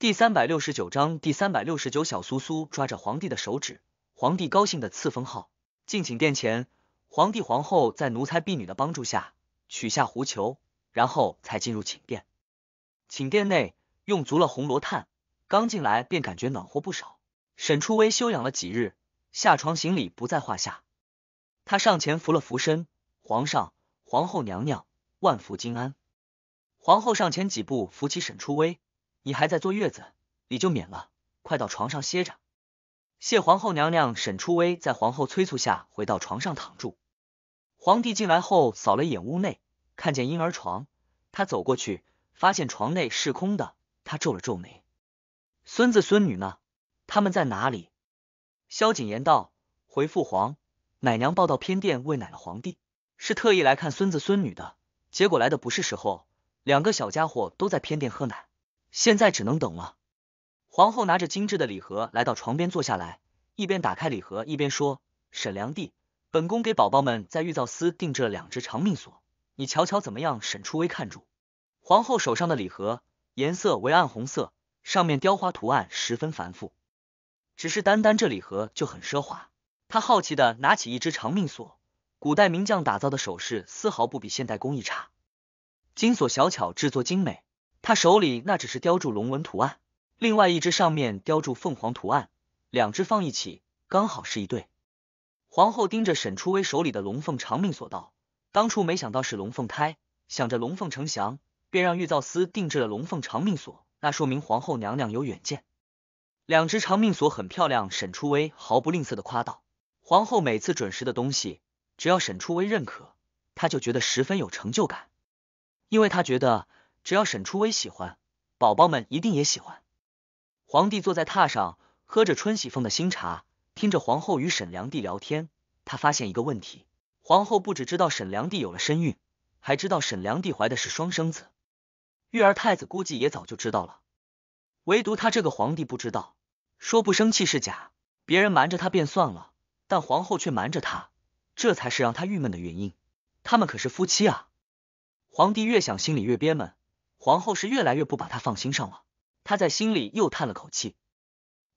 第三百六十九章，第三百六十九，小苏苏抓着皇帝的手指，皇帝高兴的赐封号。进寝殿前，皇帝、皇后在奴才婢女的帮助下取下狐裘，然后才进入寝殿。寝殿内用足了红罗炭，刚进来便感觉暖和不少。沈初微休养了几日，下床行礼不在话下。他上前扶了扶身，皇上、皇后娘娘万福金安。皇后上前几步扶起沈初微。你还在坐月子，你就免了。快到床上歇着。谢皇后娘娘，沈初微在皇后催促下回到床上躺住。皇帝进来后扫了一眼屋内，看见婴儿床，他走过去，发现床内是空的，他皱了皱眉。孙子孙女呢？他们在哪里？萧景言道：“回父皇，奶娘抱到偏殿喂奶了。皇帝是特意来看孙子孙女的，结果来的不是时候，两个小家伙都在偏殿喝奶。”现在只能等了。皇后拿着精致的礼盒来到床边坐下来，一边打开礼盒一边说：“沈良娣，本宫给宝宝们在玉造司定制了两只长命锁，你瞧瞧怎么样？”沈初微看住皇后手上的礼盒，颜色为暗红色，上面雕花图案十分繁复，只是单单这礼盒就很奢华。她好奇的拿起一只长命锁，古代名匠打造的首饰丝毫不比现代工艺差，金锁小巧，制作精美。他手里那只是雕筑龙纹图案，另外一只上面雕筑凤凰图案，两只放一起刚好是一对。皇后盯着沈初微手里的龙凤长命锁道：“当初没想到是龙凤胎，想着龙凤呈祥，便让玉造司定制了龙凤长命锁。那说明皇后娘娘有远见。”两只长命锁很漂亮，沈初微毫不吝啬的夸道：“皇后每次准时的东西，只要沈初微认可，她就觉得十分有成就感，因为她觉得。”只要沈初微喜欢，宝宝们一定也喜欢。皇帝坐在榻上，喝着春喜凤的新茶，听着皇后与沈良娣聊天，他发现一个问题：皇后不只知道沈良娣有了身孕，还知道沈良娣怀的是双生子。玉儿太子估计也早就知道了，唯独他这个皇帝不知道。说不生气是假，别人瞒着他便算了，但皇后却瞒着他，这才是让他郁闷的原因。他们可是夫妻啊！皇帝越想心里越憋闷。皇后是越来越不把她放心上了，她在心里又叹了口气。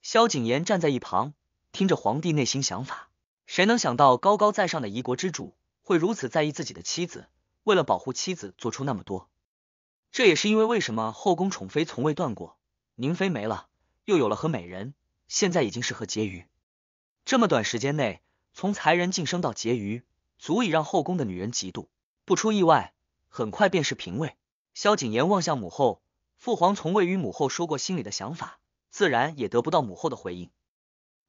萧景琰站在一旁，听着皇帝内心想法。谁能想到高高在上的一国之主会如此在意自己的妻子？为了保护妻子，做出那么多，这也是因为为什么后宫宠妃从未断过。宁妃没了，又有了和美人，现在已经是和婕妤。这么短时间内，从才人晋升到婕妤，足以让后宫的女人嫉妒。不出意外，很快便是嫔位。萧景琰望向母后，父皇从未与母后说过心里的想法，自然也得不到母后的回应。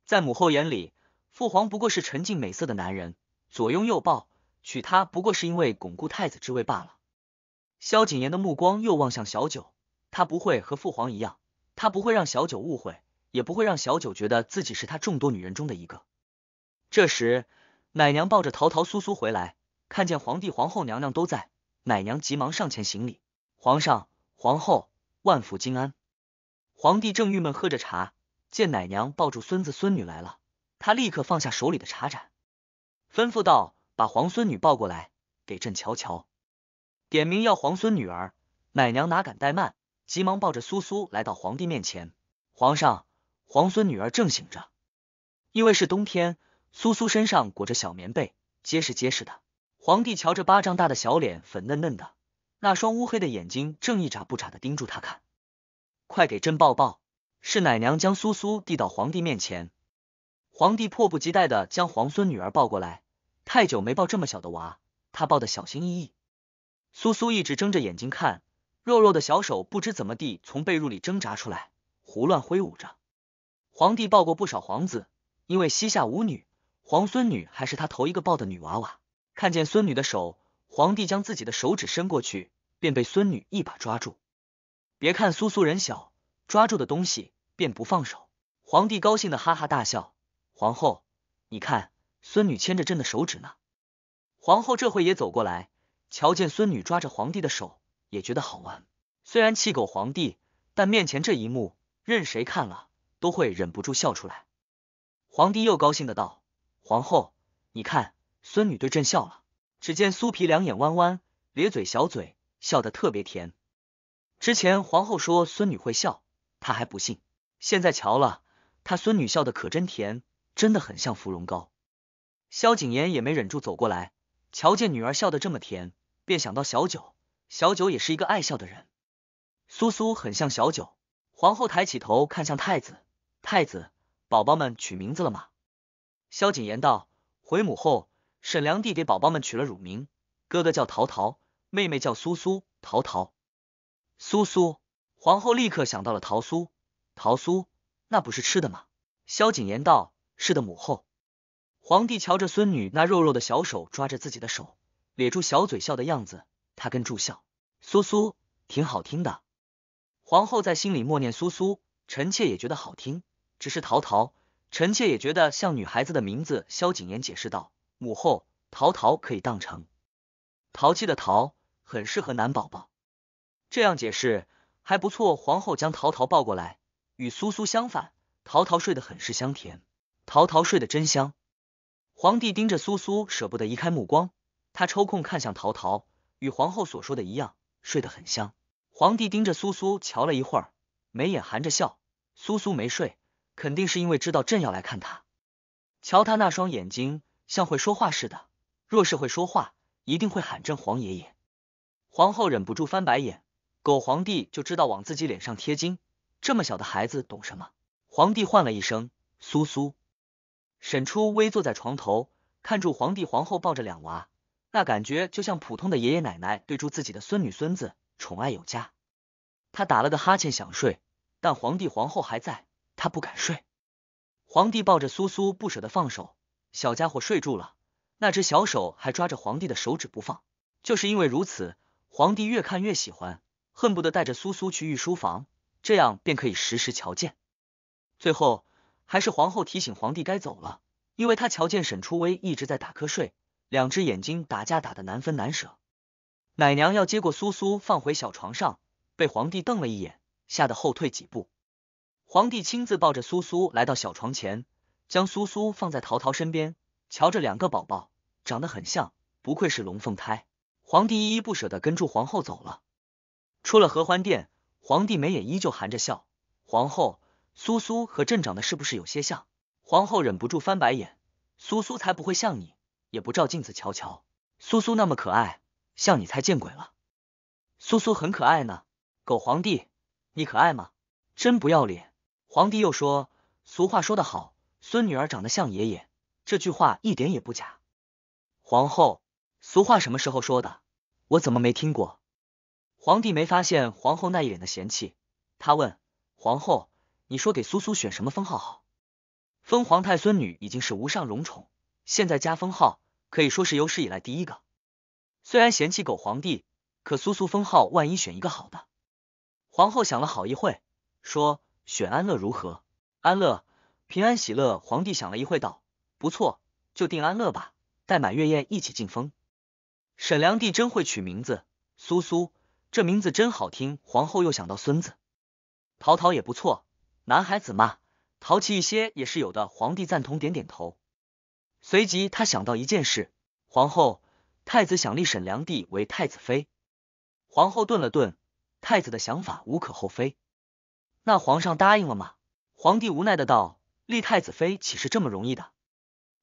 在母后眼里，父皇不过是沉静美色的男人，左拥右抱，娶她不过是因为巩固太子之位罢了。萧景琰的目光又望向小九，他不会和父皇一样，他不会让小九误会，也不会让小九觉得自己是他众多女人中的一个。这时，奶娘抱着桃桃苏苏回来，看见皇帝、皇后娘娘都在，奶娘急忙上前行礼。皇上、皇后万福金安。皇帝正郁闷喝着茶，见奶娘抱住孙子孙女来了，他立刻放下手里的茶盏，吩咐道：“把皇孙女抱过来，给朕瞧瞧。”点名要皇孙女儿，奶娘哪敢怠慢，急忙抱着苏苏来到皇帝面前。皇上，皇孙女儿正醒着，因为是冬天，苏苏身上裹着小棉被，结实结实的。皇帝瞧着巴掌大的小脸，粉嫩嫩的。那双乌黑的眼睛正一眨不眨的盯住他看，快给朕抱抱！是奶娘将苏苏递到皇帝面前，皇帝迫不及待的将皇孙女儿抱过来。太久没抱这么小的娃，他抱得小心翼翼。苏苏一直睁着眼睛看，弱弱的小手不知怎么地从被褥里挣扎出来，胡乱挥舞着。皇帝抱过不少皇子，因为膝下无女，皇孙女还是他头一个抱的女娃娃。看见孙女的手，皇帝将自己的手指伸过去。便被孙女一把抓住。别看苏苏人小，抓住的东西便不放手。皇帝高兴的哈哈大笑：“皇后，你看，孙女牵着朕的手指呢。”皇后这会也走过来，瞧见孙女抓着皇帝的手，也觉得好玩。虽然气狗皇帝，但面前这一幕，任谁看了都会忍不住笑出来。皇帝又高兴的道：“皇后，你看，孙女对朕笑了。”只见苏皮两眼弯弯，咧嘴小嘴。笑得特别甜。之前皇后说孙女会笑，她还不信，现在瞧了，她孙女笑得可真甜，真的很像芙蓉糕。萧景琰也没忍住走过来，瞧见女儿笑得这么甜，便想到小九，小九也是一个爱笑的人。苏苏很像小九。皇后抬起头看向太子，太子，宝宝们取名字了吗？萧景琰道：“回母后，沈良帝给宝宝们取了乳名，哥哥叫陶陶。”妹妹叫苏苏，桃桃。苏苏，皇后立刻想到了桃酥，桃酥，那不是吃的吗？萧景琰道：“是的，母后。”皇帝瞧着孙女那肉肉的小手抓着自己的手，咧住小嘴笑的样子，他跟住笑。苏苏挺好听的。皇后在心里默念苏苏，臣妾也觉得好听。只是桃桃，臣妾也觉得像女孩子的名字。萧景琰解释道：“母后，桃桃可以当成淘气的淘。”很适合男宝宝，这样解释还不错。皇后将陶陶抱过来，与苏苏相反，陶陶睡得很是香甜。陶陶睡得真香。皇帝盯着苏苏，舍不得移开目光。他抽空看向陶陶，与皇后所说的一样，睡得很香。皇帝盯着苏苏瞧了一会儿，眉眼含着笑。苏苏没睡，肯定是因为知道朕要来看他。瞧他那双眼睛，像会说话似的。若是会说话，一定会喊朕皇爷爷。皇后忍不住翻白眼，狗皇帝就知道往自己脸上贴金。这么小的孩子懂什么？皇帝唤了一声苏苏，沈初微坐在床头，看住皇帝皇后抱着两娃，那感觉就像普通的爷爷奶奶对住自己的孙女孙子宠爱有加。他打了个哈欠想睡，但皇帝皇后还在，他不敢睡。皇帝抱着苏苏不舍得放手，小家伙睡住了，那只小手还抓着皇帝的手指不放。就是因为如此。皇帝越看越喜欢，恨不得带着苏苏去御书房，这样便可以时时瞧见。最后还是皇后提醒皇帝该走了，因为她瞧见沈初微一直在打瞌睡，两只眼睛打架打得难分难舍。奶娘要接过苏苏放回小床上，被皇帝瞪了一眼，吓得后退几步。皇帝亲自抱着苏苏来到小床前，将苏苏放在桃桃身边，瞧着两个宝宝长得很像，不愧是龙凤胎。皇帝依依不舍的跟住皇后走了，出了合欢殿，皇帝眉眼依旧含着笑。皇后苏苏和镇长的是不是有些像？皇后忍不住翻白眼，苏苏才不会像你，也不照镜子瞧瞧，苏苏那么可爱，像你才见鬼了。苏苏很可爱呢，狗皇帝，你可爱吗？真不要脸。皇帝又说，俗话说得好，孙女儿长得像爷爷，这句话一点也不假。皇后，俗话什么时候说的？我怎么没听过？皇帝没发现皇后那一脸的嫌弃，他问皇后：“你说给苏苏选什么封号好？封皇太孙女已经是无上荣宠，现在加封号，可以说是有史以来第一个。虽然嫌弃狗皇帝，可苏苏封号万一选一个好的？”皇后想了好一会，说：“选安乐如何？安乐，平安喜乐。”皇帝想了一会，道：“不错，就定安乐吧，待满月宴一起进封。”沈良娣真会取名字，苏苏这名字真好听。皇后又想到孙子，淘淘也不错，男孩子嘛，淘气一些也是有的。皇帝赞同，点点头。随即他想到一件事，皇后，太子想立沈良娣为太子妃。皇后顿了顿，太子的想法无可厚非。那皇上答应了吗？皇帝无奈的道，立太子妃岂是这么容易的？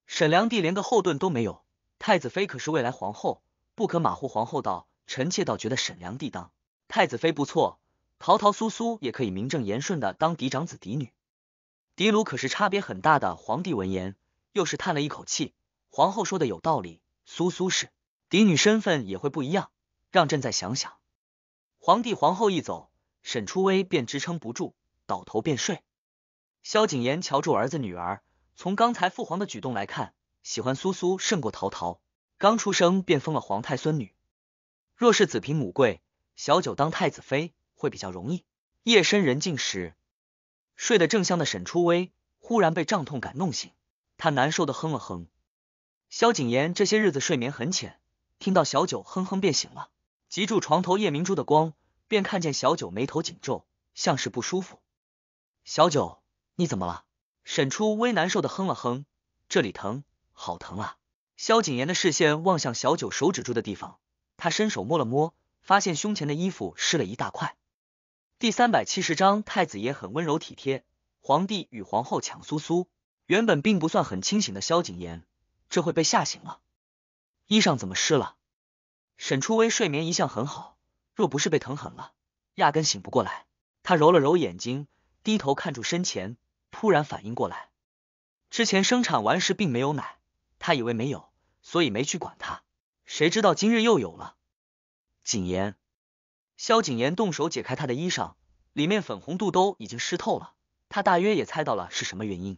沈良娣连个后盾都没有，太子妃可是未来皇后。不可马虎。皇后道：“臣妾倒觉得沈良帝当太子妃不错，桃桃苏苏也可以名正言顺的当嫡长子嫡女。嫡鲁可是差别很大的。”皇帝闻言，又是叹了一口气。皇后说的有道理，苏苏是嫡女，身份也会不一样，让朕再想想。皇帝、皇后一走，沈初微便支撑不住，倒头便睡。萧景琰瞧住儿子女儿，从刚才父皇的举动来看，喜欢苏苏胜过陶陶。刚出生便封了皇太孙女，若是子凭母贵，小九当太子妃会比较容易。夜深人静时，睡得正香的沈初微忽然被胀痛感弄醒，他难受的哼了哼。萧景琰这些日子睡眠很浅，听到小九哼哼便醒了，急住床头夜明珠的光，便看见小九眉头紧皱，像是不舒服。小九，你怎么了？沈初微难受的哼了哼，这里疼，好疼啊。萧景琰的视线望向小九手指住的地方，他伸手摸了摸，发现胸前的衣服湿了一大块。第三百七十章，太子爷很温柔体贴，皇帝与皇后抢苏苏。原本并不算很清醒的萧景琰，这会被吓醒了。衣裳怎么湿了？沈初微睡眠一向很好，若不是被疼狠了，压根醒不过来。他揉了揉眼睛，低头看住身前，突然反应过来，之前生产完时并没有奶，他以为没有。所以没去管他，谁知道今日又有了。谨言，萧谨言动手解开他的衣裳，里面粉红肚兜已经湿透了。他大约也猜到了是什么原因。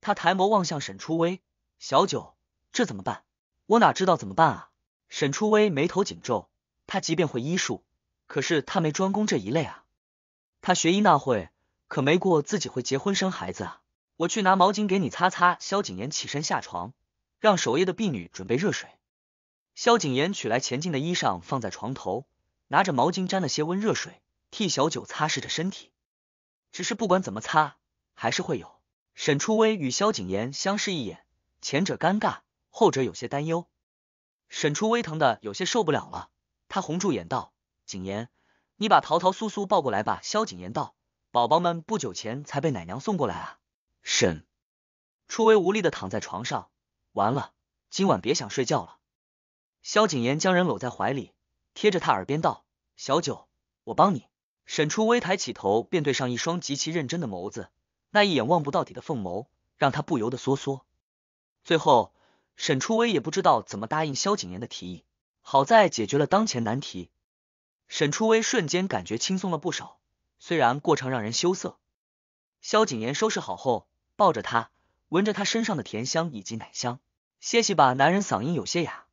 他抬眸望向沈初微，小九，这怎么办？我哪知道怎么办啊？沈初微眉头紧皱，他即便会医术，可是他没专攻这一类啊。他学医那会，可没过自己会结婚生孩子啊。我去拿毛巾给你擦擦。萧景言起身下床。让守夜的婢女准备热水，萧景琰取来前进的衣裳放在床头，拿着毛巾沾了些温热水，替小九擦拭着身体。只是不管怎么擦，还是会有。沈初微与萧景琰相视一眼，前者尴尬，后者有些担忧。沈初微疼的有些受不了了，他红住眼道：“景琰，你把桃桃、苏苏抱过来吧。”萧景琰道：“宝宝们不久前才被奶娘送过来啊。”沈初微无力的躺在床上。完了，今晚别想睡觉了。萧景言将人搂在怀里，贴着他耳边道：“小九，我帮你。”沈初微抬起头，便对上一双极其认真的眸子，那一眼望不到底的凤眸，让他不由得缩缩。最后，沈初微也不知道怎么答应萧景言的提议，好在解决了当前难题，沈初微瞬间感觉轻松了不少。虽然过程让人羞涩，萧景言收拾好后，抱着他，闻着他身上的甜香以及奶香。歇息吧，男人嗓音有些哑。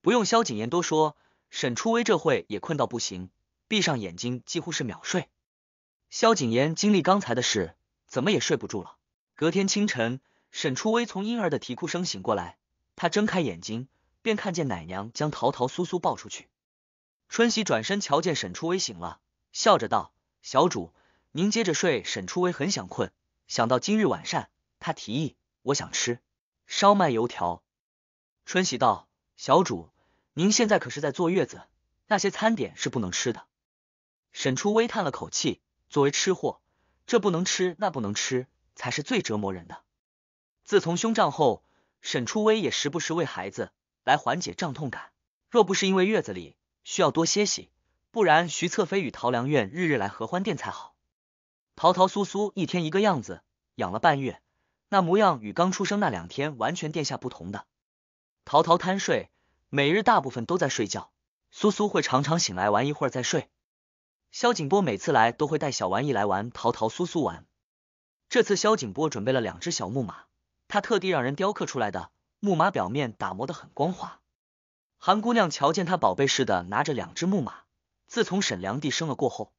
不用萧景琰多说，沈初微这会也困到不行，闭上眼睛几乎是秒睡。萧景琰经历刚才的事，怎么也睡不住了。隔天清晨，沈初微从婴儿的啼哭声醒过来，他睁开眼睛，便看见奶娘将桃桃苏苏抱出去。春喜转身瞧见沈初微醒了，笑着道：“小主，您接着睡。”沈初微很想困，想到今日晚膳，她提议：“我想吃。”烧麦、油条，春喜道：“小主，您现在可是在坐月子，那些餐点是不能吃的。”沈初微叹了口气，作为吃货，这不能吃那不能吃，才是最折磨人的。自从胸胀后，沈初微也时不时喂孩子来缓解胀痛感。若不是因为月子里需要多歇息，不然徐侧妃与陶良院日日来合欢殿才好。桃桃苏苏一天一个样子，养了半月。那模样与刚出生那两天完全殿下不同。的淘淘贪睡，每日大部分都在睡觉。苏苏会常常醒来玩一会儿再睡。萧景波每次来都会带小玩意来玩，淘淘苏苏玩。这次萧景波准备了两只小木马，他特地让人雕刻出来的木马表面打磨的很光滑。韩姑娘瞧见他宝贝似的拿着两只木马，自从沈良娣生了过后，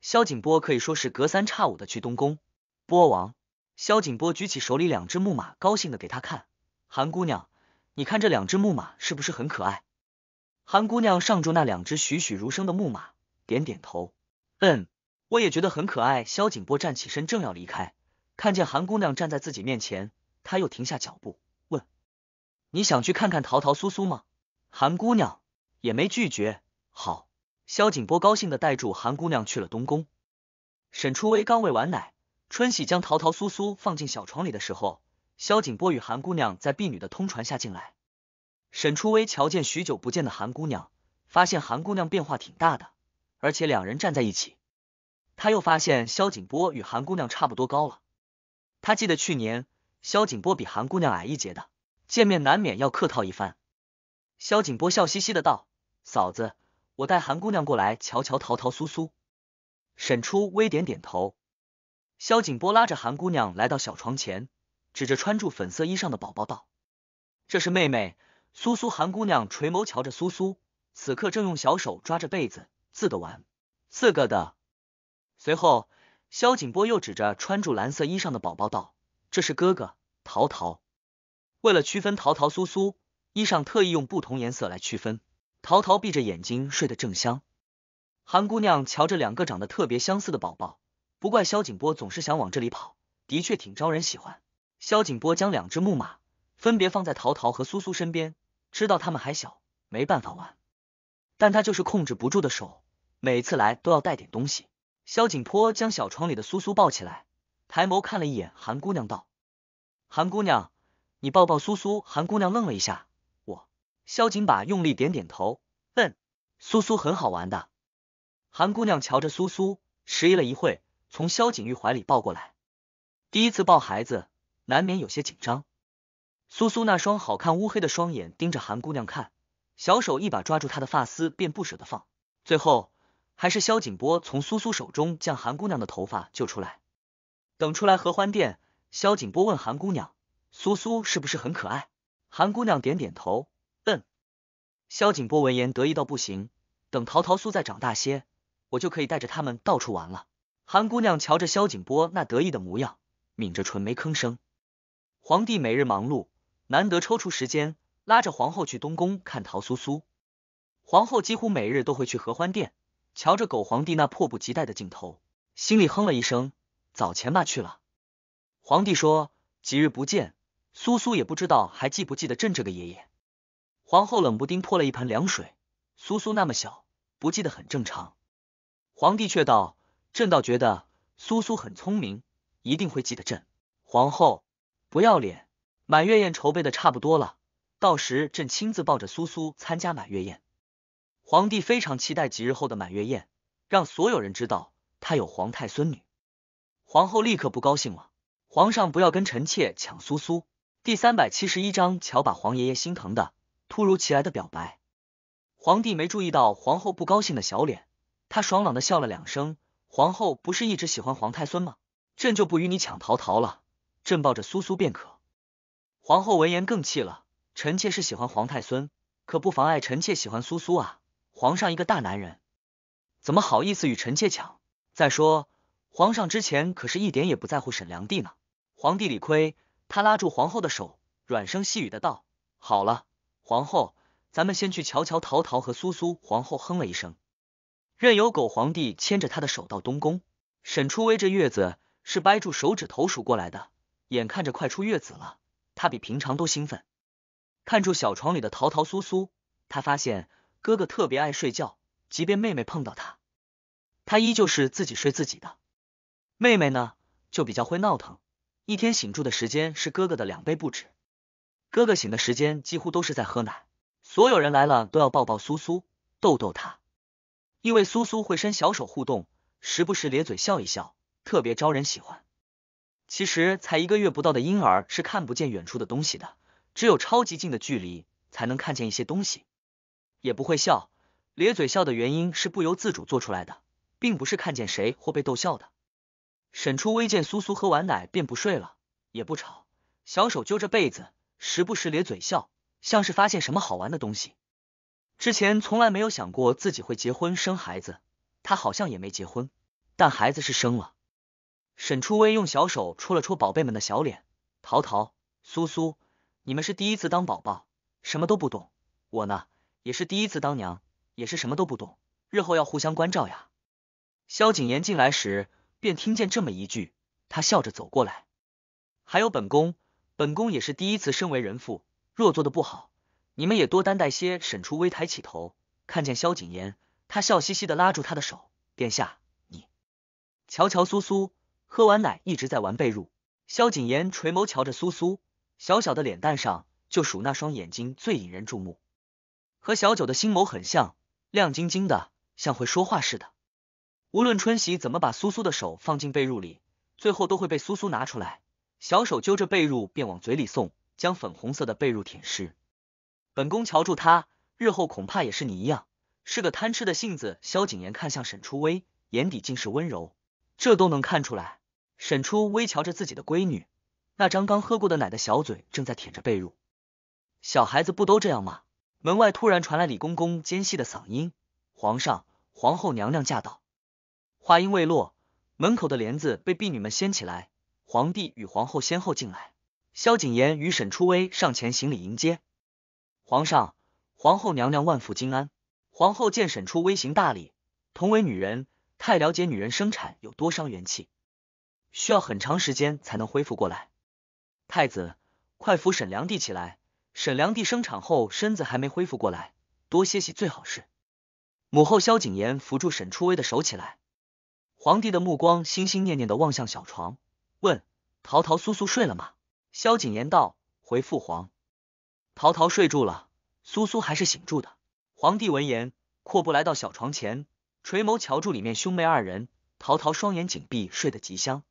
萧景波可以说是隔三差五的去东宫。波王。萧景波举起手里两只木马，高兴的给他看：“韩姑娘，你看这两只木马是不是很可爱？”韩姑娘上住那两只栩栩如生的木马，点点头：“嗯，我也觉得很可爱。”萧景波站起身，正要离开，看见韩姑娘站在自己面前，他又停下脚步，问：“你想去看看桃桃、苏苏吗？”韩姑娘也没拒绝：“好。”萧景波高兴的带住韩姑娘去了东宫。沈初微刚喂完奶。春喜将桃桃苏苏放进小床里的时候，萧景波与韩姑娘在婢女的通传下进来。沈初微瞧见许久不见的韩姑娘，发现韩姑娘变化挺大的，而且两人站在一起，他又发现萧景波与韩姑娘差不多高了。他记得去年萧景波比韩姑娘矮一截的，见面难免要客套一番。萧景波笑嘻嘻的道：“嫂子，我带韩姑娘过来瞧瞧桃桃苏苏。”沈初微点点头。萧景波拉着韩姑娘来到小床前，指着穿住粉色衣裳的宝宝道：“这是妹妹苏苏。”韩姑娘垂眸瞧着苏苏，此刻正用小手抓着被子，自个玩自个的。随后，萧景波又指着穿住蓝色衣裳的宝宝道：“这是哥哥淘淘。”为了区分淘淘、苏苏，衣裳特意用不同颜色来区分。淘淘闭着眼睛睡得正香，韩姑娘瞧着两个长得特别相似的宝宝。不怪萧景波总是想往这里跑，的确挺招人喜欢。萧景波将两只木马分别放在陶陶和苏苏身边，知道他们还小，没办法玩，但他就是控制不住的手，每次来都要带点东西。萧景波将小床里的苏苏抱起来，抬眸看了一眼韩姑娘，道：“韩姑娘，你抱抱苏苏。”韩姑娘愣了一下，我萧景把用力点点头，嗯，苏苏很好玩的。韩姑娘瞧着苏苏，迟疑了一会。从萧景玉怀里抱过来，第一次抱孩子，难免有些紧张。苏苏那双好看乌黑的双眼盯着韩姑娘看，小手一把抓住她的发丝，便不舍得放。最后还是萧景波从苏苏手中将韩姑娘的头发救出来。等出来合欢殿，萧景波问韩姑娘：“苏苏是不是很可爱？”韩姑娘点点头，嗯。萧景波闻言得意到不行，等淘淘苏再长大些，我就可以带着他们到处玩了。韩姑娘瞧着萧景波那得意的模样，抿着唇没吭声。皇帝每日忙碌，难得抽出时间拉着皇后去东宫看陶苏苏。皇后几乎每日都会去合欢殿，瞧着狗皇帝那迫不及待的镜头，心里哼了一声。早前吧去了。皇帝说：“几日不见，苏苏也不知道还记不记得朕这个爷爷。”皇后冷不丁泼了一盆凉水：“苏苏那么小，不记得很正常。”皇帝却道。朕倒觉得苏苏很聪明，一定会记得朕。皇后不要脸，满月宴筹备的差不多了，到时朕亲自抱着苏苏参加满月宴。皇帝非常期待几日后的满月宴，让所有人知道他有皇太孙女。皇后立刻不高兴了，皇上不要跟臣妾抢苏苏。第三百七十一章，乔把皇爷爷心疼的。突如其来的表白，皇帝没注意到皇后不高兴的小脸，他爽朗的笑了两声。皇后不是一直喜欢皇太孙吗？朕就不与你抢桃桃了，朕抱着苏苏便可。皇后闻言更气了，臣妾是喜欢皇太孙，可不妨碍臣妾喜欢苏苏啊！皇上一个大男人，怎么好意思与臣妾抢？再说，皇上之前可是一点也不在乎沈良娣呢。皇帝理亏，他拉住皇后的手，软声细语的道：“好了，皇后，咱们先去瞧瞧陶陶和苏苏。”皇后哼了一声。任由狗皇帝牵着他的手到东宫。沈初微这月子是掰住手指头数过来的，眼看着快出月子了，她比平常都兴奋。看住小床里的淘淘苏苏，他发现哥哥特别爱睡觉，即便妹妹碰到他，他依旧是自己睡自己的。妹妹呢，就比较会闹腾，一天醒住的时间是哥哥的两倍不止。哥哥醒的时间几乎都是在喝奶，所有人来了都要抱抱苏苏，逗逗他。因为苏苏会伸小手互动，时不时咧嘴笑一笑，特别招人喜欢。其实才一个月不到的婴儿是看不见远处的东西的，只有超级近的距离才能看见一些东西，也不会笑。咧嘴笑的原因是不由自主做出来的，并不是看见谁或被逗笑的。沈初微见苏苏喝完奶便不睡了，也不吵，小手揪着被子，时不时咧嘴笑，像是发现什么好玩的东西。之前从来没有想过自己会结婚生孩子，他好像也没结婚，但孩子是生了。沈初薇用小手戳了戳宝贝们的小脸，淘淘、苏苏，你们是第一次当宝宝，什么都不懂。我呢，也是第一次当娘，也是什么都不懂，日后要互相关照呀。萧景言进来时便听见这么一句，他笑着走过来。还有本宫，本宫也是第一次身为人父，若做的不好。你们也多担待些。沈初微抬起头，看见萧景言，他笑嘻嘻的拉住他的手：“殿下，你瞧瞧苏苏，喝完奶一直在玩被褥。”萧景言垂眸瞧着苏苏，小小的脸蛋上，就数那双眼睛最引人注目，和小九的心眸很像，亮晶晶的，像会说话似的。无论春喜怎么把苏苏的手放进被褥里，最后都会被苏苏拿出来，小手揪着被褥便往嘴里送，将粉红色的被褥舔湿。本宫瞧住他，日后恐怕也是你一样，是个贪吃的性子。萧景琰看向沈初微，眼底尽是温柔，这都能看出来。沈初微瞧着自己的闺女，那张刚喝过的奶的小嘴正在舔着被褥，小孩子不都这样吗？门外突然传来李公公尖细的嗓音：“皇上、皇后娘娘驾到。”话音未落，门口的帘子被婢女们掀起来，皇帝与皇后先后进来，萧景琰与沈初微上前行礼迎接。皇上、皇后娘娘万福金安。皇后见沈初微行大礼，同为女人，太了解女人生产有多伤元气，需要很长时间才能恢复过来。太子，快扶沈良娣起来。沈良娣生产后身子还没恢复过来，多歇息最好是。母后萧景琰扶住沈初微的手起来。皇帝的目光心心念念的望向小床，问：“桃桃、苏苏睡了吗？”萧景琰道：“回父皇。”陶陶睡住了，苏苏还是醒住的。皇帝闻言，阔步来到小床前，垂眸瞧住里面兄妹二人。陶陶双眼紧闭，睡得极香。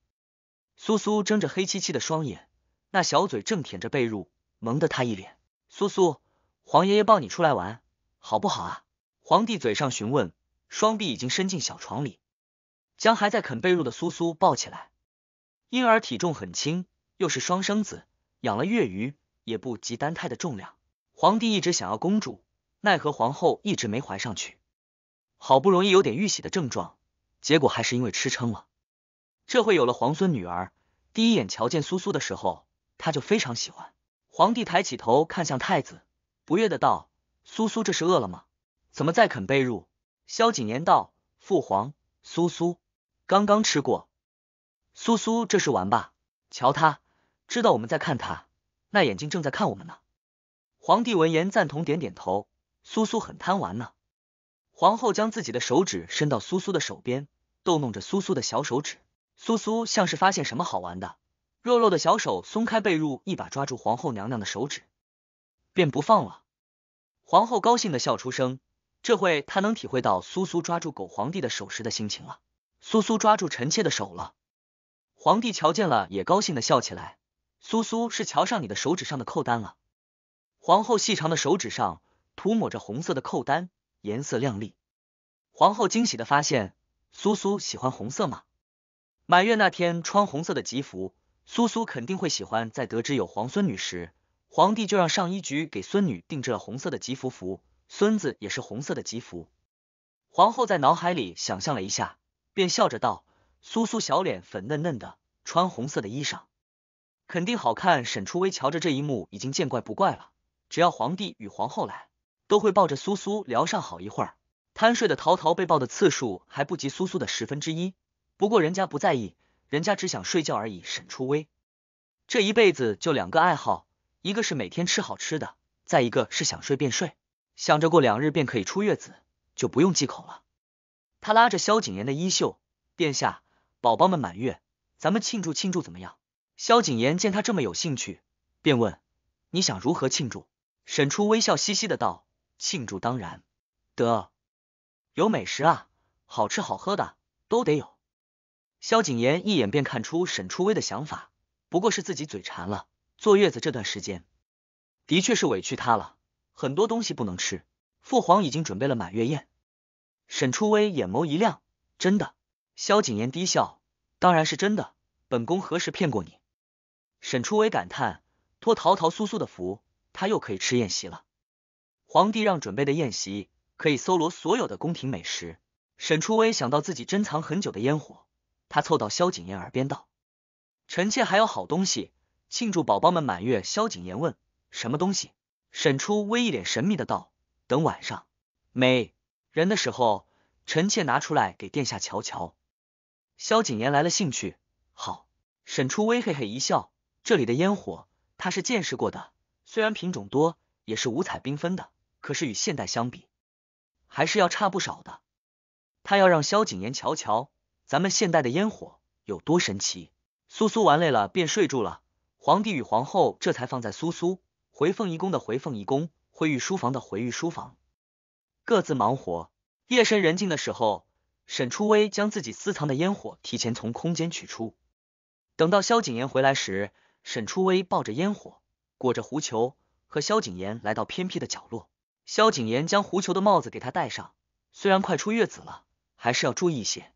苏苏睁着黑漆漆的双眼，那小嘴正舔着被褥，萌得他一脸。苏苏，皇爷爷抱你出来玩，好不好啊？皇帝嘴上询问，双臂已经伸进小床里，将还在啃被褥的苏苏抱起来。婴儿体重很轻，又是双生子，养了月余。也不及丹泰的重量。皇帝一直想要公主，奈何皇后一直没怀上去，好不容易有点预喜的症状，结果还是因为吃撑了。这会有了皇孙女儿，第一眼瞧见苏苏的时候，他就非常喜欢。皇帝抬起头看向太子，不悦的道：“苏苏这是饿了吗？怎么在啃被褥？”萧景年道：“父皇，苏苏刚刚吃过。”苏苏这是玩吧？瞧他，知道我们在看他。那眼睛正在看我们呢。皇帝闻言赞同，点点头。苏苏很贪玩呢。皇后将自己的手指伸到苏苏的手边，逗弄着苏苏的小手指。苏苏像是发现什么好玩的，弱弱的小手松开被褥，一把抓住皇后娘娘的手指，便不放了。皇后高兴的笑出声。这会她能体会到苏苏抓住狗皇帝的手时的心情了。苏苏抓住臣妾的手了。皇帝瞧见了，也高兴的笑起来。苏苏是瞧上你的手指上的扣丹了。皇后细长的手指上涂抹着红色的扣丹，颜色亮丽。皇后惊喜的发现，苏苏喜欢红色吗？满月那天穿红色的吉服，苏苏肯定会喜欢。在得知有皇孙女时，皇帝就让上衣局给孙女定制了红色的吉服服，孙子也是红色的吉服。皇后在脑海里想象了一下，便笑着道：“苏苏小脸粉嫩嫩的，穿红色的衣裳。”肯定好看。沈初微瞧着这一幕，已经见怪不怪了。只要皇帝与皇后来，都会抱着苏苏聊上好一会儿。贪睡的陶陶被抱的次数还不及苏苏的十分之一。不过人家不在意，人家只想睡觉而已。沈初微这一辈子就两个爱好，一个是每天吃好吃的，再一个是想睡便睡。想着过两日便可以出月子，就不用忌口了。他拉着萧景琰的衣袖：“殿下，宝宝们满月，咱们庆祝庆祝怎么样？”萧景琰见他这么有兴趣，便问：“你想如何庆祝？”沈初微笑嘻嘻的道：“庆祝当然得有美食啊，好吃好喝的都得有。”萧景琰一眼便看出沈初微的想法，不过是自己嘴馋了。坐月子这段时间，的确是委屈他了，很多东西不能吃。父皇已经准备了满月宴。沈初微眼眸一亮：“真的？”萧景琰低笑：“当然是真的，本宫何时骗过你？”沈初微感叹：“托陶陶、苏苏的福，他又可以吃宴席了。皇帝让准备的宴席可以搜罗所有的宫廷美食。”沈初微想到自己珍藏很久的烟火，他凑到萧景琰耳边道：“臣妾还有好东西，庆祝宝宝们满月。”萧景琰问：“什么东西？”沈初微一脸神秘的道：“等晚上没人的时候，臣妾拿出来给殿下瞧瞧。”萧景琰来了兴趣。好，沈初微嘿嘿一笑。这里的烟火他是见识过的，虽然品种多，也是五彩缤纷的，可是与现代相比，还是要差不少的。他要让萧景琰瞧瞧咱们现代的烟火有多神奇。苏苏玩累了，便睡住了。皇帝与皇后这才放在苏苏回凤仪宫的回凤仪宫，回御书房的回御书房，各自忙活。夜深人静的时候，沈初微将自己私藏的烟火提前从空间取出，等到萧景琰回来时。沈初微抱着烟火，裹着狐裘，和萧景琰来到偏僻的角落。萧景琰将狐裘的帽子给他戴上，虽然快出月子了，还是要注意一些，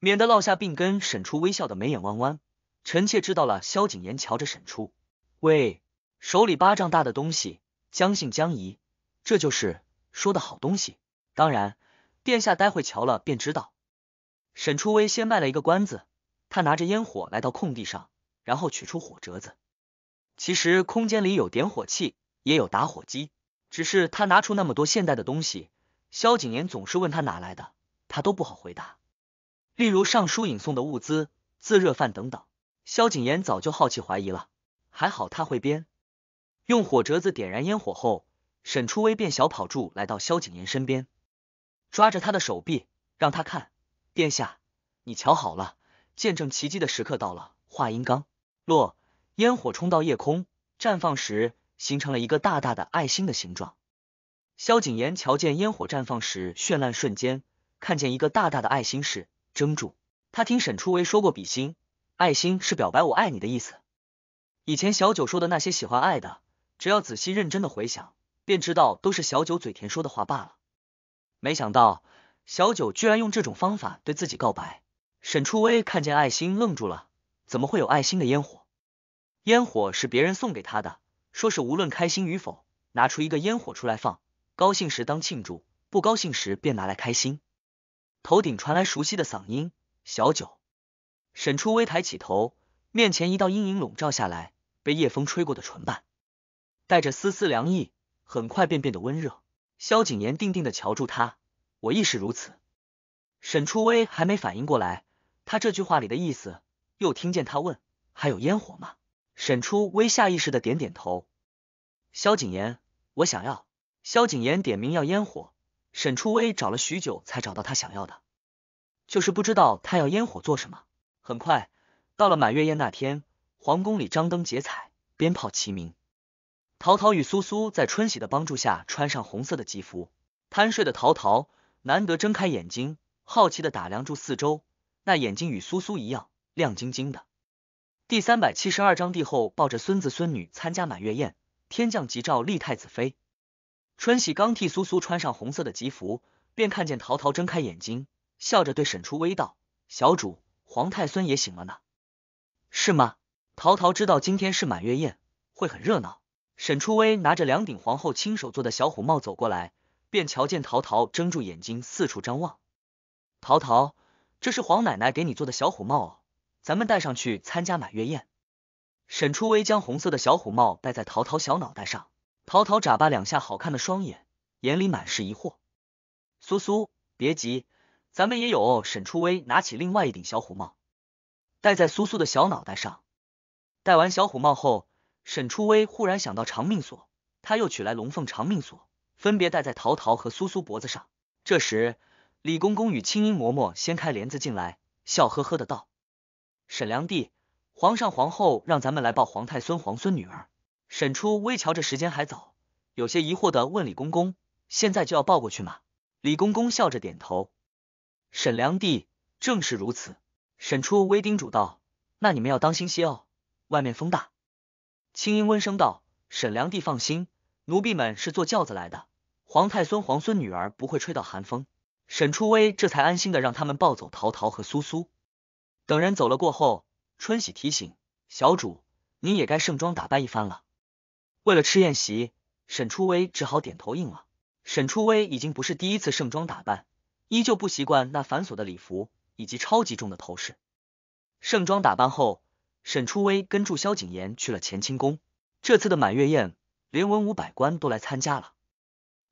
免得落下病根。沈初微笑的眉眼弯弯，臣妾知道了。萧景琰瞧着沈初，喂，手里巴掌大的东西，将信将疑。这就是说的好东西，当然，殿下待会瞧了便知道。沈初微先卖了一个关子，他拿着烟火来到空地上。然后取出火折子。其实空间里有点火器，也有打火机，只是他拿出那么多现代的东西，萧景琰总是问他哪来的，他都不好回答。例如尚书引送的物资、自热饭等等，萧景琰早就好奇怀疑了。还好他会编。用火折子点燃烟火后，沈初微便小跑住来到萧景琰身边，抓着他的手臂，让他看。殿下，你瞧好了，见证奇迹的时刻到了。话音刚。落烟火冲到夜空绽放时，形成了一个大大的爱心的形状。萧景言瞧见烟火绽放时绚烂瞬间，看见一个大大的爱心时怔住。他听沈初微说过，比心爱心是表白我爱你的意思。以前小九说的那些喜欢爱的，只要仔细认真的回想，便知道都是小九嘴甜说的话罢了。没想到小九居然用这种方法对自己告白。沈初微看见爱心愣住了。怎么会有爱心的烟火？烟火是别人送给他的，说是无论开心与否，拿出一个烟火出来放，高兴时当庆祝，不高兴时便拿来开心。头顶传来熟悉的嗓音：“小九。”沈初微抬起头，面前一道阴影笼罩下来，被夜风吹过的唇瓣带着丝丝凉意，很快便变得温热。萧景言定定的瞧住他，我亦是如此。沈初微还没反应过来，他这句话里的意思。又听见他问：“还有烟火吗？”沈初微下意识的点点头。萧景琰，我想要。萧景琰点名要烟火，沈初微找了许久才找到他想要的，就是不知道他要烟火做什么。很快到了满月宴那天，皇宫里张灯结彩，鞭炮齐鸣。陶陶与苏苏在春喜的帮助下穿上红色的吉服，贪睡的陶陶难得睁开眼睛，好奇的打量住四周，那眼睛与苏苏一样。亮晶晶的。第三百七十二章帝后抱着孙子孙女参加满月宴，天降吉兆立太子妃。春喜刚替苏苏穿上红色的吉服，便看见陶陶睁开眼睛，笑着对沈初微道：“小主，皇太孙也醒了呢，是吗？”陶陶知道今天是满月宴，会很热闹。沈初微拿着两顶皇后亲手做的小虎帽走过来，便瞧见陶陶睁住眼睛四处张望。陶陶，这是皇奶奶给你做的小虎帽哦。咱们带上去参加满月宴。沈初微将红色的小虎帽戴在桃桃小脑袋上，桃桃眨巴两下好看的双眼，眼里满是疑惑。苏苏，别急，咱们也有。沈初微拿起另外一顶小虎帽，戴在苏苏的小脑袋上。戴完小虎帽后，沈初微忽然想到长命锁，他又取来龙凤长命锁，分别戴在桃桃和苏苏脖子上。这时，李公公与青音嬷嬷掀开帘子进来，笑呵呵的道。沈良娣，皇上、皇后让咱们来抱皇太孙、皇孙女儿。沈初微瞧着时间还早，有些疑惑的问李公公：“现在就要抱过去吗？”李公公笑着点头。沈良娣：“正是如此。”沈初微叮嘱道：“那你们要当心些哦，外面风大。”青音温声道：“沈良娣放心，奴婢们是坐轿子来的，皇太孙、皇孙女儿不会吹到寒风。”沈初微这才安心的让他们抱走陶陶和苏苏。等人走了过后，春喜提醒小主，您也该盛装打扮一番了。为了吃宴席，沈初微只好点头应了。沈初微已经不是第一次盛装打扮，依旧不习惯那繁琐的礼服以及超级重的头饰。盛装打扮后，沈初微跟住萧景琰去了乾清宫。这次的满月宴，连文武百官都来参加了。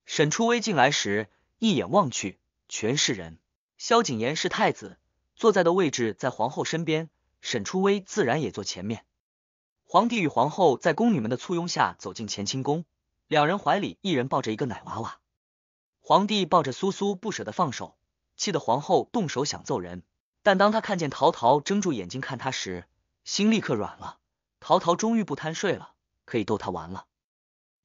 沈初微进来时，一眼望去，全是人。萧景琰是太子。坐在的位置在皇后身边，沈初微自然也坐前面。皇帝与皇后在宫女们的簇拥下走进乾清宫，两人怀里一人抱着一个奶娃娃。皇帝抱着苏苏不舍得放手，气得皇后动手想揍人。但当他看见陶陶睁住眼睛看他时，心立刻软了。陶陶终于不贪睡了，可以逗他玩了。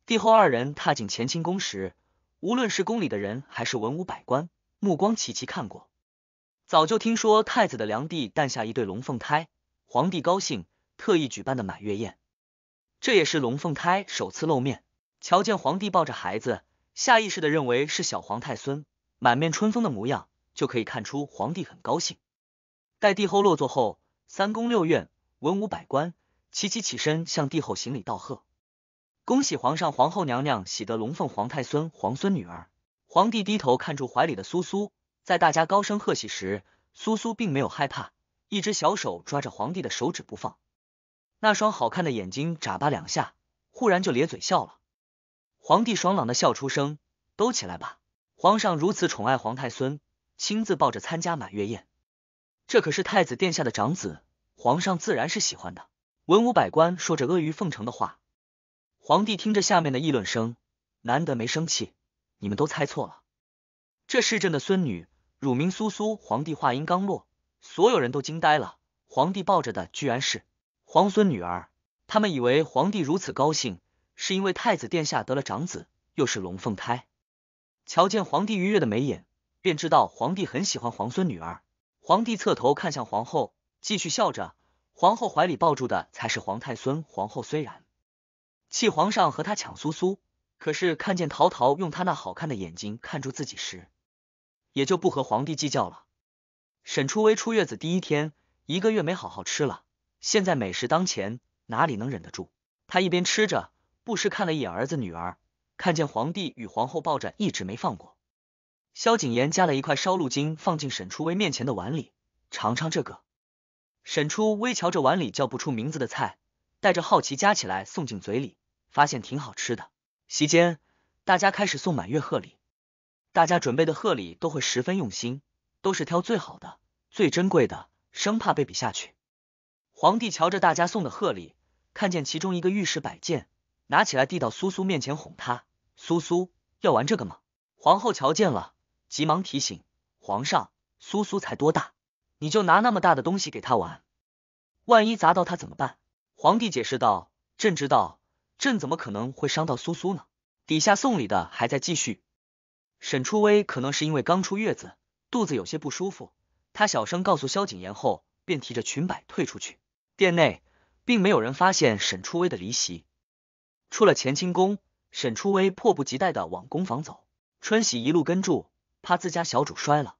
帝后二人踏进乾清宫时，无论是宫里的人还是文武百官，目光齐齐看过。早就听说太子的良帝诞下一对龙凤胎，皇帝高兴，特意举办的满月宴，这也是龙凤胎首次露面。瞧见皇帝抱着孩子，下意识的认为是小皇太孙，满面春风的模样，就可以看出皇帝很高兴。待帝后落座后，三宫六院、文武百官齐齐起身向帝后行礼道贺，恭喜皇上、皇后娘娘喜得龙凤皇太孙、皇孙女儿。皇帝低头看住怀里的苏苏。在大家高声贺喜时，苏苏并没有害怕，一只小手抓着皇帝的手指不放，那双好看的眼睛眨巴两下，忽然就咧嘴笑了。皇帝爽朗的笑出声：“都起来吧，皇上如此宠爱皇太孙，亲自抱着参加满月宴，这可是太子殿下的长子，皇上自然是喜欢的。”文武百官说着阿谀奉承的话，皇帝听着下面的议论声，难得没生气。你们都猜错了，这是朕的孙女。乳名苏苏。皇帝话音刚落，所有人都惊呆了。皇帝抱着的居然是皇孙女儿。他们以为皇帝如此高兴，是因为太子殿下得了长子，又是龙凤胎。瞧见皇帝愉悦的眉眼，便知道皇帝很喜欢皇孙女儿。皇帝侧头看向皇后，继续笑着。皇后怀里抱住的才是皇太孙。皇后虽然气皇上和他抢苏苏，可是看见陶陶用他那好看的眼睛看住自己时。也就不和皇帝计较了。沈初微出月子第一天，一个月没好好吃了，现在美食当前，哪里能忍得住？他一边吃着，不时看了一眼儿子女儿，看见皇帝与皇后抱着，一直没放过。萧景琰夹了一块烧鹿筋放进沈初微面前的碗里，尝尝这个。沈初微瞧着碗里叫不出名字的菜，带着好奇夹起来送进嘴里，发现挺好吃的。席间，大家开始送满月贺礼。大家准备的贺礼都会十分用心，都是挑最好的、最珍贵的，生怕被比下去。皇帝瞧着大家送的贺礼，看见其中一个玉石摆件，拿起来递到苏苏面前，哄他：“苏苏要玩这个吗？”皇后瞧见了，急忙提醒：“皇上，苏苏才多大，你就拿那么大的东西给他玩，万一砸到他怎么办？”皇帝解释道：“朕知道，朕怎么可能会伤到苏苏呢？”底下送礼的还在继续。沈初微可能是因为刚出月子，肚子有些不舒服。她小声告诉萧景言后，便提着裙摆退出去。殿内并没有人发现沈初微的离席。出了乾清宫，沈初微迫不及待的往工房走，春喜一路跟住，怕自家小主摔了。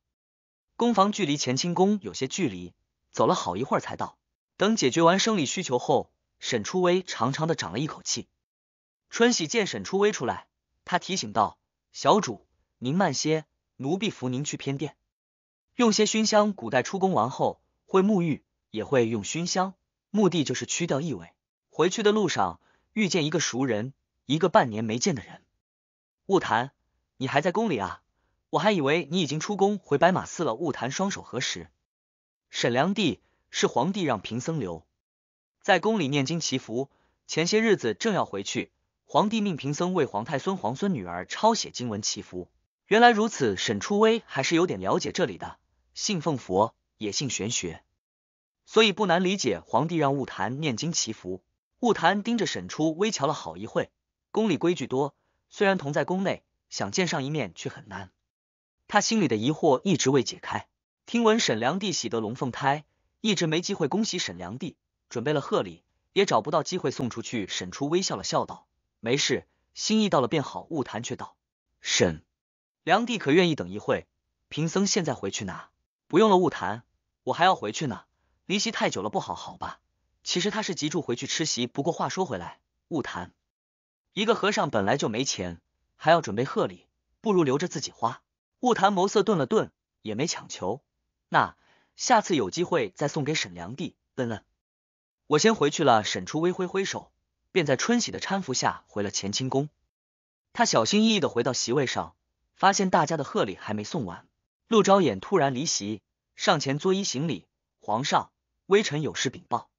工房距离乾清宫有些距离，走了好一会儿才到。等解决完生理需求后，沈初微长长的长了一口气。春喜见沈初微出来，他提醒道：“小主。”您慢些，奴婢扶您去偏殿。用些熏香，古代出宫王后会沐浴，也会用熏香，目的就是去掉异味。回去的路上遇见一个熟人，一个半年没见的人。雾谈，你还在宫里啊？我还以为你已经出宫回白马寺了。雾谈双手合十，沈良娣是皇帝让贫僧留在宫里念经祈福。前些日子正要回去，皇帝命贫僧为皇太孙、皇孙女儿抄写经文祈福。原来如此，沈初微还是有点了解这里的，信奉佛也信玄学，所以不难理解皇帝让悟坛念经祈福。悟坛盯着沈初微瞧了好一会，宫里规矩多，虽然同在宫内，想见上一面却很难。他心里的疑惑一直未解开。听闻沈良娣喜得龙凤胎，一直没机会恭喜沈良娣，准备了贺礼，也找不到机会送出去。沈初微笑了笑道：“没事，心意到了便好。”悟谭却道：“沈。”梁帝可愿意等一会？贫僧现在回去拿。不用了，勿谈。我还要回去呢，离席太久了不好。好吧，其实他是急住回去吃席。不过话说回来，勿谈。一个和尚本来就没钱，还要准备贺礼，不如留着自己花。勿谈。眸色顿了顿，也没强求。那下次有机会再送给沈良帝。嗯嗯。我先回去了。沈初微挥挥手，便在春喜的搀扶下回了乾清宫。他小心翼翼的回到席位上。发现大家的贺礼还没送完，陆昭衍突然离席，上前作揖行礼：“皇上，微臣有事禀报。”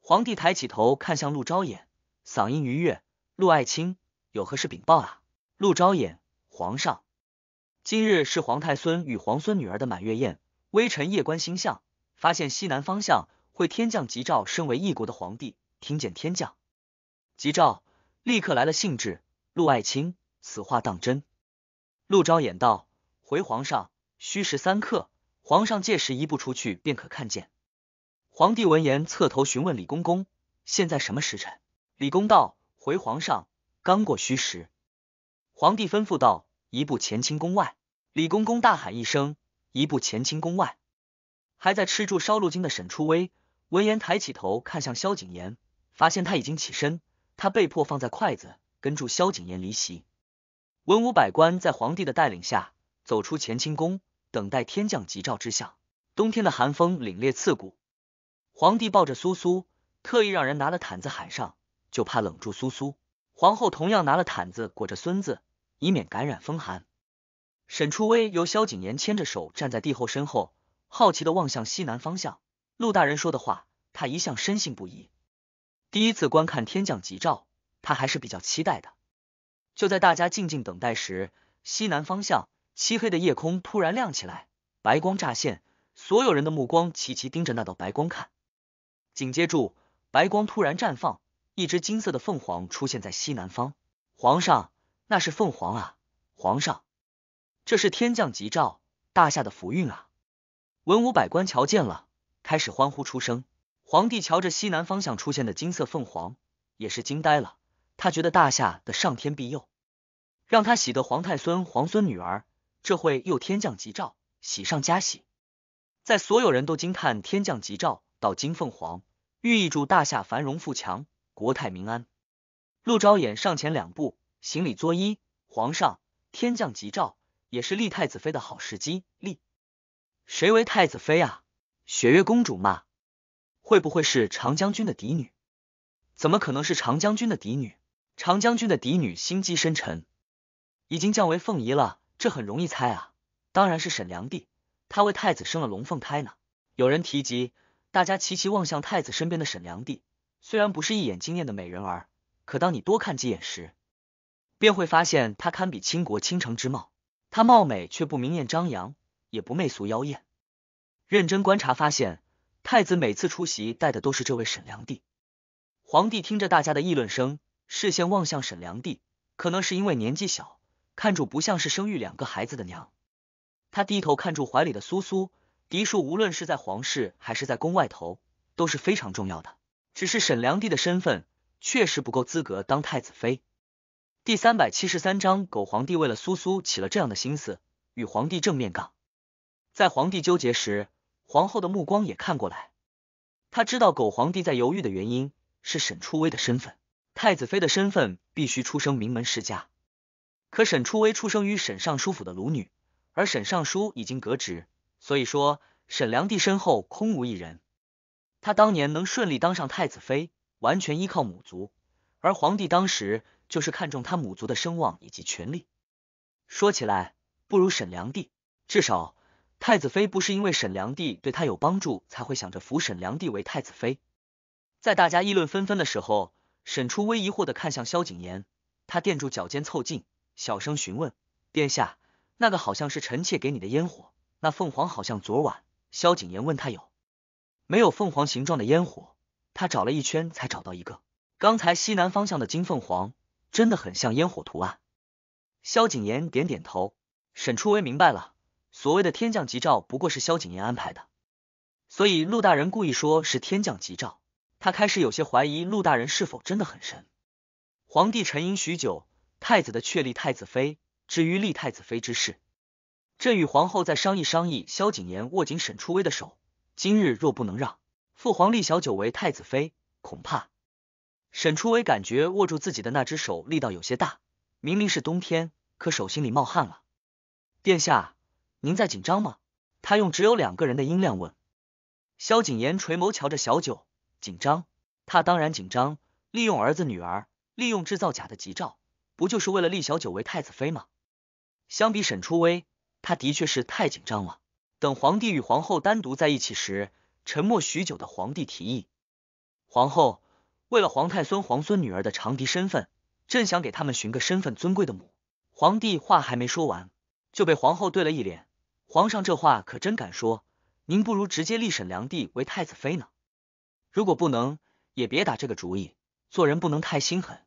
皇帝抬起头看向陆昭衍，嗓音愉悦：“陆爱卿，有何事禀报啊？”陆昭衍：“皇上，今日是皇太孙与皇孙女儿的满月宴，微臣夜观星象，发现西南方向会天降吉兆。身为一国的皇帝，听见天降吉兆，立刻来了兴致。陆爱卿，此话当真？”陆昭衍道：“回皇上，虚时三刻，皇上届时一步出去便可看见。”皇帝闻言侧头询问李公公：“现在什么时辰？”李公道：“回皇上，刚过虚时。”皇帝吩咐道：“一步乾清宫外。”李公公大喊一声：“一步乾清宫外！”还在吃住烧鹿精的沈初微闻言抬起头看向萧景琰，发现他已经起身，他被迫放在筷子，跟住萧景琰离席。文武百官在皇帝的带领下走出乾清宫，等待天降吉兆之象。冬天的寒风凛冽刺骨，皇帝抱着苏苏，特意让人拿了毯子喊上，就怕冷住苏苏。皇后同样拿了毯子裹着孙子，以免感染风寒。沈初微由萧景琰牵着手站在帝后身后，好奇的望向西南方向。陆大人说的话，他一向深信不疑。第一次观看天降吉兆，他还是比较期待的。就在大家静静等待时，西南方向漆黑的夜空突然亮起来，白光乍现，所有人的目光齐齐盯着那道白光看。紧接住，白光突然绽放，一只金色的凤凰出现在西南方。皇上，那是凤凰啊！皇上，这是天降吉兆，大夏的福运啊！文武百官瞧见了，开始欢呼出声。皇帝瞧着西南方向出现的金色凤凰，也是惊呆了。他觉得大夏的上天庇佑，让他喜得皇太孙、皇孙女儿，这会又天降吉兆，喜上加喜。在所有人都惊叹天降吉兆到金凤凰，寓意祝大夏繁荣富强、国泰民安。陆昭衍上前两步，行礼作揖：“皇上，天降吉兆也是立太子妃的好时机，立谁为太子妃啊？雪月公主嘛？会不会是长将军的嫡女？怎么可能是长将军的嫡女？”长将军的嫡女心机深沉，已经降为凤仪了，这很容易猜啊！当然是沈良娣，她为太子生了龙凤胎呢。有人提及，大家齐齐望向太子身边的沈良娣。虽然不是一眼惊艳的美人儿，可当你多看几眼时，便会发现她堪比倾国倾城之貌。她貌美却不明艳张扬，也不媚俗妖艳。认真观察发现，太子每次出席带的都是这位沈良娣。皇帝听着大家的议论声。视线望向沈良娣，可能是因为年纪小，看住不像是生育两个孩子的娘。他低头看住怀里的苏苏，嫡庶无论是在皇室还是在宫外头都是非常重要的。只是沈良娣的身份确实不够资格当太子妃。第三百七十三章，狗皇帝为了苏苏起了这样的心思，与皇帝正面杠。在皇帝纠结时，皇后的目光也看过来。他知道狗皇帝在犹豫的原因是沈初微的身份。太子妃的身份必须出生名门世家，可沈初微出生于沈尚书府的卢女，而沈尚书已经革职，所以说沈良娣身后空无一人。她当年能顺利当上太子妃，完全依靠母族，而皇帝当时就是看中她母族的声望以及权力。说起来不如沈良娣，至少太子妃不是因为沈良娣对她有帮助才会想着扶沈良娣为太子妃。在大家议论纷纷的时候。沈初微疑惑的看向萧景言，他垫住脚尖凑近，小声询问：“殿下，那个好像是臣妾给你的烟火，那凤凰好像昨晚……”萧景言问他有没有凤凰形状的烟火，他找了一圈才找到一个，刚才西南方向的金凤凰真的很像烟火图案。萧景言点点头，沈初微明白了，所谓的天降吉兆不过是萧景言安排的，所以陆大人故意说是天降吉兆。他开始有些怀疑陆大人是否真的很神。皇帝沉吟许久，太子的确立，太子妃，至于立太子妃之事，朕与皇后再商议商议。萧景琰握紧沈初微的手，今日若不能让父皇立小九为太子妃，恐怕……沈初微感觉握住自己的那只手力道有些大，明明是冬天，可手心里冒汗了。殿下，您在紧张吗？他用只有两个人的音量问。萧景琰垂眸瞧着小九。紧张，他当然紧张。利用儿子女儿，利用制造假的吉兆，不就是为了立小九为太子妃吗？相比沈初微，他的确是太紧张了。等皇帝与皇后单独在一起时，沉默许久的皇帝提议，皇后为了皇太孙皇孙女儿的长嫡身份，朕想给他们寻个身份尊贵的母。皇帝话还没说完，就被皇后怼了一脸。皇上这话可真敢说，您不如直接立沈良娣为太子妃呢。如果不能，也别打这个主意。做人不能太心狠，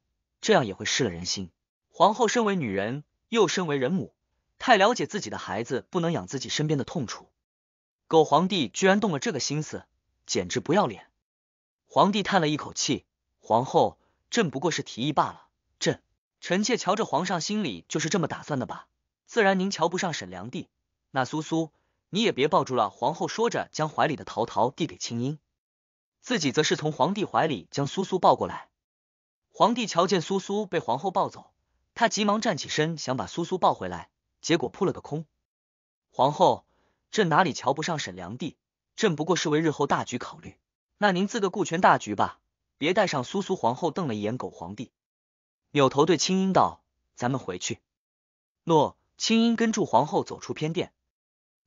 这样也会失了人心。皇后身为女人，又身为人母，太了解自己的孩子，不能养自己身边的痛楚。狗皇帝居然动了这个心思，简直不要脸！皇帝叹了一口气：“皇后，朕不过是提议罢了。朕，臣妾瞧着皇上心里就是这么打算的吧？自然您瞧不上沈良娣，那苏苏你也别抱住了。”皇后说着，将怀里的桃桃递给青樱。自己则是从皇帝怀里将苏苏抱过来，皇帝瞧见苏苏被皇后抱走，他急忙站起身想把苏苏抱回来，结果扑了个空。皇后，朕哪里瞧不上沈良帝？朕不过是为日后大局考虑，那您自个顾全大局吧，别带上苏苏。皇后瞪了一眼狗皇帝，扭头对青樱道：“咱们回去。”诺，青樱跟住皇后走出偏殿。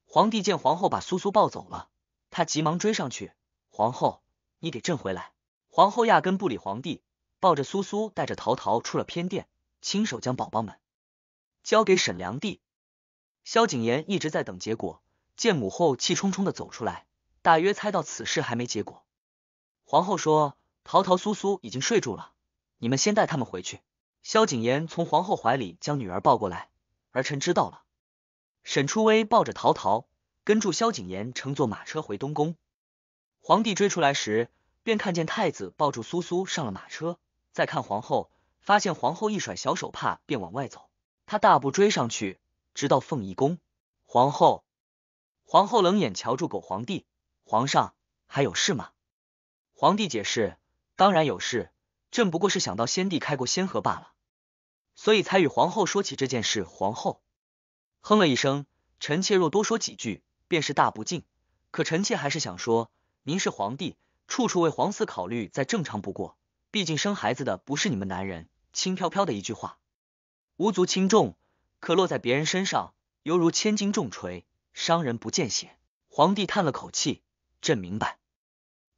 皇帝见皇后把苏苏抱走了，他急忙追上去。皇后。你给朕回来！皇后压根不理皇帝，抱着苏苏，带着陶陶出了偏殿，亲手将宝宝们交给沈良娣。萧景琰一直在等结果，见母后气冲冲的走出来，大约猜到此事还没结果。皇后说：“陶陶、苏苏已经睡住了，你们先带他们回去。”萧景琰从皇后怀里将女儿抱过来，儿臣知道了。沈初微抱着陶陶，跟住萧景琰乘坐马车回东宫。皇帝追出来时，便看见太子抱住苏苏上了马车。再看皇后，发现皇后一甩小手帕，便往外走。他大步追上去，直到凤仪宫。皇后，皇后冷眼瞧住狗皇帝。皇上还有事吗？皇帝解释：“当然有事，朕不过是想到先帝开过先河罢了，所以才与皇后说起这件事。”皇后哼了一声：“臣妾若多说几句，便是大不敬。可臣妾还是想说。”您是皇帝，处处为皇嗣考虑，再正常不过。毕竟生孩子的不是你们男人，轻飘飘的一句话，无足轻重，可落在别人身上，犹如千斤重锤，伤人不见血。皇帝叹了口气，朕明白。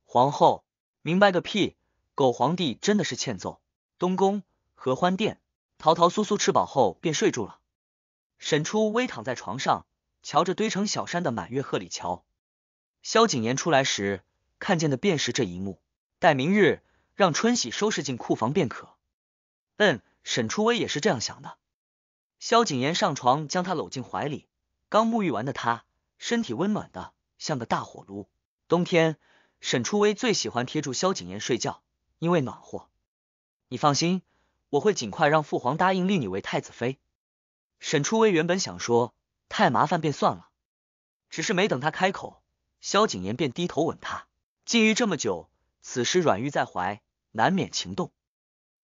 皇后，明白个屁！狗皇帝真的是欠揍。东宫合欢殿，桃桃苏苏吃饱后便睡住了。沈初微躺在床上，瞧着堆成小山的满月贺礼桥。萧景琰出来时看见的便是这一幕。待明日让春喜收拾进库房便可。嗯，沈初微也是这样想的。萧景琰上床将他搂进怀里，刚沐浴完的他身体温暖的像个大火炉。冬天，沈初微最喜欢贴住萧景琰睡觉，因为暖和。你放心，我会尽快让父皇答应立你为太子妃。沈初微原本想说太麻烦便算了，只是没等他开口。萧景琰便低头吻她，禁欲这么久，此时软玉在怀，难免情动。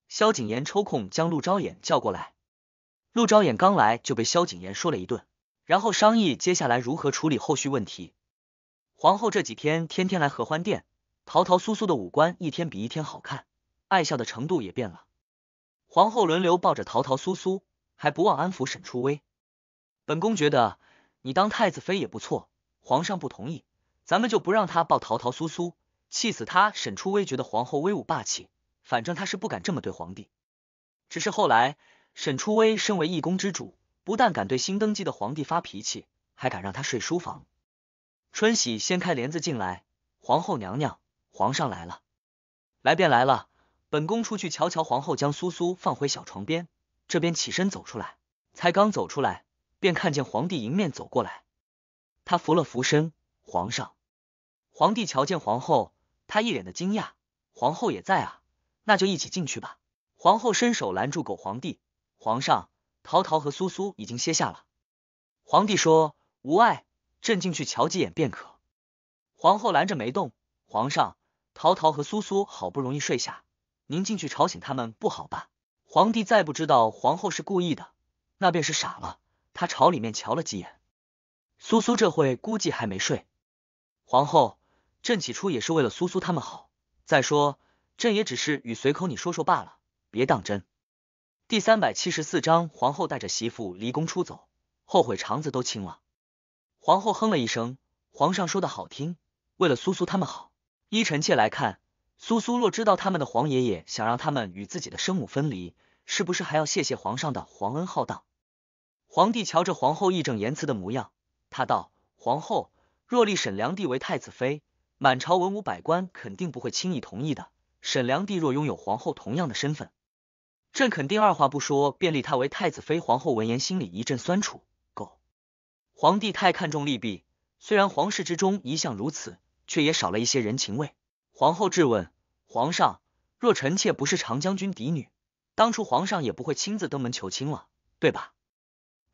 萧景琰抽空将陆昭衍叫过来，陆昭衍刚来就被萧景琰说了一顿，然后商议接下来如何处理后续问题。皇后这几天天天来合欢殿，桃桃苏苏的五官一天比一天好看，爱笑的程度也变了。皇后轮流抱着桃桃苏苏，还不忘安抚沈初微。本宫觉得你当太子妃也不错，皇上不同意。咱们就不让他抱桃桃苏苏，气死他！沈初微觉得皇后威武霸气，反正他是不敢这么对皇帝。只是后来，沈初微身为一宫之主，不但敢对新登基的皇帝发脾气，还敢让他睡书房。春喜掀开帘子进来，皇后娘娘，皇上来了，来便来了。本宫出去瞧瞧。皇后将苏苏放回小床边，这边起身走出来，才刚走出来，便看见皇帝迎面走过来，他扶了扶身，皇上。皇帝瞧见皇后，他一脸的惊讶。皇后也在啊，那就一起进去吧。皇后伸手拦住狗皇帝，皇上，陶陶和苏苏已经歇下了。皇帝说：“无碍，朕进去瞧几眼便可。”皇后拦着没动。皇上，陶陶和苏苏好不容易睡下，您进去吵醒他们不好吧？皇帝再不知道皇后是故意的，那便是傻了。他朝里面瞧了几眼，苏苏这会估计还没睡。皇后。朕起初也是为了苏苏他们好，再说，朕也只是与随口你说说罢了，别当真。第三百七十四章，皇后带着媳妇离宫出走，后悔肠子都青了。皇后哼了一声，皇上说的好听，为了苏苏他们好，依臣妾来看，苏苏若知道他们的皇爷爷想让他们与自己的生母分离，是不是还要谢谢皇上的皇恩浩荡？皇帝瞧着皇后义正言辞的模样，他道：皇后若立沈良娣为太子妃。满朝文武百官肯定不会轻易同意的。沈良娣若拥有皇后同样的身份，朕肯定二话不说便立她为太子妃。皇后闻言心里一阵酸楚。狗皇帝太看重利弊，虽然皇室之中一向如此，却也少了一些人情味。皇后质问皇上：若臣妾不是长将军嫡女，当初皇上也不会亲自登门求亲了，对吧？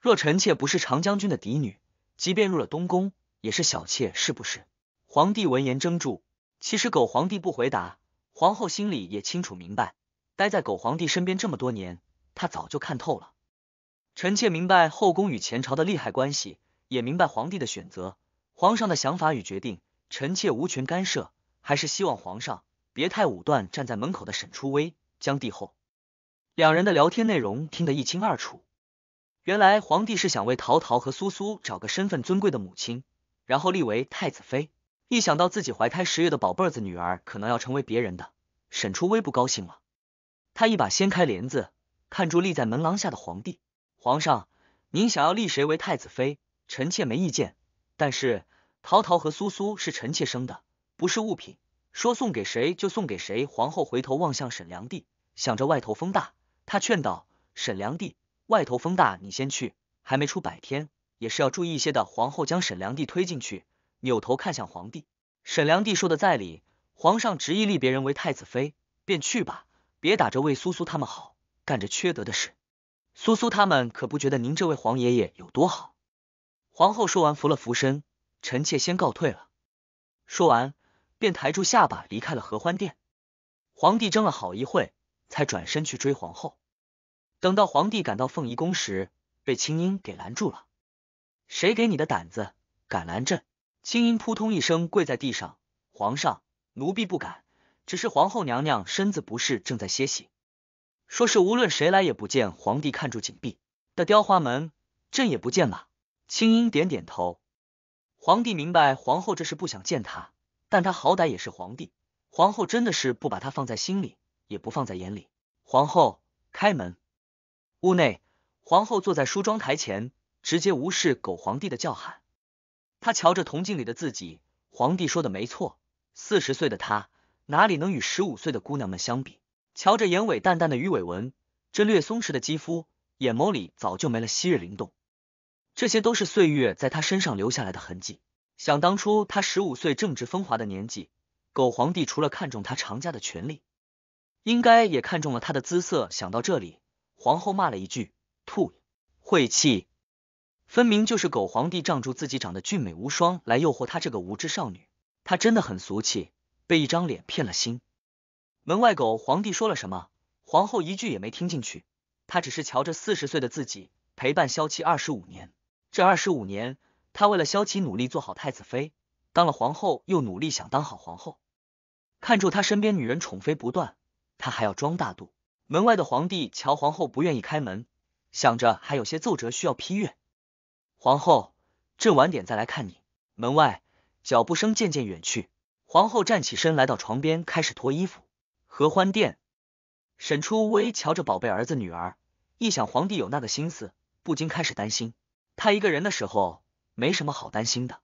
若臣妾不是长将军的嫡女，即便入了东宫，也是小妾，是不是？皇帝闻言怔住。其实狗皇帝不回答，皇后心里也清楚明白。待在狗皇帝身边这么多年，她早就看透了。臣妾明白后宫与前朝的利害关系，也明白皇帝的选择、皇上的想法与决定，臣妾无权干涉。还是希望皇上别太武断。站在门口的沈初微将帝后两人的聊天内容听得一清二楚。原来皇帝是想为陶陶和苏苏找个身份尊贵的母亲，然后立为太子妃。一想到自己怀胎十月的宝贝儿子女儿可能要成为别人的，沈初微不高兴了。他一把掀开帘子，看住立在门廊下的皇帝。皇上，您想要立谁为太子妃，臣妾没意见。但是陶陶和苏苏是臣妾生的，不是物品，说送给谁就送给谁。皇后回头望向沈良娣，想着外头风大，她劝道：“沈良娣，外头风大，你先去。还没出百天，也是要注意一些的。”皇后将沈良娣推进去。扭头看向皇帝，沈良娣说的在理，皇上执意立别人为太子妃，便去吧，别打着为苏苏他们好，干着缺德的事。苏苏他们可不觉得您这位皇爷爷有多好。皇后说完，扶了扶身，臣妾先告退了。说完，便抬住下巴离开了合欢殿。皇帝争了好一会，才转身去追皇后。等到皇帝赶到凤仪宫时，被青樱给拦住了。谁给你的胆子，敢拦朕？青音扑通一声跪在地上，皇上，奴婢不敢。只是皇后娘娘身子不适，正在歇息，说是无论谁来也不见。皇帝看住紧闭的雕花门，朕也不见了。青樱点点头，皇帝明白皇后这是不想见他，但他好歹也是皇帝。皇后真的是不把他放在心里，也不放在眼里。皇后，开门。屋内，皇后坐在梳妆台前，直接无视狗皇帝的叫喊。他瞧着铜镜里的自己，皇帝说的没错，四十岁的他哪里能与十五岁的姑娘们相比？瞧着眼尾淡淡的鱼尾纹，这略松弛的肌肤，眼眸里早就没了昔日灵动，这些都是岁月在他身上留下来的痕迹。想当初，他十五岁正值风华的年纪，狗皇帝除了看中他常家的权利，应该也看中了他的姿色。想到这里，皇后骂了一句：“兔晦气。”分明就是狗皇帝仗住自己长得俊美无双来诱惑他这个无知少女，他真的很俗气，被一张脸骗了心。门外狗皇帝说了什么，皇后一句也没听进去，她只是瞧着四十岁的自己陪伴萧琪二十五年，这二十五年，她为了萧琪努力做好太子妃，当了皇后又努力想当好皇后，看住他身边女人宠妃不断，她还要装大度。门外的皇帝瞧皇后不愿意开门，想着还有些奏折需要批阅。皇后，朕晚点再来看你。门外脚步声渐渐远去，皇后站起身，来到床边，开始脱衣服。合欢殿，沈初微瞧着宝贝儿子女儿，一想皇帝有那个心思，不禁开始担心。他一个人的时候没什么好担心的，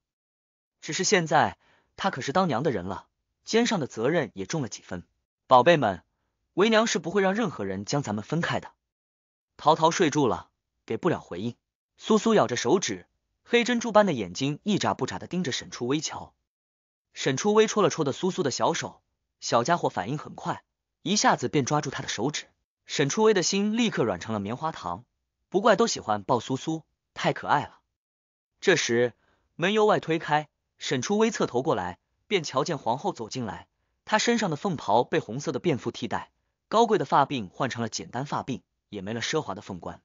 只是现在他可是当娘的人了，肩上的责任也重了几分。宝贝们，为娘是不会让任何人将咱们分开的。陶陶睡住了，给不了回应。苏苏咬着手指，黑珍珠般的眼睛一眨不眨的盯着沈初微瞧。沈初微戳了戳的苏苏的小手，小家伙反应很快，一下子便抓住他的手指。沈初微的心立刻软成了棉花糖，不怪都喜欢抱苏苏，太可爱了。这时门由外推开，沈初微侧头过来，便瞧见皇后走进来。她身上的凤袍被红色的便服替代，高贵的发鬓换成了简单发鬓，也没了奢华的凤冠。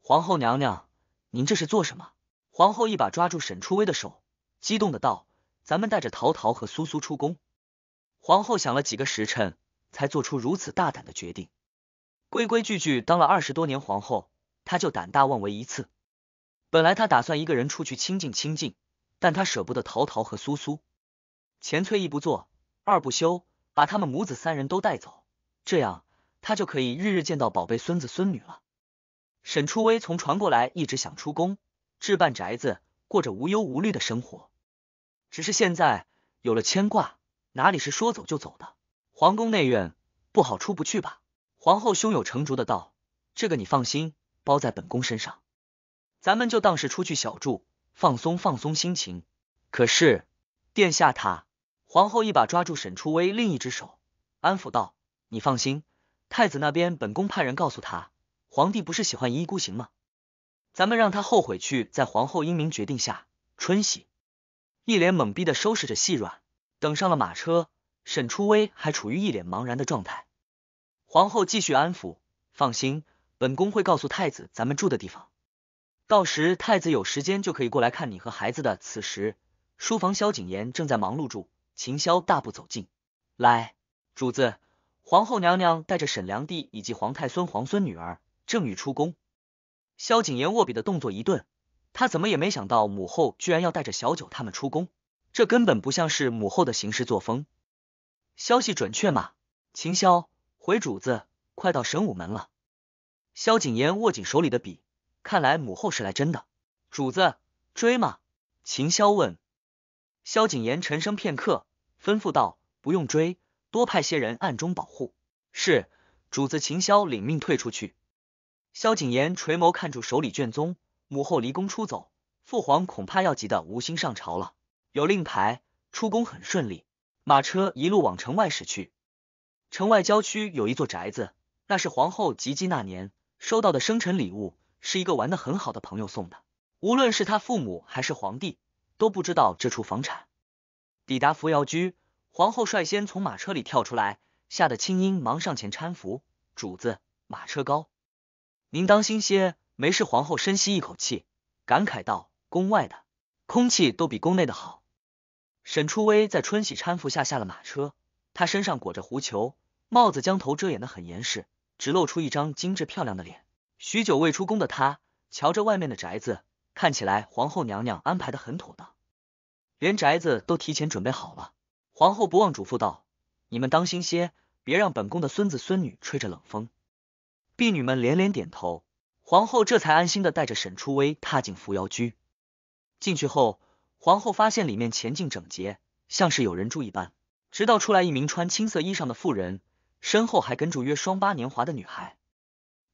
皇后娘娘。您这是做什么？皇后一把抓住沈初微的手，激动的道：“咱们带着陶陶和苏苏出宫。”皇后想了几个时辰，才做出如此大胆的决定。规规矩矩当了二十多年皇后，她就胆大妄为一次。本来她打算一个人出去清静清静，但她舍不得陶陶和苏苏。钱翠一不做二不休，把他们母子三人都带走，这样她就可以日日见到宝贝孙子孙女了。沈初微从传过来，一直想出宫置办宅子，过着无忧无虑的生活。只是现在有了牵挂，哪里是说走就走的？皇宫内院不好出不去吧？皇后胸有成竹的道：“这个你放心，包在本宫身上。咱们就当是出去小住，放松放松心情。”可是殿下他……皇后一把抓住沈初微另一只手，安抚道：“你放心，太子那边本宫派人告诉他。”皇帝不是喜欢一意孤行吗？咱们让他后悔去。在皇后英明决定下，春喜一脸懵逼的收拾着细软，等上了马车，沈初微还处于一脸茫然的状态。皇后继续安抚，放心，本宫会告诉太子咱们住的地方，到时太子有时间就可以过来看你和孩子的。此时，书房萧景琰正在忙碌住，秦霄大步走进来，主子，皇后娘娘带着沈良娣以及皇太孙、皇孙女儿。正欲出宫，萧景琰握笔的动作一顿。他怎么也没想到母后居然要带着小九他们出宫，这根本不像是母后的行事作风。消息准确吗？秦霄，回主子，快到神武门了。萧景琰握紧手里的笔，看来母后是来真的。主子追吗？秦霄问。萧景琰沉声片刻，吩咐道：“不用追，多派些人暗中保护。”是主子。秦霄领命退出去。萧景琰垂眸看住手里卷宗，母后离宫出走，父皇恐怕要急得无心上朝了。有令牌，出宫很顺利。马车一路往城外驶去。城外郊区有一座宅子，那是皇后及笄那年收到的生辰礼物，是一个玩的很好的朋友送的。无论是他父母还是皇帝，都不知道这处房产。抵达扶摇居，皇后率先从马车里跳出来，吓得青樱忙上前搀扶。主子，马车高。您当心些，没事。皇后深吸一口气，感慨道：“宫外的空气都比宫内的好。”沈初微在春喜搀扶下下了马车，她身上裹着狐裘，帽子将头遮掩得很严实，只露出一张精致漂亮的脸。许久未出宫的她，瞧着外面的宅子，看起来皇后娘娘安排的很妥当，连宅子都提前准备好了。皇后不忘嘱咐道：“你们当心些，别让本宫的孙子孙女吹着冷风。”婢女们连连点头，皇后这才安心的带着沈初微踏进扶摇居。进去后，皇后发现里面前景整洁，像是有人住一般。直到出来一名穿青色衣裳的妇人，身后还跟着约双八年华的女孩。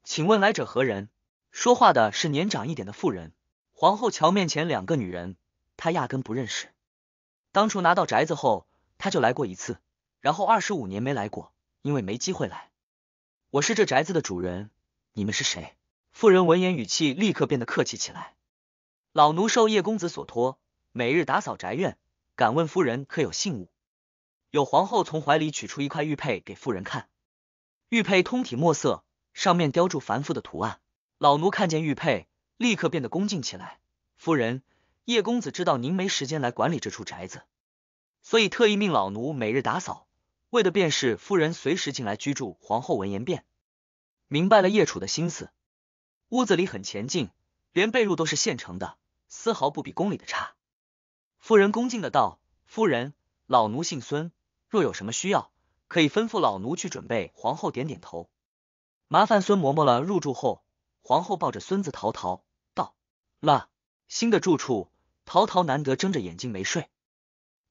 请问来者何人？说话的是年长一点的妇人。皇后瞧面前两个女人，她压根不认识。当初拿到宅子后，她就来过一次，然后二十五年没来过，因为没机会来。我是这宅子的主人，你们是谁？妇人闻言，语气立刻变得客气起来。老奴受叶公子所托，每日打扫宅院，敢问夫人可有信物？有皇后从怀里取出一块玉佩给妇人看，玉佩通体墨色，上面雕铸繁复的图案。老奴看见玉佩，立刻变得恭敬起来。夫人，叶公子知道您没时间来管理这处宅子，所以特意命老奴每日打扫。为的便是夫人随时进来居住。皇后闻言便明白了叶楚的心思。屋子里很前进，连被褥都是现成的，丝毫不比宫里的差。夫人恭敬的道：“夫人，老奴姓孙，若有什么需要，可以吩咐老奴去准备。”皇后点点头，麻烦孙嬷嬷了。入住后，皇后抱着孙子陶陶道：“了新的住处。”陶陶难得睁着眼睛没睡。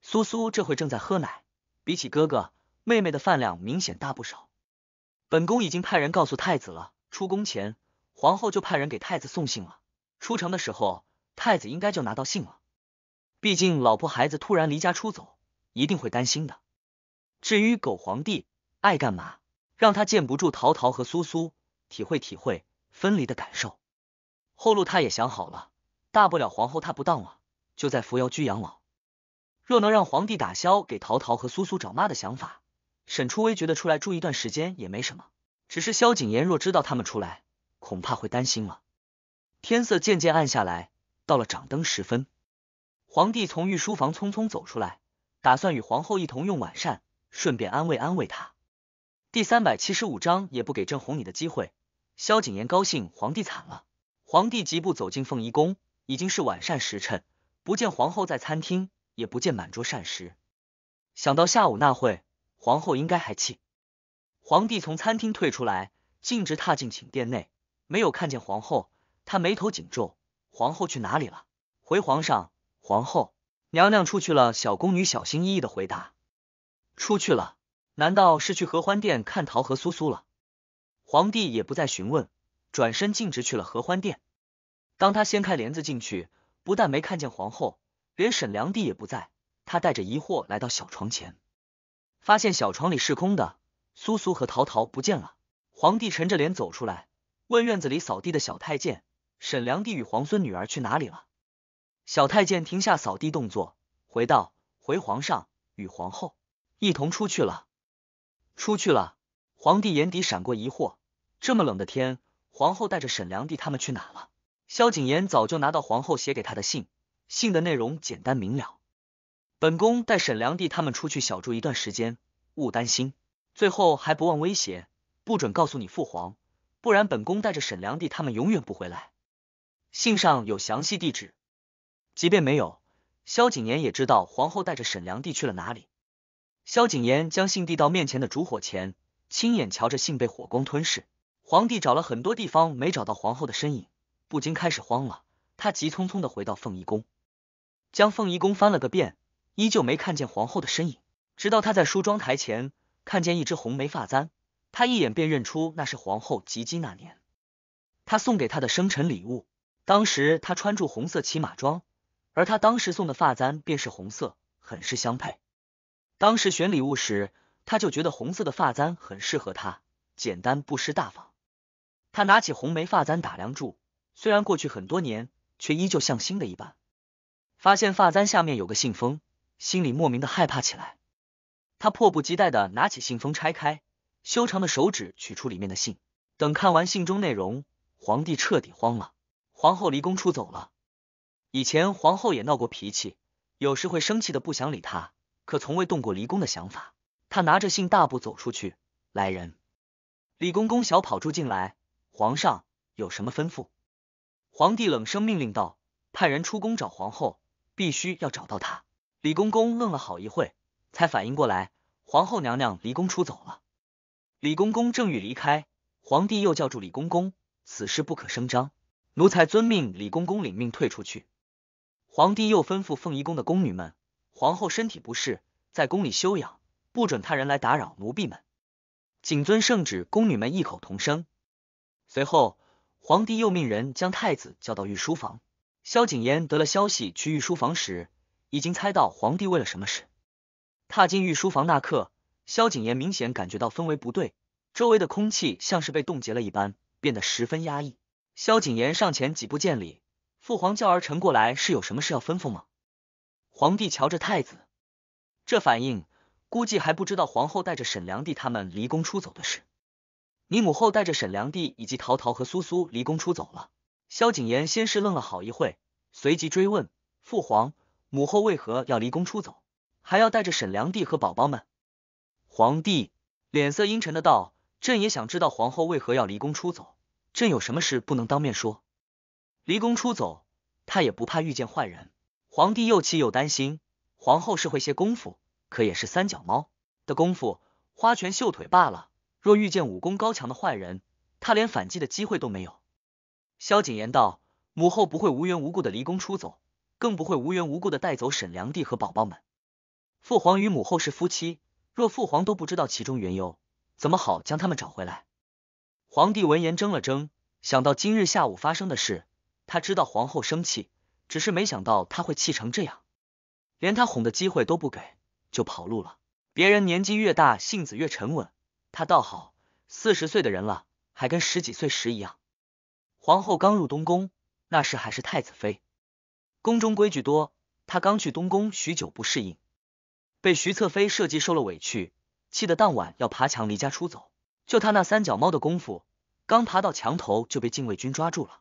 苏苏这会正在喝奶，比起哥哥。妹妹的饭量明显大不少，本宫已经派人告诉太子了。出宫前，皇后就派人给太子送信了。出城的时候，太子应该就拿到信了。毕竟老婆孩子突然离家出走，一定会担心的。至于狗皇帝爱干嘛，让他见不住陶陶和苏苏，体会体会分离的感受。后路他也想好了，大不了皇后他不当了，就在扶摇居养老。若能让皇帝打消给陶陶和苏苏找妈的想法。沈初微觉得出来住一段时间也没什么，只是萧景言若知道他们出来，恐怕会担心了。天色渐渐暗下来，到了掌灯时分，皇帝从御书房匆匆走出来，打算与皇后一同用晚膳，顺便安慰安慰她。第三百七十五章也不给朕哄你的机会。萧景言高兴，皇帝惨了。皇帝疾步走进凤仪宫，已经是晚膳时辰，不见皇后在餐厅，也不见满桌膳食。想到下午那会。皇后应该还气。皇帝从餐厅退出来，径直踏进寝殿内，没有看见皇后。他眉头紧皱，皇后去哪里了？回皇上，皇后娘娘出去了。小宫女小心翼翼的回答：“出去了，难道是去合欢殿看桃和苏苏了？”皇帝也不再询问，转身径直去了合欢殿。当他掀开帘子进去，不但没看见皇后，连沈良娣也不在。他带着疑惑来到小床前。发现小床里是空的，苏苏和陶陶不见了。皇帝沉着脸走出来，问院子里扫地的小太监：“沈良娣与皇孙女儿去哪里了？”小太监停下扫地动作，回道：“回皇上，与皇后一同出去了。”出去了。皇帝眼底闪过疑惑：这么冷的天，皇后带着沈良娣他们去哪了？萧景琰早就拿到皇后写给他的信，信的内容简单明了。本宫带沈良娣他们出去小住一段时间，勿担心。最后还不忘威胁，不准告诉你父皇，不然本宫带着沈良娣他们永远不回来。信上有详细地址，即便没有，萧景琰也知道皇后带着沈良娣去了哪里。萧景琰将信递到面前的烛火前，亲眼瞧着信被火光吞噬。皇帝找了很多地方，没找到皇后的身影，不禁开始慌了。他急匆匆的回到凤仪宫，将凤仪宫翻了个遍。依旧没看见皇后的身影，直到他在梳妆台前看见一只红梅发簪，他一眼便认出那是皇后及笄那年，他送给他的生辰礼物。当时他穿着红色骑马装，而他当时送的发簪便是红色，很是相配。当时选礼物时，他就觉得红色的发簪很适合他，简单不失大方。他拿起红梅发簪打量住，虽然过去很多年，却依旧像新的一般。发现发簪下面有个信封。心里莫名的害怕起来，他迫不及待的拿起信封拆开，修长的手指取出里面的信。等看完信中内容，皇帝彻底慌了，皇后离宫出走了。以前皇后也闹过脾气，有时会生气的不想理他，可从未动过离宫的想法。他拿着信大步走出去，来人，李公公小跑住进来，皇上有什么吩咐？皇帝冷声命令道：“派人出宫找皇后，必须要找到她。”李公公愣了好一会，才反应过来，皇后娘娘离宫出走了。李公公正欲离开，皇帝又叫住李公公，此事不可声张。奴才遵命。李公公领命退出去。皇帝又吩咐凤仪宫的宫女们，皇后身体不适，在宫里休养，不准他人来打扰。奴婢们谨遵圣旨。宫女们异口同声。随后，皇帝又命人将太子叫到御书房。萧景琰得了消息，去御书房时。已经猜到皇帝为了什么事，踏进御书房那刻，萧景琰明显感觉到氛围不对，周围的空气像是被冻结了一般，变得十分压抑。萧景琰上前几步见礼，父皇叫儿臣过来是有什么事要吩咐吗？皇帝瞧着太子，这反应估计还不知道皇后带着沈良娣他们离宫出走的事。你母后带着沈良娣以及陶陶和苏苏离宫出走了。萧景琰先是愣了好一会，随即追问父皇。母后为何要离宫出走，还要带着沈良娣和宝宝们？皇帝脸色阴沉的道：“朕也想知道皇后为何要离宫出走，朕有什么事不能当面说？离宫出走，他也不怕遇见坏人。”皇帝又气又担心。皇后是会些功夫，可也是三脚猫的功夫，花拳绣腿罢了。若遇见武功高强的坏人，他连反击的机会都没有。萧景言道：“母后不会无缘无故的离宫出走。”更不会无缘无故的带走沈良娣和宝宝们。父皇与母后是夫妻，若父皇都不知道其中缘由，怎么好将他们找回来？皇帝闻言怔了怔，想到今日下午发生的事，他知道皇后生气，只是没想到他会气成这样，连他哄的机会都不给就跑路了。别人年纪越大，性子越沉稳，他倒好，四十岁的人了，还跟十几岁时一样。皇后刚入东宫，那时还是太子妃。宫中规矩多，他刚去东宫许久不适应，被徐侧妃设计受了委屈，气得当晚要爬墙离家出走。就他那三脚猫的功夫，刚爬到墙头就被禁卫军抓住了。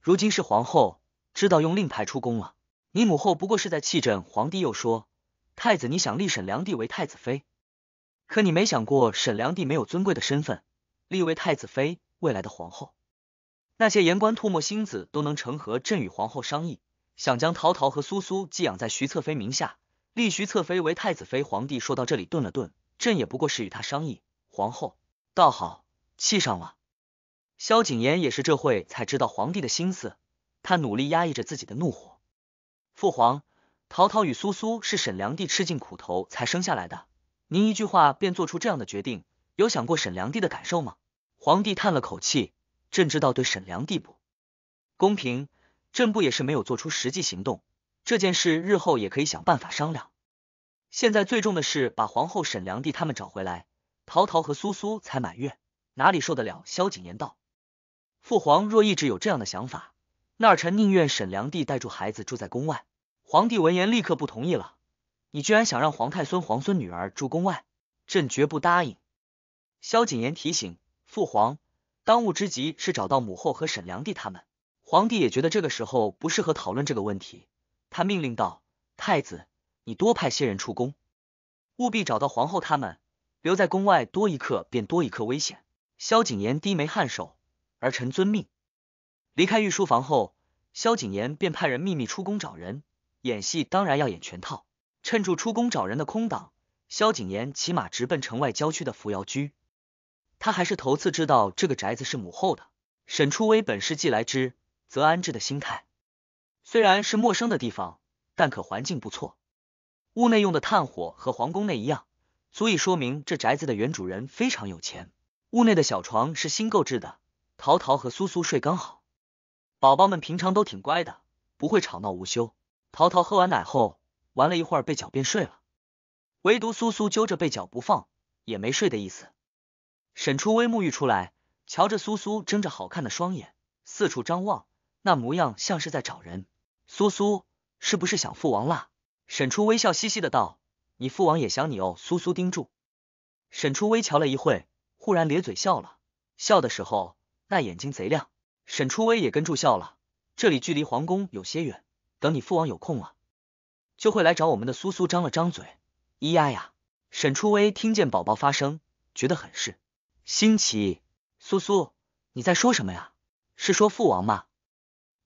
如今是皇后，知道用令牌出宫了。你母后不过是在气朕，皇帝又说太子你想立沈良娣为太子妃，可你没想过沈良娣没有尊贵的身份，立为太子妃，未来的皇后，那些言官唾沫星子都能成和朕与皇后商议。想将陶陶和苏苏寄养在徐侧妃名下，立徐侧妃为太子妃。皇帝说到这里顿了顿，朕也不过是与他商议。皇后倒好，气上了。萧景琰也是这会才知道皇帝的心思，他努力压抑着自己的怒火。父皇，陶陶与苏苏是沈良帝吃尽苦头才生下来的，您一句话便做出这样的决定，有想过沈良帝的感受吗？皇帝叹了口气，朕知道对沈良帝不公平。朕不也是没有做出实际行动？这件事日后也可以想办法商量。现在最重的是把皇后沈良娣他们找回来。陶陶和苏苏才满月，哪里受得了？萧景琰道：“父皇若一直有这样的想法，那儿臣宁愿沈良娣带住孩子住在宫外。”皇帝闻言立刻不同意了：“你居然想让皇太孙、皇孙女儿住宫外，朕绝不答应！”萧景琰提醒父皇：“当务之急是找到母后和沈良娣他们。”皇帝也觉得这个时候不适合讨论这个问题，他命令道：“太子，你多派些人出宫，务必找到皇后他们。留在宫外多一刻，便多一刻危险。”萧景琰低眉颔首：“儿臣遵命。”离开御书房后，萧景琰便派人秘密出宫找人。演戏当然要演全套，趁住出宫找人的空档，萧景琰骑马直奔城外郊区的扶摇居。他还是头次知道这个宅子是母后的。沈初微本是既来之。则安置的心态，虽然是陌生的地方，但可环境不错。屋内用的炭火和皇宫内一样，足以说明这宅子的原主人非常有钱。屋内的小床是新购置的，淘淘和苏苏睡刚好。宝宝们平常都挺乖的，不会吵闹无休。淘淘喝完奶后玩了一会儿，被脚便睡了。唯独苏苏揪着被脚不放，也没睡的意思。沈初微沐浴出来，瞧着苏苏睁着好看的双眼，四处张望。那模样像是在找人，苏苏是不是想父王啦？沈初微笑嘻嘻的道：“你父王也想你哦，苏苏。”盯住沈初微瞧了一会，忽然咧嘴笑了，笑的时候那眼睛贼亮。沈初微也跟住笑了。这里距离皇宫有些远，等你父王有空了，就会来找我们的。苏苏张了张嘴，咿呀呀。沈初微听见宝宝发声，觉得很是新奇。苏苏，你在说什么呀？是说父王吗？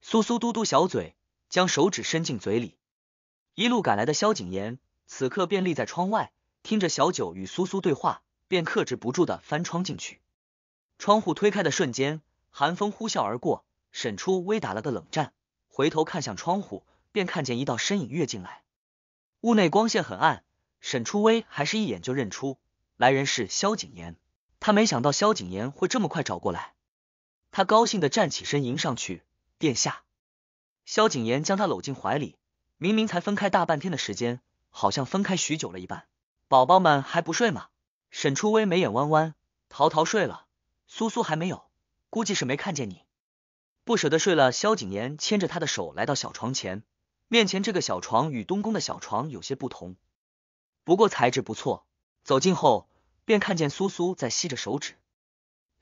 苏苏嘟嘟小嘴，将手指伸进嘴里。一路赶来的萧景言此刻便立在窗外，听着小九与苏苏对话，便克制不住的翻窗进去。窗户推开的瞬间，寒风呼啸而过，沈初微打了个冷战，回头看向窗户，便看见一道身影跃进来。屋内光线很暗，沈初微还是一眼就认出来人是萧景言。他没想到萧景言会这么快找过来，他高兴的站起身迎上去。殿下，萧景琰将他搂进怀里，明明才分开大半天的时间，好像分开许久了一般。宝宝们还不睡吗？沈初微眉眼弯弯，淘淘睡了，苏苏还没有，估计是没看见你。不舍得睡了，萧景琰牵着他的手来到小床前，面前这个小床与东宫的小床有些不同，不过材质不错。走近后，便看见苏苏在吸着手指。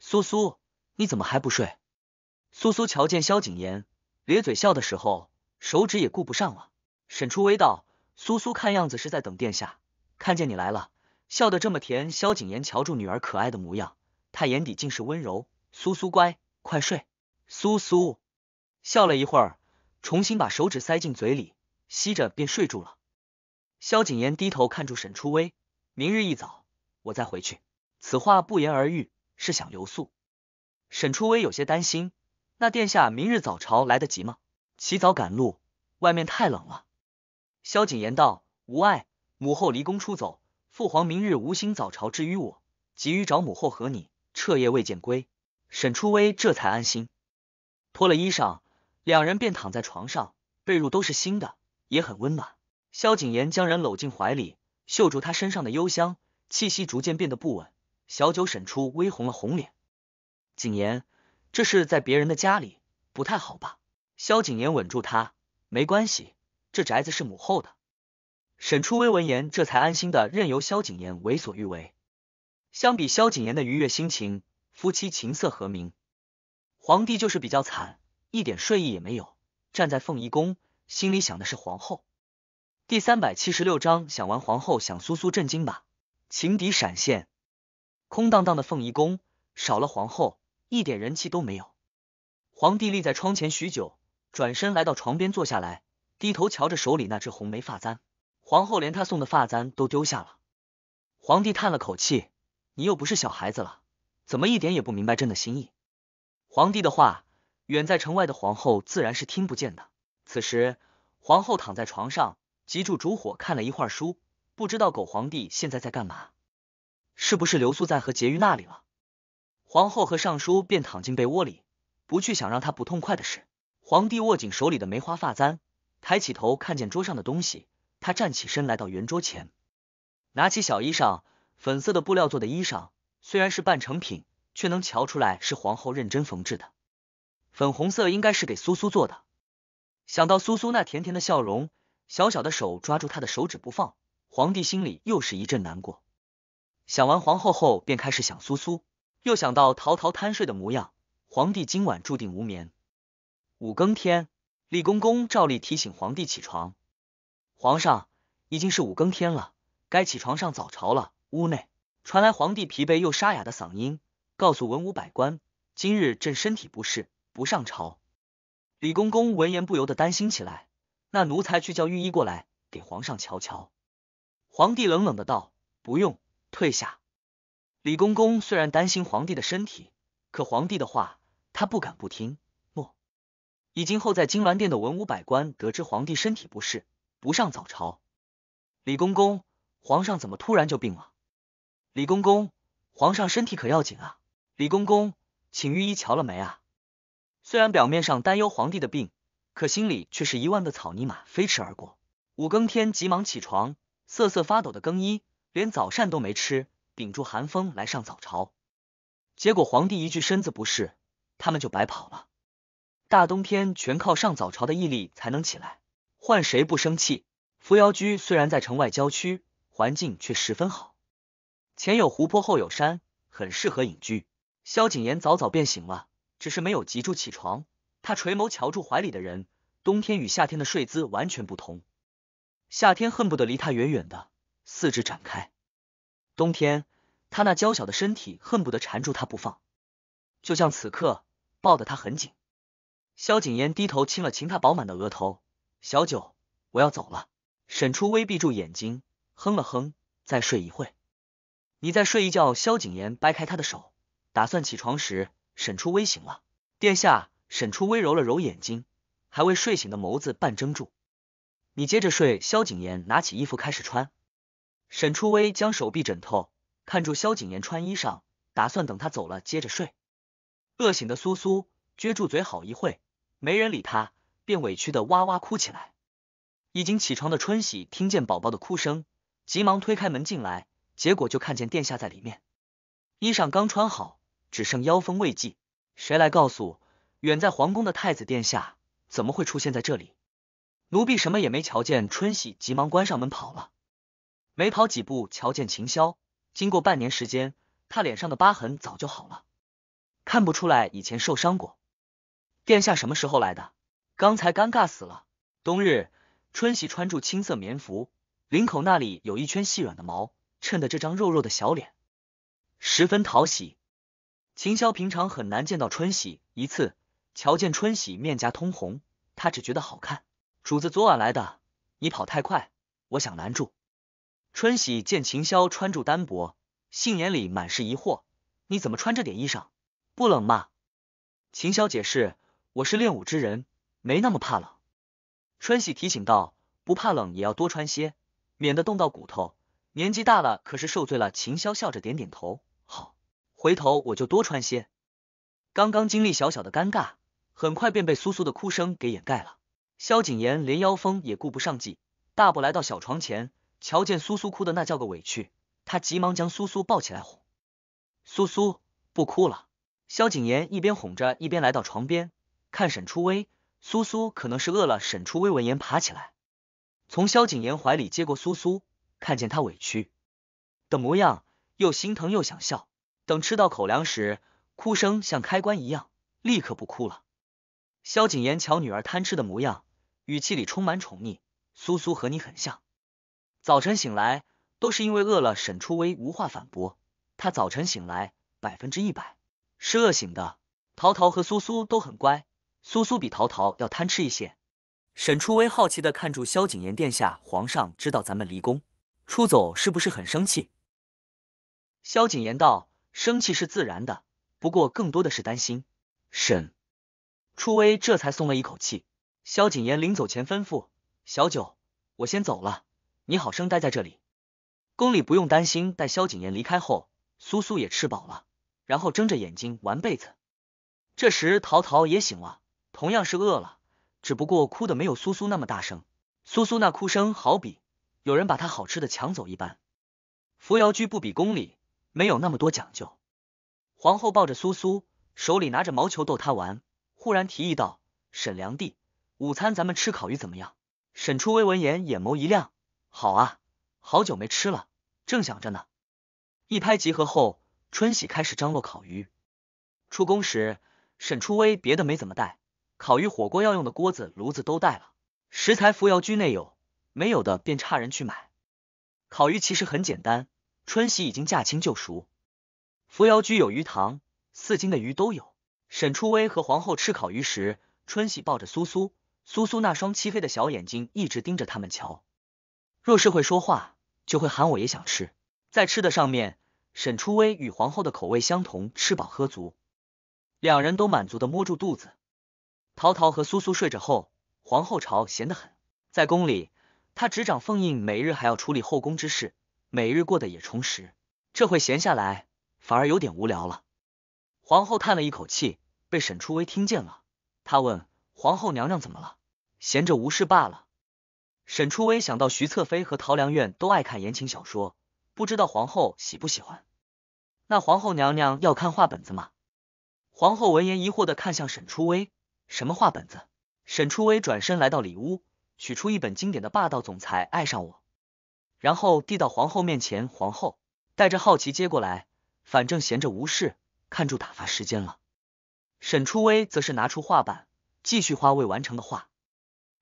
苏苏，你怎么还不睡？苏苏瞧见萧景琰咧嘴笑的时候，手指也顾不上了。沈初微道：“苏苏看样子是在等殿下，看见你来了，笑得这么甜。”萧景琰瞧住女儿可爱的模样，他眼底尽是温柔。苏苏乖，快睡。苏苏笑了一会儿，重新把手指塞进嘴里，吸着便睡住了。萧景琰低头看住沈初微：“明日一早，我再回去。”此话不言而喻，是想留宿。沈初微有些担心。那殿下明日早朝来得及吗？起早赶路，外面太冷了。萧景言道：“无碍，母后离宫出走，父皇明日无心早朝之于我，急于找母后和你，彻夜未见归。”沈初微这才安心，脱了衣裳，两人便躺在床上，被褥都是新的，也很温暖。萧景言将人搂进怀里，嗅住他身上的幽香，气息逐渐变得不稳。小九沈初微红了红脸，景言。这是在别人的家里，不太好吧？萧景琰稳住他，没关系，这宅子是母后的。沈初微闻言，这才安心的任由萧景琰为所欲为。相比萧景琰的愉悦心情，夫妻琴瑟和鸣，皇帝就是比较惨，一点睡意也没有。站在凤仪宫，心里想的是皇后。第三百七十六章，想完皇后，想苏苏震惊吧，情敌闪现。空荡荡的凤仪宫，少了皇后。一点人气都没有。皇帝立在窗前许久，转身来到床边坐下来，低头瞧着手里那只红梅发簪。皇后连他送的发簪都丢下了。皇帝叹了口气：“你又不是小孩子了，怎么一点也不明白朕的心意？”皇帝的话，远在城外的皇后自然是听不见的。此时，皇后躺在床上，急住烛火看了一会儿书，不知道狗皇帝现在在干嘛，是不是留宿在和婕妤那里了？皇后和尚书便躺进被窝里，不去想让他不痛快的事。皇帝握紧手里的梅花发簪，抬起头看见桌上的东西，他站起身来到圆桌前，拿起小衣裳，粉色的布料做的衣裳，虽然是半成品，却能瞧出来是皇后认真缝制的。粉红色应该是给苏苏做的。想到苏苏那甜甜的笑容，小小的手抓住他的手指不放，皇帝心里又是一阵难过。想完皇后后，便开始想苏苏。又想到陶陶贪睡的模样，皇帝今晚注定无眠。五更天，李公公照例提醒皇帝起床。皇上，已经是五更天了，该起床上早朝了。屋内传来皇帝疲惫又沙哑的嗓音，告诉文武百官，今日朕身体不适，不上朝。李公公闻言不由得担心起来，那奴才去叫御医过来给皇上瞧瞧。皇帝冷冷的道，不用，退下。李公公虽然担心皇帝的身体，可皇帝的话他不敢不听。诺，已经候在金銮殿的文武百官得知皇帝身体不适，不上早朝。李公公，皇上怎么突然就病了？李公公，皇上身体可要紧啊！李公公，请御医瞧了没啊？虽然表面上担忧皇帝的病，可心里却是一万个草泥马飞驰而过。五更天急忙起床，瑟瑟发抖的更衣，连早膳都没吃。顶住寒风来上早朝，结果皇帝一句身子不适，他们就白跑了。大冬天全靠上早朝的毅力才能起来，换谁不生气？扶摇居虽然在城外郊区，环境却十分好，前有湖泊，后有山，很适合隐居。萧景琰早早便醒了，只是没有急住起床。他垂眸瞧住怀里的人，冬天与夏天的睡姿完全不同。夏天恨不得离他远远的，四肢展开。冬天，他那娇小的身体恨不得缠住他不放，就像此刻抱得他很紧。萧景琰低头亲了亲他饱满的额头，小九，我要走了。沈初微闭住眼睛，哼了哼，再睡一会。你再睡一觉。萧景琰掰开他的手，打算起床时，沈初微醒了。殿下，沈初微揉了揉眼睛，还未睡醒的眸子半睁住。你接着睡。萧景琰拿起衣服开始穿。沈初微将手臂枕头看住萧景言穿衣裳，打算等他走了接着睡。饿醒的苏苏撅住嘴好一会，没人理他，便委屈的哇哇哭起来。已经起床的春喜听见宝宝的哭声，急忙推开门进来，结果就看见殿下在里面。衣裳刚穿好，只剩腰封未系。谁来告诉远在皇宫的太子殿下，怎么会出现在这里？奴婢什么也没瞧见，春喜急忙关上门跑了。没跑几步，瞧见秦霄。经过半年时间，他脸上的疤痕早就好了，看不出来以前受伤过。殿下什么时候来的？刚才尴尬死了。冬日，春喜穿着青色棉服，领口那里有一圈细软的毛，衬得这张肉肉的小脸十分讨喜。秦霄平常很难见到春喜一次，瞧见春喜面颊通红，他只觉得好看。主子昨晚来的，你跑太快，我想拦住。春喜见秦霄穿着单薄，杏眼里满是疑惑：“你怎么穿这点衣裳？不冷吗？”秦霄解释：“我是练武之人，没那么怕冷。”春喜提醒道：“不怕冷也要多穿些，免得冻到骨头。年纪大了可是受罪了。”秦霄笑着点点头：“好，回头我就多穿些。”刚刚经历小小的尴尬，很快便被苏苏的哭声给掩盖了。萧景琰连妖风也顾不上系，大步来到小床前。瞧见苏苏哭的那叫个委屈，他急忙将苏苏抱起来哄。苏苏不哭了。萧景琰一边哄着，一边来到床边看沈初微。苏苏可能是饿了。沈初微闻言爬起来，从萧景琰怀里接过苏苏，看见他委屈的模样，又心疼又想笑。等吃到口粮时，哭声像开关一样，立刻不哭了。萧景琰瞧女儿贪吃的模样，语气里充满宠溺。苏苏和你很像。早晨醒来都是因为饿了，沈初微无话反驳。他早晨醒来百分之一百是饿醒的。淘淘和苏苏都很乖，苏苏比淘淘要贪吃一些。沈初微好奇的看住萧景琰殿下，皇上知道咱们离宫出走是不是很生气？萧景琰道：“生气是自然的，不过更多的是担心。”沈初微这才松了一口气。萧景琰临走前吩咐：“小九，我先走了。”你好生待在这里，宫里不用担心。待萧景琰离开后，苏苏也吃饱了，然后睁着眼睛玩被子。这时，陶陶也醒了，同样是饿了，只不过哭的没有苏苏那么大声。苏苏那哭声，好比有人把她好吃的抢走一般。扶摇居不比宫里，没有那么多讲究。皇后抱着苏苏，手里拿着毛球逗她玩，忽然提议道：“沈良娣，午餐咱们吃烤鱼怎么样？”沈初微闻言，眼眸一亮。好啊，好久没吃了，正想着呢。一拍即合后，春喜开始张罗烤鱼。出宫时，沈初微别的没怎么带，烤鱼火锅要用的锅子、炉子都带了，食材扶摇居内有，没有的便差人去买。烤鱼其实很简单，春喜已经驾轻就熟。扶摇居有鱼塘，四斤的鱼都有。沈初微和皇后吃烤鱼时，春喜抱着苏苏，苏苏那双漆黑的小眼睛一直盯着他们瞧。若是会说话，就会喊我也想吃。在吃的上面，沈初微与皇后的口味相同，吃饱喝足，两人都满足的摸住肚子。陶陶和苏苏睡着后，皇后朝闲得很，在宫里她执掌凤印，每日还要处理后宫之事，每日过得也充实。这会闲下来，反而有点无聊了。皇后叹了一口气，被沈初微听见了，她问：“皇后娘娘怎么了？闲着无事罢了。”沈初微想到徐侧妃和陶良苑都爱看言情小说，不知道皇后喜不喜欢。那皇后娘娘要看画本子吗？皇后闻言疑惑的看向沈初微，什么画本子？沈初微转身来到里屋，取出一本经典的霸道总裁爱上我，然后递到皇后面前。皇后带着好奇接过来，反正闲着无事，看住打发时间了。沈初微则是拿出画板，继续画未完成的画。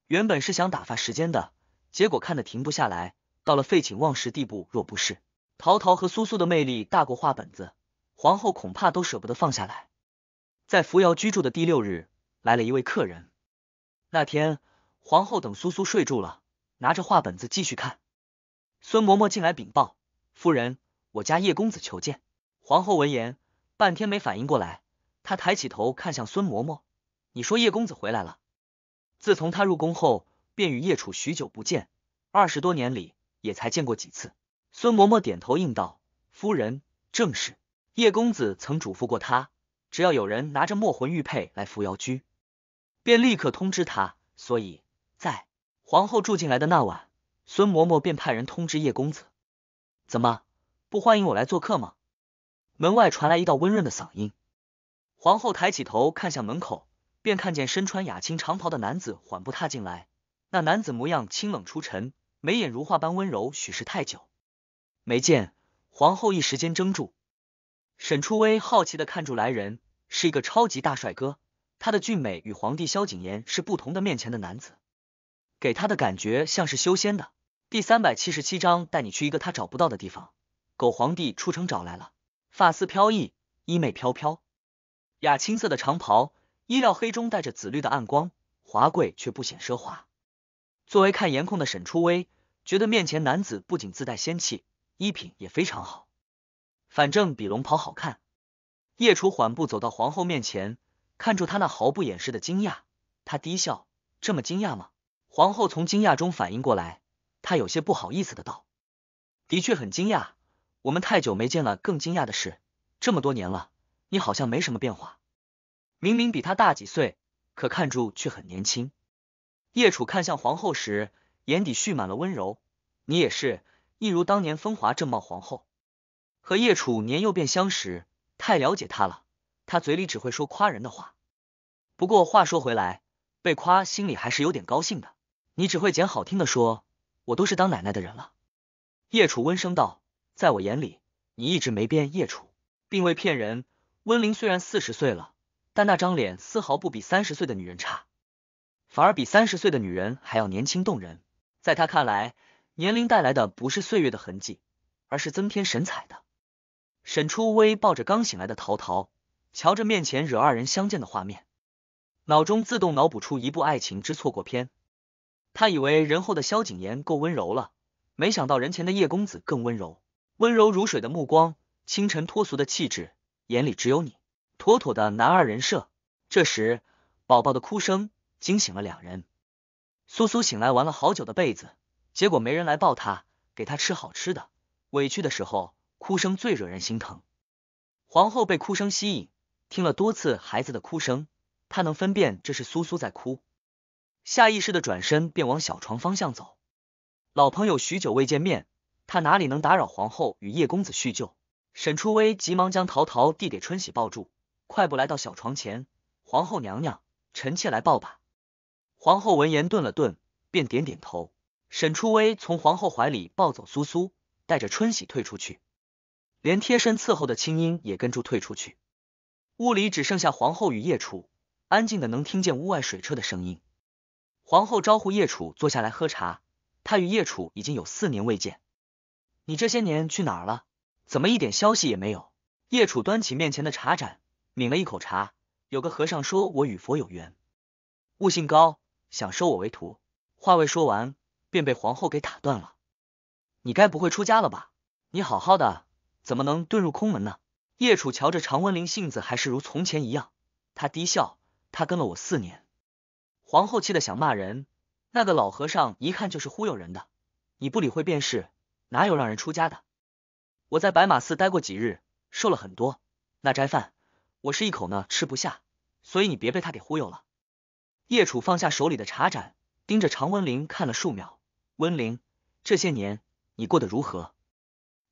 原本是想打发时间的。结果看得停不下来，到了废寝忘食地步。若不是陶陶和苏苏的魅力大过画本子，皇后恐怕都舍不得放下来。在扶摇居住的第六日，来了一位客人。那天，皇后等苏苏睡住了，拿着画本子继续看。孙嬷嬷进来禀报：“夫人，我家叶公子求见。”皇后闻言，半天没反应过来。她抬起头看向孙嬷嬷：“你说叶公子回来了？自从他入宫后。”便与叶楚许久不见，二十多年里也才见过几次。孙嬷嬷点头应道：“夫人正是叶公子曾嘱咐过他，只要有人拿着墨魂玉佩来扶摇居，便立刻通知他。所以在皇后住进来的那晚，孙嬷嬷便派人通知叶公子。怎么不欢迎我来做客吗？”门外传来一道温润的嗓音。皇后抬起头看向门口，便看见身穿雅青长袍的男子缓步踏进来。那男子模样清冷出尘，眉眼如画般温柔，许是太久没见，皇后一时间怔住。沈初微好奇的看住来人，是一个超级大帅哥。他的俊美与皇帝萧景炎是不同的，面前的男子给他的感觉像是修仙的。第三百七十七章，带你去一个他找不到的地方。狗皇帝出城找来了，发丝飘逸，衣袂飘飘，雅青色的长袍，衣料黑中带着紫绿的暗光，华贵却不显奢华。作为看颜控的沈初微，觉得面前男子不仅自带仙气，衣品也非常好，反正比龙袍好看。叶楚缓步走到皇后面前，看住他那毫不掩饰的惊讶，他低笑：“这么惊讶吗？”皇后从惊讶中反应过来，她有些不好意思的道：“的确很惊讶，我们太久没见了。更惊讶的是，这么多年了，你好像没什么变化，明明比他大几岁，可看住却很年轻。”叶楚看向皇后时，眼底蓄满了温柔。你也是，一如当年风华正茂。皇后和叶楚年幼便相识，太了解他了。他嘴里只会说夸人的话。不过话说回来，被夸心里还是有点高兴的。你只会捡好听的说，我都是当奶奶的人了。叶楚温声道：“在我眼里，你一直没变。”叶楚并未骗人。温玲虽然四十岁了，但那张脸丝毫不比三十岁的女人差。反而比三十岁的女人还要年轻动人。在他看来，年龄带来的不是岁月的痕迹，而是增添神采的。沈初微抱着刚醒来的陶陶，瞧着面前惹二人相见的画面，脑中自动脑补出一部爱情之错过片。他以为人后的萧景琰够温柔了，没想到人前的叶公子更温柔，温柔如水的目光，清晨脱俗的气质，眼里只有你，妥妥的男二人设。这时，宝宝的哭声。惊醒了两人。苏苏醒来玩了好久的被子，结果没人来抱她，给她吃好吃的。委屈的时候哭声最惹人心疼。皇后被哭声吸引，听了多次孩子的哭声，她能分辨这是苏苏在哭，下意识的转身便往小床方向走。老朋友许久未见面，他哪里能打扰皇后与叶公子叙旧？沈初微急忙将桃桃递给春喜抱住，快步来到小床前。皇后娘娘，臣妾来抱吧。皇后闻言顿了顿，便点点头。沈初微从皇后怀里抱走苏苏，带着春喜退出去，连贴身伺候的青樱也跟着退出去。屋里只剩下皇后与叶楚，安静的能听见屋外水车的声音。皇后招呼叶楚坐下来喝茶，她与叶楚已经有四年未见，你这些年去哪儿了？怎么一点消息也没有？叶楚端起面前的茶盏，抿了一口茶。有个和尚说，我与佛有缘，悟性高。想收我为徒，话未说完，便被皇后给打断了。你该不会出家了吧？你好好的，怎么能遁入空门呢？叶楚瞧着常温灵性子还是如从前一样，他低笑。他跟了我四年，皇后气得想骂人。那个老和尚一看就是忽悠人的，你不理会便是。哪有让人出家的？我在白马寺待过几日，瘦了很多。那斋饭，我是一口呢吃不下。所以你别被他给忽悠了。叶楚放下手里的茶盏，盯着常温灵看了数秒。温灵，这些年你过得如何？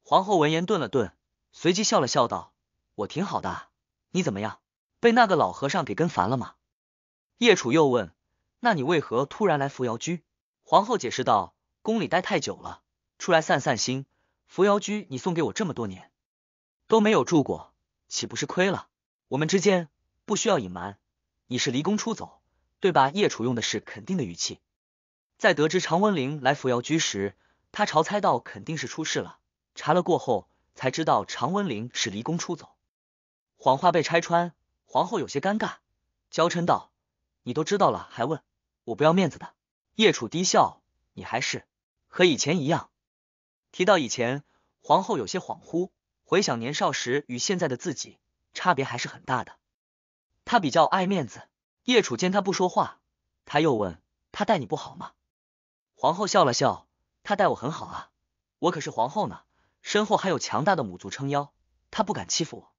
皇后闻言顿了顿，随即笑了笑道：“我挺好的，你怎么样？被那个老和尚给跟烦了吗？”叶楚又问：“那你为何突然来扶摇居？”皇后解释道：“宫里待太久了，出来散散心。扶摇居你送给我这么多年，都没有住过，岂不是亏了？我们之间不需要隐瞒，你是离宫出走。”对吧？叶楚用的是肯定的语气。在得知常文灵来扶摇居时，他朝猜到肯定是出事了。查了过后，才知道常文灵是离宫出走。谎话被拆穿，皇后有些尴尬，娇嗔道：“你都知道了还问我不要面子的。”叶楚低笑：“你还是和以前一样。”提到以前，皇后有些恍惚，回想年少时与现在的自己差别还是很大的。她比较爱面子。叶楚见他不说话，他又问：“他待你不好吗？”皇后笑了笑：“他待我很好啊，我可是皇后呢，身后还有强大的母族撑腰，他不敢欺负我。”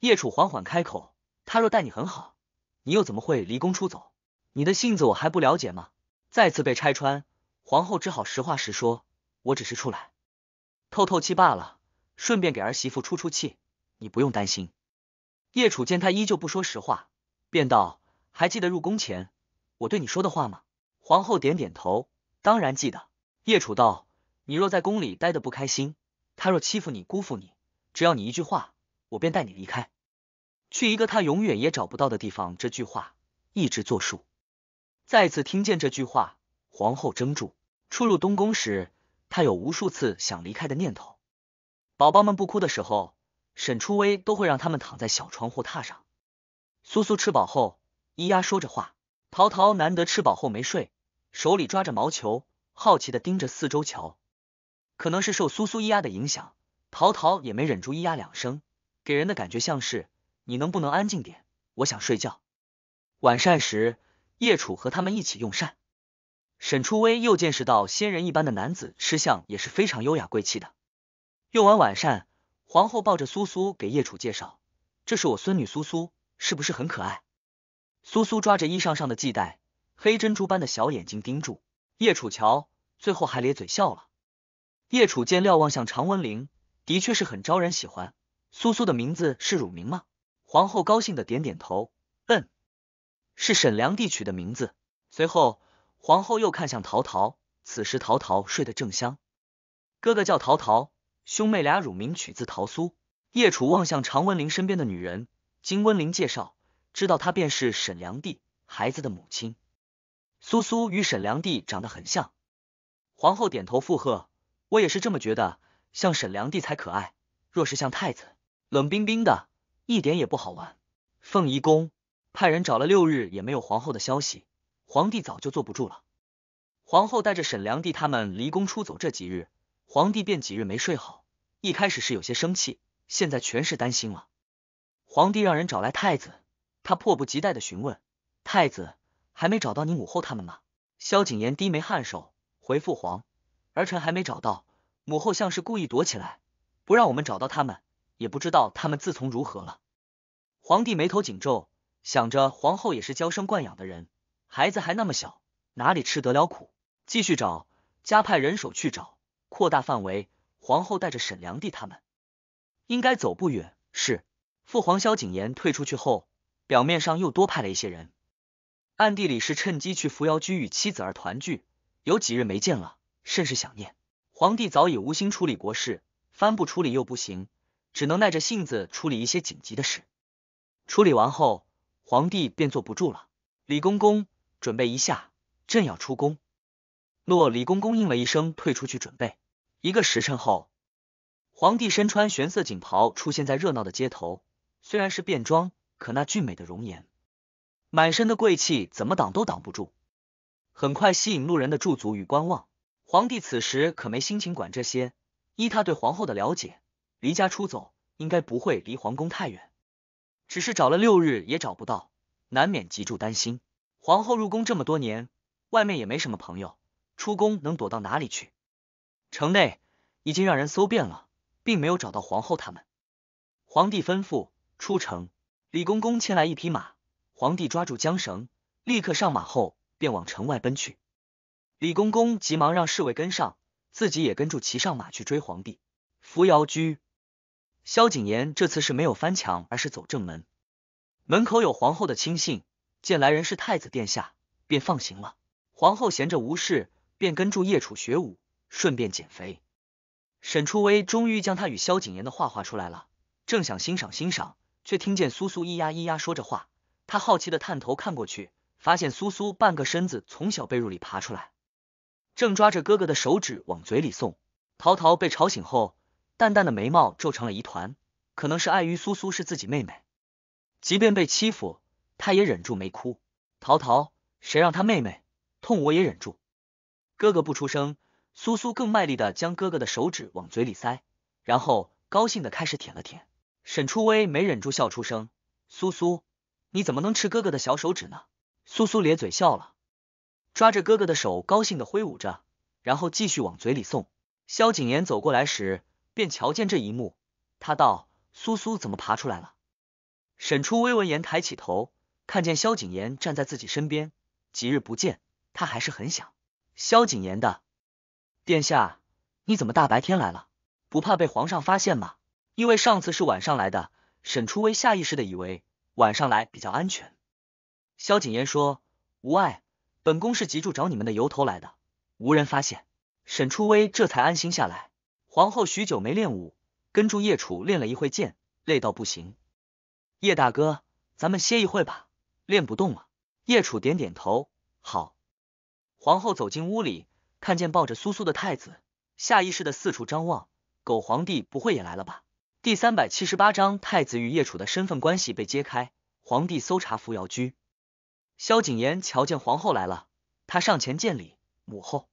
叶楚缓缓开口：“他若待你很好，你又怎么会离宫出走？你的性子我还不了解吗？”再次被拆穿，皇后只好实话实说：“我只是出来透透气罢了，顺便给儿媳妇出出气，你不用担心。”叶楚见他依旧不说实话，便道。还记得入宫前我对你说的话吗？皇后点点头，当然记得。叶楚道：“你若在宫里待的不开心，他若欺负你、辜负你，只要你一句话，我便带你离开，去一个他永远也找不到的地方。”这句话一直作数。再次听见这句话，皇后怔住。初入东宫时，她有无数次想离开的念头。宝宝们不哭的时候，沈初微都会让他们躺在小床或榻上。苏苏吃饱后。咿呀说着话，陶陶难得吃饱后没睡，手里抓着毛球，好奇的盯着四周瞧。可能是受苏苏咿呀的影响，陶陶也没忍住咿呀两声，给人的感觉像是你能不能安静点，我想睡觉。晚膳时，叶楚和他们一起用膳，沈初微又见识到仙人一般的男子吃相也是非常优雅贵气的。用完晚膳，皇后抱着苏苏给叶楚介绍：“这是我孙女苏苏，是不是很可爱？”苏苏抓着衣裳上的系带，黑珍珠般的小眼睛盯住叶楚乔，最后还咧嘴笑了。叶楚见廖望向常文玲，的确是很招人喜欢。苏苏的名字是乳名吗？皇后高兴的点点头，嗯，是沈良帝取的名字。随后，皇后又看向陶陶，此时陶陶睡得正香。哥哥叫陶陶，兄妹俩乳名取自桃苏。叶楚望向常文玲身边的女人，经温玲介绍。知道她便是沈良娣孩子的母亲，苏苏与沈良娣长得很像。皇后点头附和，我也是这么觉得，像沈良娣才可爱。若是像太子，冷冰冰的，一点也不好玩。凤仪宫派人找了六日也没有皇后的消息，皇帝早就坐不住了。皇后带着沈良娣他们离宫出走这几日，皇帝便几日没睡好。一开始是有些生气，现在全是担心了。皇帝让人找来太子。他迫不及待的询问：“太子还没找到你母后他们吗？”萧景琰低眉颔首回：“父皇，儿臣还没找到母后，像是故意躲起来，不让我们找到他们。也不知道他们自从如何了。”皇帝眉头紧皱，想着皇后也是娇生惯养的人，孩子还那么小，哪里吃得了苦？继续找，加派人手去找，扩大范围。皇后带着沈良娣他们，应该走不远。是父皇萧景琰退出去后。表面上又多派了一些人，暗地里是趁机去扶摇居与妻子儿团聚。有几日没见了，甚是想念。皇帝早已无心处理国事，翻不处理又不行，只能耐着性子处理一些紧急的事。处理完后，皇帝便坐不住了。李公公，准备一下，朕要出宫。诺，李公公应了一声，退出去准备。一个时辰后，皇帝身穿玄色锦袍，出现在热闹的街头。虽然是便装。可那俊美的容颜，满身的贵气，怎么挡都挡不住，很快吸引路人的驻足与观望。皇帝此时可没心情管这些，依他对皇后的了解，离家出走应该不会离皇宫太远，只是找了六日也找不到，难免急住担心。皇后入宫这么多年，外面也没什么朋友，出宫能躲到哪里去？城内已经让人搜遍了，并没有找到皇后他们。皇帝吩咐出城。李公公牵来一匹马，皇帝抓住缰绳，立刻上马后便往城外奔去。李公公急忙让侍卫跟上，自己也跟住骑上马去追皇帝。扶摇居，萧景琰这次是没有翻墙，而是走正门。门口有皇后的亲信，见来人是太子殿下，便放行了。皇后闲着无事，便跟住叶楚学武，顺便减肥。沈初微终于将他与萧景琰的画画出来了，正想欣赏欣赏。却听见苏苏咿呀咿呀说着话，他好奇的探头看过去，发现苏苏半个身子从小被褥里爬出来，正抓着哥哥的手指往嘴里送。淘淘被吵醒后，淡淡的眉毛皱成了一团，可能是碍于苏苏是自己妹妹，即便被欺负，他也忍住没哭。淘淘，谁让他妹妹，痛我也忍住。哥哥不出声，苏苏更卖力的将哥哥的手指往嘴里塞，然后高兴的开始舔了舔。沈初微没忍住笑出声，苏苏，你怎么能吃哥哥的小手指呢？苏苏咧嘴笑了，抓着哥哥的手高兴的挥舞着，然后继续往嘴里送。萧景琰走过来时，便瞧见这一幕，他道：“苏苏怎么爬出来了？”沈初微闻言抬起头，看见萧景琰站在自己身边，几日不见，他还是很想萧景琰的。殿下，你怎么大白天来了？不怕被皇上发现吗？因为上次是晚上来的，沈初微下意识的以为晚上来比较安全。萧景炎说：“无碍，本宫是急着找你们的由头来的，无人发现。”沈初微这才安心下来。皇后许久没练武，跟住叶楚练了一会剑，累到不行。叶大哥，咱们歇一会吧，练不动了。叶楚点点头，好。皇后走进屋里，看见抱着苏苏的太子，下意识的四处张望，狗皇帝不会也来了吧？第三百七十八章，太子与叶楚的身份关系被揭开。皇帝搜查扶摇居，萧景琰瞧见皇后来了，他上前见礼。母后，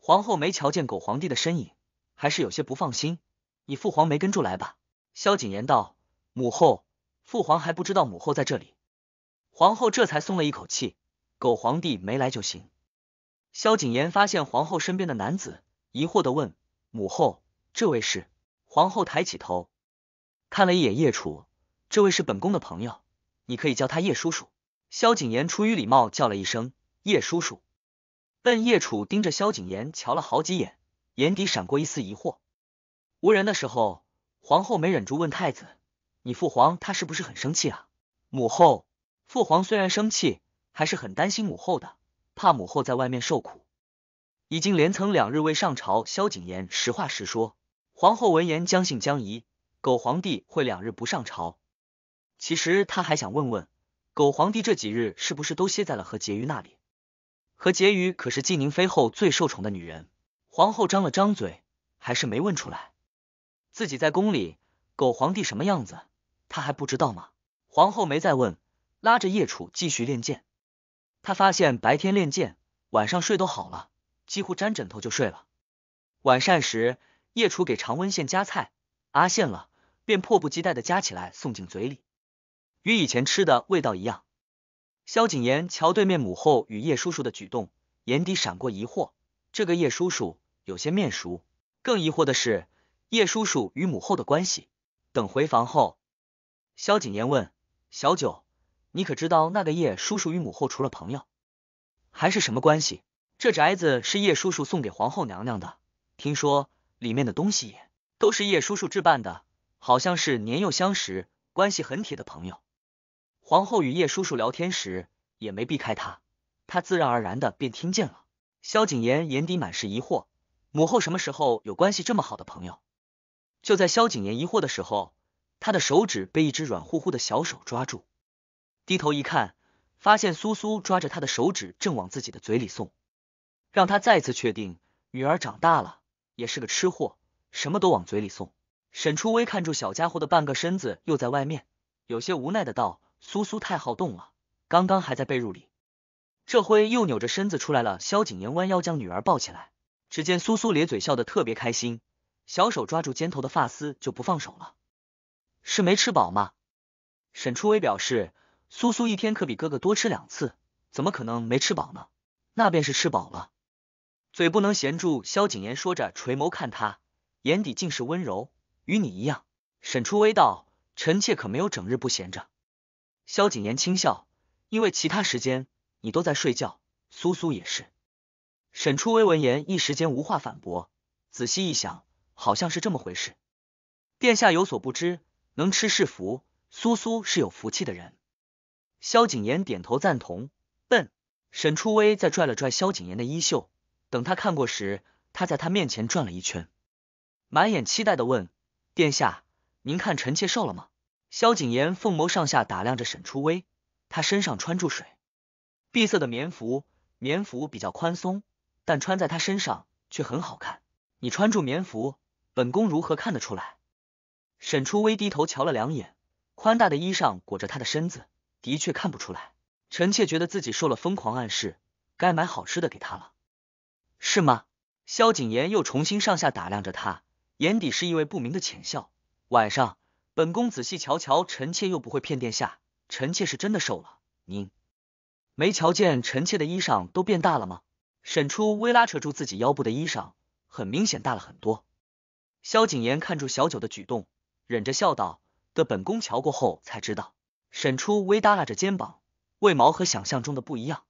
皇后没瞧见狗皇帝的身影，还是有些不放心。你父皇没跟住来吧？萧景琰道。母后，父皇还不知道母后在这里。皇后这才松了一口气，狗皇帝没来就行。萧景琰发现皇后身边的男子，疑惑的问：“母后，这位是？”皇后抬起头，看了一眼叶楚，这位是本宫的朋友，你可以叫他叶叔叔。萧景琰出于礼貌叫了一声叶叔叔，但叶楚盯着萧景琰瞧了好几眼，眼底闪过一丝疑惑。无人的时候，皇后没忍住问太子：“你父皇他是不是很生气啊？”母后，父皇虽然生气，还是很担心母后的，怕母后在外面受苦。已经连曾两日未上朝，萧景琰实话实说。皇后闻言将信将疑，狗皇帝会两日不上朝。其实她还想问问狗皇帝这几日是不是都歇在了何婕妤那里？何婕妤可是晋宁妃后最受宠的女人。皇后张了张嘴，还是没问出来。自己在宫里，狗皇帝什么样子，她还不知道吗？皇后没再问，拉着叶楚继续练剑。他发现白天练剑，晚上睡都好了，几乎沾枕头就睡了。晚膳时。叶楚给常温县夹菜，阿羡了，便迫不及待的夹起来送进嘴里，与以前吃的味道一样。萧景言瞧对面母后与叶叔叔的举动，眼底闪过疑惑，这个叶叔叔有些面熟。更疑惑的是，叶叔叔与母后的关系。等回房后，萧景言问小九：“你可知道那个叶叔叔与母后除了朋友，还是什么关系？”这宅子是叶叔叔送给皇后娘娘的，听说。里面的东西也都是叶叔叔置办的，好像是年幼相识、关系很铁的朋友。皇后与叶叔叔聊天时也没避开他，他自然而然的便听见了。萧景琰眼底满是疑惑，母后什么时候有关系这么好的朋友？就在萧景琰疑惑的时候，他的手指被一只软乎乎的小手抓住，低头一看，发现苏苏抓着他的手指正往自己的嘴里送，让他再次确定女儿长大了。也是个吃货，什么都往嘴里送。沈初微看住小家伙的半个身子又在外面，有些无奈的道：“苏苏太好动了，刚刚还在被褥里，这回又扭着身子出来了。”萧景言弯腰将女儿抱起来，只见苏苏咧嘴笑得特别开心，小手抓住肩头的发丝就不放手了。是没吃饱吗？沈初微表示，苏苏一天可比哥哥多吃两次，怎么可能没吃饱呢？那便是吃饱了。嘴不能闲住，萧景琰说着，垂眸看他，眼底尽是温柔，与你一样。沈初微道：“臣妾可没有整日不闲着。”萧景琰轻笑，因为其他时间你都在睡觉，苏苏也是。沈初微闻言，一时间无话反驳。仔细一想，好像是这么回事。殿下有所不知，能吃是福，苏苏是有福气的人。萧景琰点头赞同。笨。沈初微再拽了拽萧景琰的衣袖。等他看过时，他在他面前转了一圈，满眼期待的问：“殿下，您看臣妾瘦了吗？”萧景琰凤眸上下打量着沈初微，他身上穿住水碧色的棉服，棉服比较宽松，但穿在他身上却很好看。你穿住棉服，本宫如何看得出来？沈初微低头瞧了两眼，宽大的衣裳裹着他的身子，的确看不出来。臣妾觉得自己受了疯狂暗示，该买好吃的给他了。是吗？萧景琰又重新上下打量着他，眼底是一位不明的浅笑。晚上，本宫仔细瞧瞧，臣妾又不会骗殿下，臣妾是真的瘦了。您没瞧见臣妾的衣裳都变大了吗？沈初微拉扯住自己腰部的衣裳，很明显大了很多。萧景琰看住小九的举动，忍着笑道：“的本宫瞧过后才知道。”沈初微耷拉着肩膀，为毛和想象中的不一样？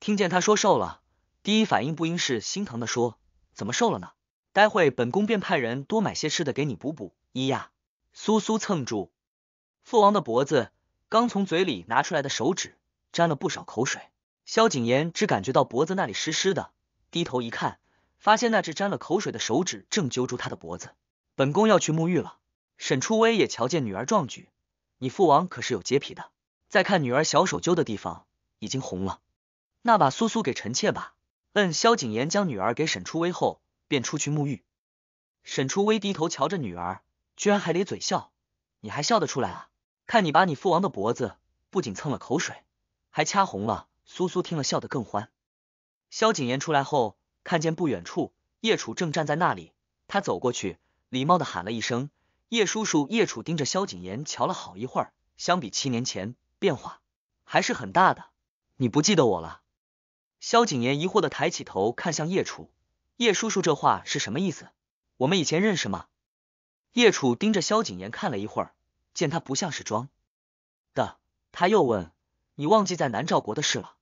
听见他说瘦了。第一反应不应是心疼的说，怎么瘦了呢？待会本宫便派人多买些吃的给你补补。咿呀，苏苏蹭住父王的脖子，刚从嘴里拿出来的手指沾了不少口水。萧景琰只感觉到脖子那里湿湿的，低头一看，发现那只沾了口水的手指正揪住他的脖子。本宫要去沐浴了。沈初微也瞧见女儿壮举，你父王可是有洁癖的。再看女儿小手揪的地方已经红了，那把苏苏给臣妾吧。嗯，萧景琰将女儿给沈初微后，便出去沐浴。沈初微低头瞧着女儿，居然还咧嘴笑，你还笑得出来啊？看你把你父王的脖子不仅蹭了口水，还掐红了。苏苏听了笑得更欢。萧景琰出来后，看见不远处叶楚正站在那里，他走过去，礼貌的喊了一声：“叶叔叔。”叶楚盯着萧景琰瞧了好一会儿，相比七年前，变化还是很大的。你不记得我了？萧景琰疑惑的抬起头看向叶楚，叶叔叔这话是什么意思？我们以前认识吗？叶楚盯着萧景琰看了一会儿，见他不像是装的，他又问：“你忘记在南诏国的事了？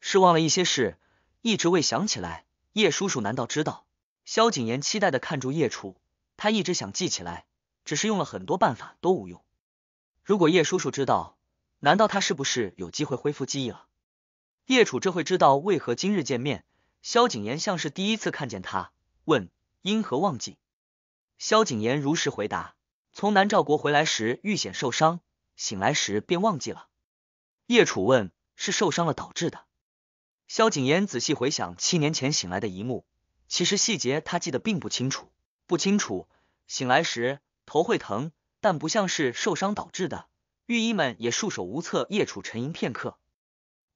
是忘了一些事，一直未想起来。”叶叔叔难道知道？萧景琰期待的看住叶楚，他一直想记起来，只是用了很多办法都无用。如果叶叔叔知道，难道他是不是有机会恢复记忆了？叶楚这会知道为何今日见面。萧景琰像是第一次看见他，问：“因何忘记？”萧景琰如实回答：“从南诏国回来时遇险受伤，醒来时便忘记了。”叶楚问：“是受伤了导致的？”萧景琰仔细回想七年前醒来的一幕，其实细节他记得并不清楚。不清楚，醒来时头会疼，但不像是受伤导致的。御医们也束手无策。叶楚沉吟片刻，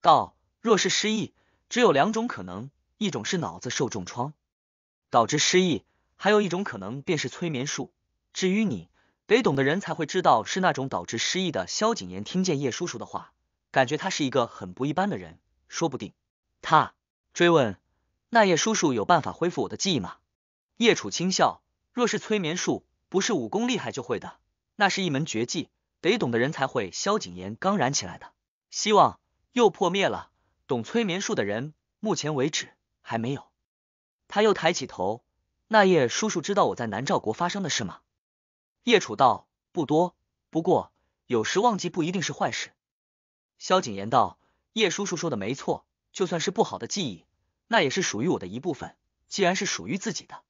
道。若是失忆，只有两种可能，一种是脑子受重创导致失忆，还有一种可能便是催眠术。至于你，得懂的人才会知道是那种导致失忆的。萧景炎听见叶叔叔的话，感觉他是一个很不一般的人，说不定他追问那叶叔叔有办法恢复我的记忆吗？叶楚清笑，若是催眠术，不是武功厉害就会的，那是一门绝技，得懂的人才会。萧景炎刚燃起来的希望又破灭了。懂催眠术的人，目前为止还没有。他又抬起头。那夜，叔叔知道我在南诏国发生的事吗？叶楚道：不多，不过有时忘记不一定是坏事。萧景言道：叶叔叔说的没错，就算是不好的记忆，那也是属于我的一部分。既然是属于自己的，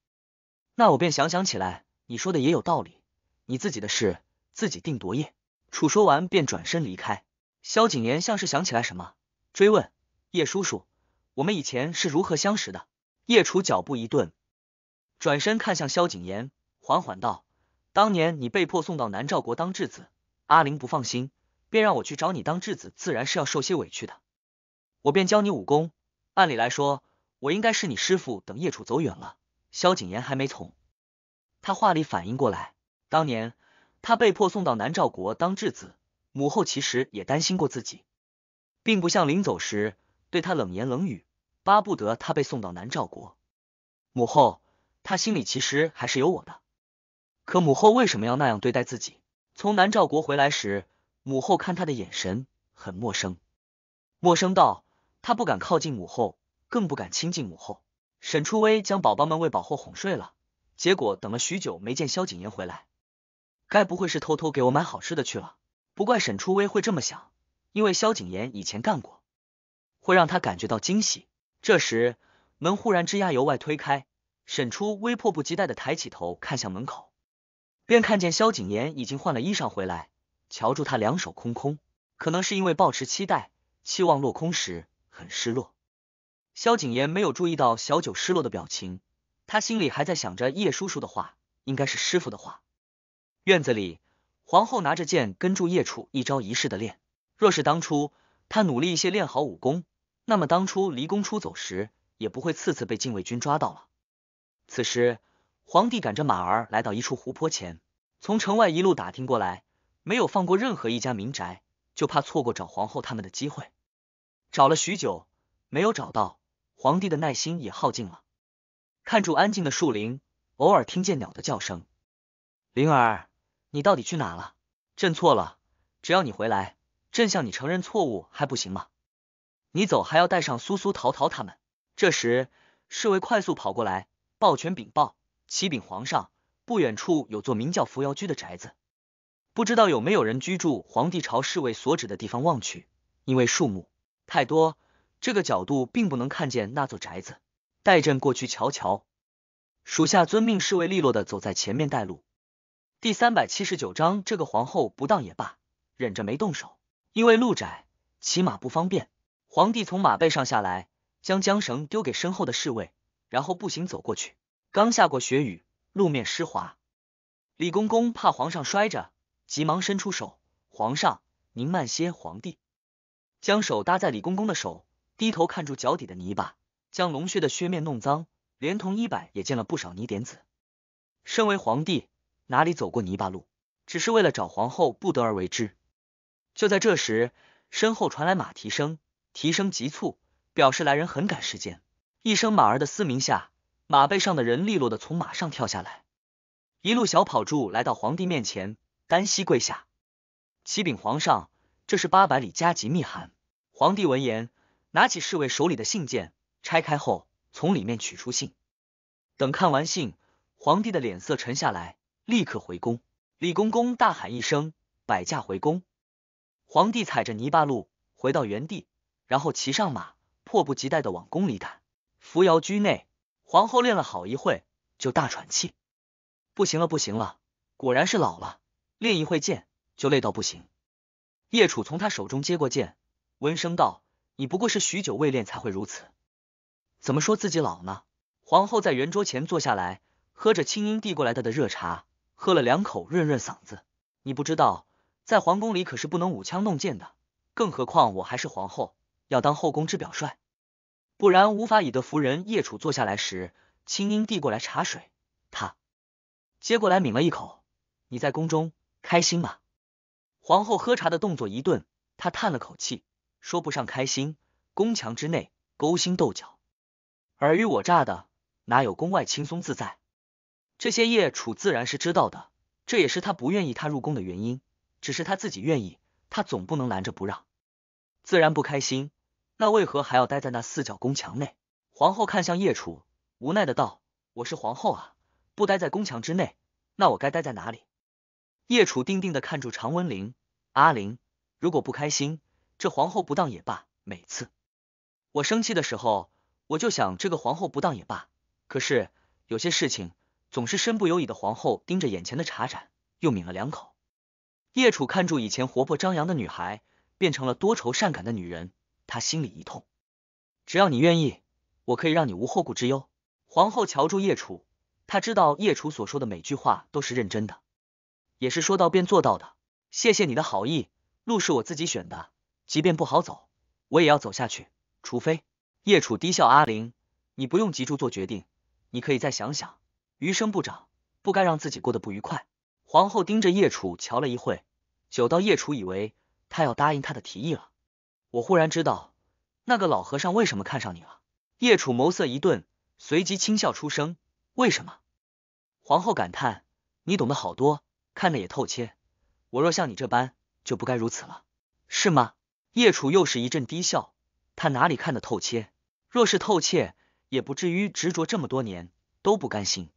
那我便想想起来。你说的也有道理，你自己的事自己定夺。叶楚说完便转身离开。萧景言像是想起来什么，追问。叶叔叔，我们以前是如何相识的？叶楚脚步一顿，转身看向萧景言，缓缓道：“当年你被迫送到南诏国当质子，阿玲不放心，便让我去找你当质子，自然是要受些委屈的。我便教你武功。按理来说，我应该是你师傅。”等叶楚走远了，萧景言还没从他话里反应过来。当年他被迫送到南诏国当质子，母后其实也担心过自己，并不像临走时。对他冷言冷语，巴不得他被送到南诏国。母后，他心里其实还是有我的，可母后为什么要那样对待自己？从南诏国回来时，母后看他的眼神很陌生，陌生到他不敢靠近母后，更不敢亲近母后。沈初微将宝宝们喂饱后哄睡了，结果等了许久没见萧景言回来，该不会是偷偷给我买好吃的去了？不怪沈初微会这么想，因为萧景言以前干过。会让他感觉到惊喜。这时，门忽然吱呀由外推开，沈初微迫不及待的抬起头看向门口，便看见萧景言已经换了衣裳回来，瞧住他两手空空，可能是因为抱持期待，期望落空时很失落。萧景言没有注意到小九失落的表情，他心里还在想着叶叔叔的话，应该是师傅的话。院子里，皇后拿着剑跟住叶楚一招一式的练。若是当初他努力一些练好武功。那么当初离宫出走时，也不会次次被禁卫军抓到了。此时，皇帝赶着马儿来到一处湖泊前，从城外一路打听过来，没有放过任何一家民宅，就怕错过找皇后他们的机会。找了许久，没有找到，皇帝的耐心也耗尽了。看住安静的树林，偶尔听见鸟的叫声。灵儿，你到底去哪了？朕错了，只要你回来，朕向你承认错误还不行吗？你走还要带上苏苏、桃桃他们。这时，侍卫快速跑过来，抱拳禀报：“启禀皇上，不远处有座名叫扶摇居的宅子，不知道有没有人居住。”皇帝朝侍卫所指的地方望去，因为树木太多，这个角度并不能看见那座宅子。带朕过去瞧瞧。属下遵命。侍卫利落的走在前面带路。第三百七十九章，这个皇后不当也罢，忍着没动手，因为路窄，骑马不方便。皇帝从马背上下来，将缰绳丢给身后的侍卫，然后步行走过去。刚下过雪雨，路面湿滑。李公公怕皇上摔着，急忙伸出手：“皇上，您慢些。”皇帝将手搭在李公公的手，低头看住脚底的泥巴，将龙靴的靴面弄脏，连同衣摆也溅了不少泥点子。身为皇帝，哪里走过泥巴路？只是为了找皇后，不得而为之。就在这时，身后传来马蹄声。提升急促，表示来人很赶时间。一声马儿的嘶鸣下，马背上的人利落的从马上跳下来，一路小跑住来到皇帝面前，单膝跪下：“启禀皇上，这是八百里加急密函。”皇帝闻言，拿起侍卫手里的信件，拆开后从里面取出信。等看完信，皇帝的脸色沉下来，立刻回宫。李公公大喊一声：“摆驾回宫！”皇帝踩着泥巴路回到原地。然后骑上马，迫不及待的往宫里赶。扶摇居内，皇后练了好一会，就大喘气，不行了，不行了，果然是老了。练一会剑就累到不行。叶楚从他手中接过剑，温声道：“你不过是许久未练才会如此，怎么说自己老呢？”皇后在圆桌前坐下来，喝着清音递过来的的热茶，喝了两口润润嗓子。你不知道，在皇宫里可是不能舞枪弄剑的，更何况我还是皇后。要当后宫之表率，不然无法以德服人。叶楚坐下来时，青樱递过来茶水，他接过来抿了一口。你在宫中开心吗？皇后喝茶的动作一顿，她叹了口气，说不上开心。宫墙之内，勾心斗角、尔虞我诈的，哪有宫外轻松自在？这些叶楚自然是知道的，这也是他不愿意他入宫的原因。只是他自己愿意，他总不能拦着不让，自然不开心。那为何还要待在那四角宫墙内？皇后看向叶楚，无奈的道：“我是皇后啊，不待在宫墙之内，那我该待在哪里？”叶楚定定的看住常文玲，阿玲，如果不开心，这皇后不当也罢。每次我生气的时候，我就想这个皇后不当也罢。可是有些事情总是身不由己的。皇后盯着眼前的茶盏，又抿了两口。叶楚看住以前活泼张扬的女孩，变成了多愁善感的女人。他心里一痛，只要你愿意，我可以让你无后顾之忧。皇后瞧住叶楚，他知道叶楚所说的每句话都是认真的，也是说到便做到的。谢谢你的好意，路是我自己选的，即便不好走，我也要走下去。除非叶楚低笑，阿玲，你不用急着做决定，你可以再想想，余生不长，不该让自己过得不愉快。皇后盯着叶楚瞧了一会，久到叶楚以为他要答应他的提议了。我忽然知道，那个老和尚为什么看上你了。叶楚眸色一顿，随即轻笑出声：“为什么？”皇后感叹：“你懂得好多，看的也透切。我若像你这般，就不该如此了，是吗？”叶楚又是一阵低笑。他哪里看得透切？若是透切，也不至于执着这么多年都不甘心。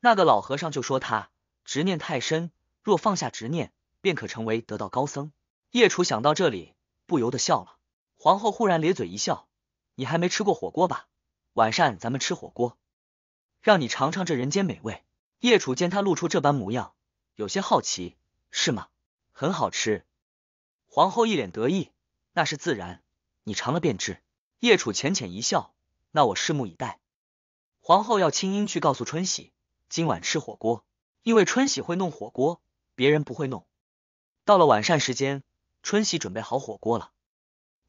那个老和尚就说他执念太深，若放下执念，便可成为得道高僧。叶楚想到这里。不由得笑了。皇后忽然咧嘴一笑：“你还没吃过火锅吧？晚上咱们吃火锅，让你尝尝这人间美味。”叶楚见他露出这般模样，有些好奇：“是吗？很好吃。”皇后一脸得意：“那是自然，你尝了便知。”叶楚浅浅一笑：“那我拭目以待。”皇后要青樱去告诉春喜今晚吃火锅，因为春喜会弄火锅，别人不会弄。到了晚膳时间。春喜准备好火锅了，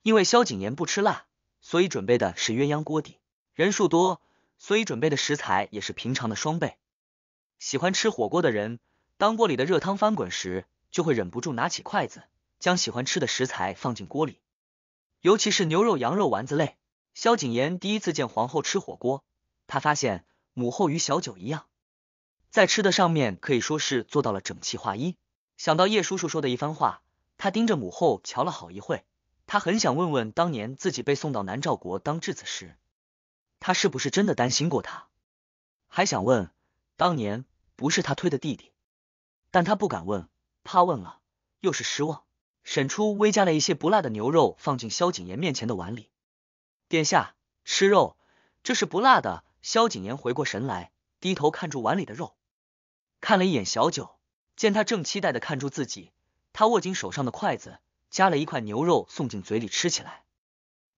因为萧景琰不吃辣，所以准备的是鸳鸯锅底。人数多，所以准备的食材也是平常的双倍。喜欢吃火锅的人，当锅里的热汤翻滚时，就会忍不住拿起筷子，将喜欢吃的食材放进锅里。尤其是牛肉、羊肉丸子类。萧景琰第一次见皇后吃火锅，他发现母后与小九一样，在吃的上面可以说是做到了整齐划一。想到叶叔叔说的一番话。他盯着母后瞧了好一会，他很想问问当年自己被送到南诏国当质子时，他是不是真的担心过他？还想问当年不是他推的弟弟，但他不敢问，怕问了又是失望。沈初微加了一些不辣的牛肉放进萧景琰面前的碗里，殿下吃肉，这是不辣的。萧景琰回过神来，低头看住碗里的肉，看了一眼小九，见他正期待的看住自己。他握紧手上的筷子，夹了一块牛肉送进嘴里吃起来。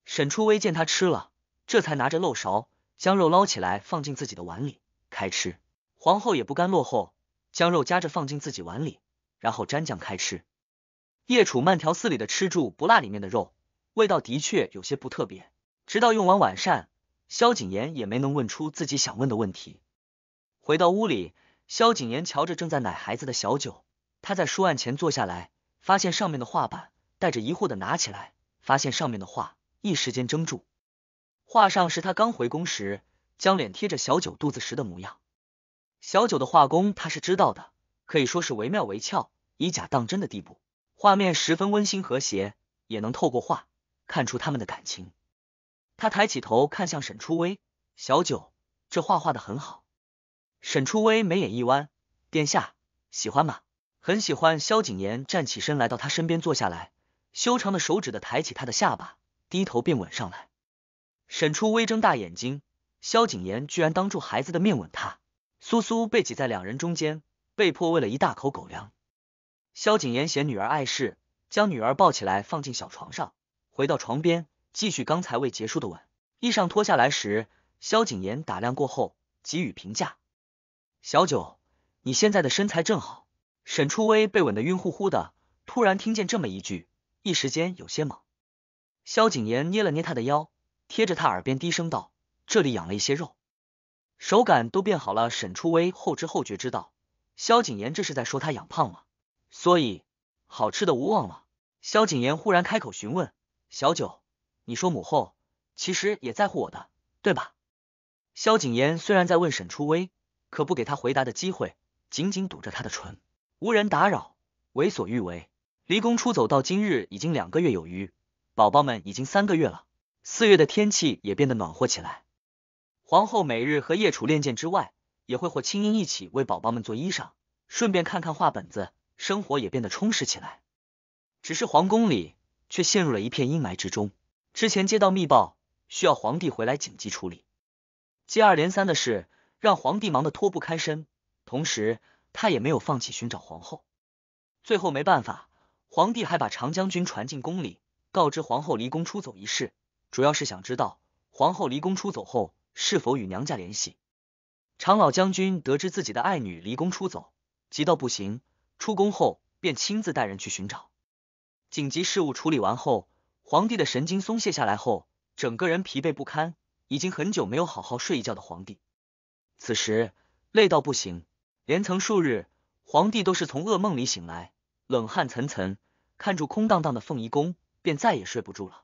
沈初微见他吃了，这才拿着漏勺将肉捞起来放进自己的碗里开吃。皇后也不甘落后，将肉夹着放进自己碗里，然后沾酱开吃。叶楚慢条斯理的吃住不辣里面的肉，味道的确有些不特别。直到用完晚膳，萧景琰也没能问出自己想问的问题。回到屋里，萧景琰瞧着正在奶孩子的小九。他在书案前坐下来，发现上面的画板，带着疑惑的拿起来，发现上面的画，一时间怔住。画上是他刚回宫时，将脸贴着小九肚子时的模样。小九的画工他是知道的，可以说是惟妙惟肖，以假当真的地步。画面十分温馨和谐，也能透过画看出他们的感情。他抬起头看向沈初微，小九这画画的很好。沈初微眉眼一弯，殿下喜欢吗？很喜欢萧景言站起身来到他身边坐下来，修长的手指的抬起他的下巴，低头便吻上来。沈初微睁大眼睛，萧景言居然当住孩子的面吻他。苏苏被挤在两人中间，被迫喂了一大口狗粮。萧景言嫌女儿碍事，将女儿抱起来放进小床上，回到床边继续刚才未结束的吻。衣裳脱下来时，萧景言打量过后给予评价：“小九，你现在的身材正好。”沈初微被吻得晕乎乎的，突然听见这么一句，一时间有些懵。萧景言捏了捏他的腰，贴着他耳边低声道：“这里养了一些肉，手感都变好了。”沈初微后知后觉知道，萧景言这是在说他养胖了，所以好吃的无望了。萧景言忽然开口询问：“小九，你说母后其实也在乎我的，对吧？”萧景言虽然在问沈初微，可不给他回答的机会，紧紧堵着他的唇。无人打扰，为所欲为。离宫出走到今日已经两个月有余，宝宝们已经三个月了。四月的天气也变得暖和起来。皇后每日和叶楚练剑之外，也会和青音一起为宝宝们做衣裳，顺便看看画本子，生活也变得充实起来。只是皇宫里却陷入了一片阴霾之中。之前接到密报，需要皇帝回来紧急处理。接二连三的事让皇帝忙得脱不开身，同时。他也没有放弃寻找皇后，最后没办法，皇帝还把常将军传进宫里，告知皇后离宫出走一事，主要是想知道皇后离宫出走后是否与娘家联系。常老将军得知自己的爱女离宫出走，急到不行，出宫后便亲自带人去寻找。紧急事务处理完后，皇帝的神经松懈下来后，整个人疲惫不堪，已经很久没有好好睡一觉的皇帝，此时累到不行。连曾数日，皇帝都是从噩梦里醒来，冷汗涔涔，看住空荡荡的凤仪宫，便再也睡不住了。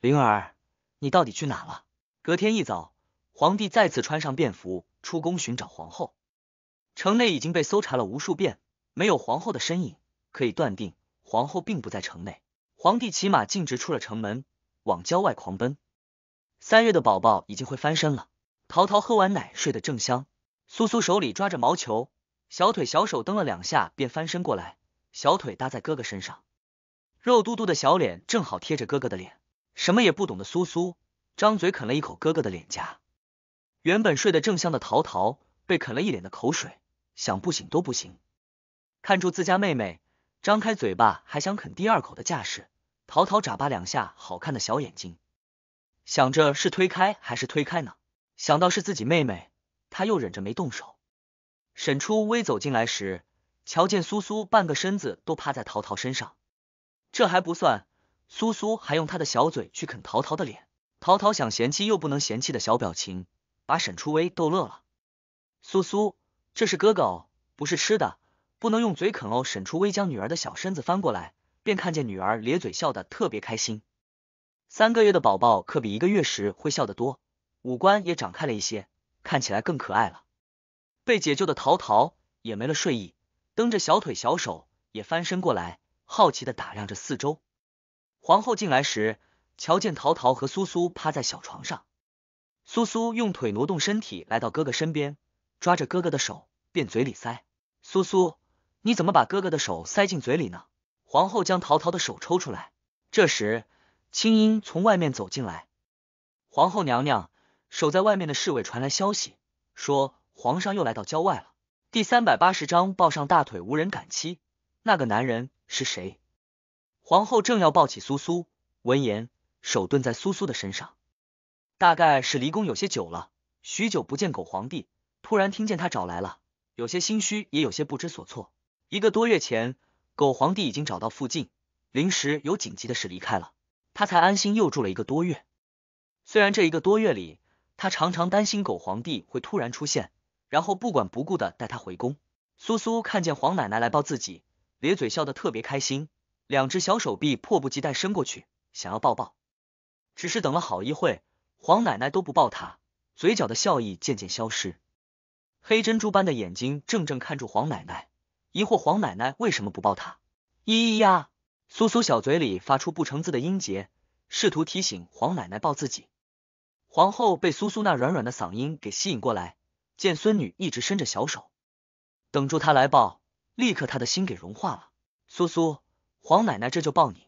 灵儿，你到底去哪了？隔天一早，皇帝再次穿上便服出宫寻找皇后。城内已经被搜查了无数遍，没有皇后的身影，可以断定皇后并不在城内。皇帝骑马径直出了城门，往郊外狂奔。三月的宝宝已经会翻身了，淘淘喝完奶睡得正香。苏苏手里抓着毛球，小腿小手蹬了两下，便翻身过来，小腿搭在哥哥身上，肉嘟嘟的小脸正好贴着哥哥的脸。什么也不懂的苏苏，张嘴啃了一口哥哥的脸颊。原本睡得正香的桃桃被啃了一脸的口水，想不醒都不行。看住自家妹妹张开嘴巴还想啃第二口的架势，桃桃眨巴两下好看的小眼睛，想着是推开还是推开呢？想到是自己妹妹。他又忍着没动手。沈初微走进来时，瞧见苏苏半个身子都趴在陶陶身上，这还不算，苏苏还用他的小嘴去啃陶陶的脸。陶陶想嫌弃又不能嫌弃的小表情，把沈初微逗乐了。苏苏，这是哥哥哦，不是吃的，不能用嘴啃哦。沈初微将女儿的小身子翻过来，便看见女儿咧嘴笑得特别开心。三个月的宝宝可比一个月时会笑得多，五官也长开了一些。看起来更可爱了。被解救的淘淘也没了睡意，蹬着小腿，小手也翻身过来，好奇的打量着四周。皇后进来时，瞧见淘淘和苏苏趴在小床上，苏苏用腿挪动身体，来到哥哥身边，抓着哥哥的手便嘴里塞。苏苏，你怎么把哥哥的手塞进嘴里呢？皇后将淘淘的手抽出来。这时，青樱从外面走进来，皇后娘娘。守在外面的侍卫传来消息，说皇上又来到郊外了。第三百八十章抱上大腿无人敢欺。那个男人是谁？皇后正要抱起苏苏，闻言手顿在苏苏的身上。大概是离宫有些久了，许久不见狗皇帝，突然听见他找来了，有些心虚，也有些不知所措。一个多月前，狗皇帝已经找到附近，临时有紧急的事离开了，他才安心又住了一个多月。虽然这一个多月里，他常常担心狗皇帝会突然出现，然后不管不顾的带他回宫。苏苏看见黄奶奶来抱自己，咧嘴笑得特别开心，两只小手臂迫不及待伸过去，想要抱抱。只是等了好一会，黄奶奶都不抱他，嘴角的笑意渐渐消失，黑珍珠般的眼睛怔怔看住黄奶奶，疑惑黄奶奶为什么不抱他。咿咿呀，苏苏小嘴里发出不成字的音节，试图提醒黄奶奶抱自己。皇后被苏苏那软软的嗓音给吸引过来，见孙女一直伸着小手，等住她来抱，立刻她的心给融化了。苏苏，皇奶奶这就抱你。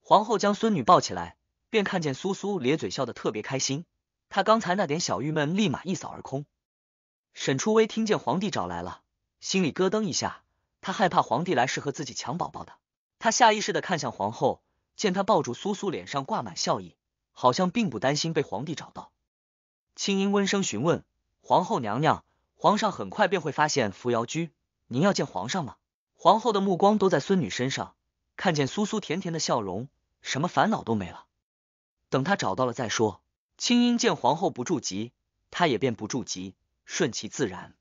皇后将孙女抱起来，便看见苏苏咧嘴笑得特别开心，她刚才那点小郁闷立马一扫而空。沈初微听见皇帝找来了，心里咯噔一下，她害怕皇帝来是和自己抢宝宝的，她下意识的看向皇后，见她抱住苏苏，脸上挂满笑意。好像并不担心被皇帝找到，青音温声询问皇后娘娘，皇上很快便会发现扶摇居，您要见皇上吗？皇后的目光都在孙女身上，看见苏苏甜甜的笑容，什么烦恼都没了。等他找到了再说。青音见皇后不住急，她也便不住急，顺其自然。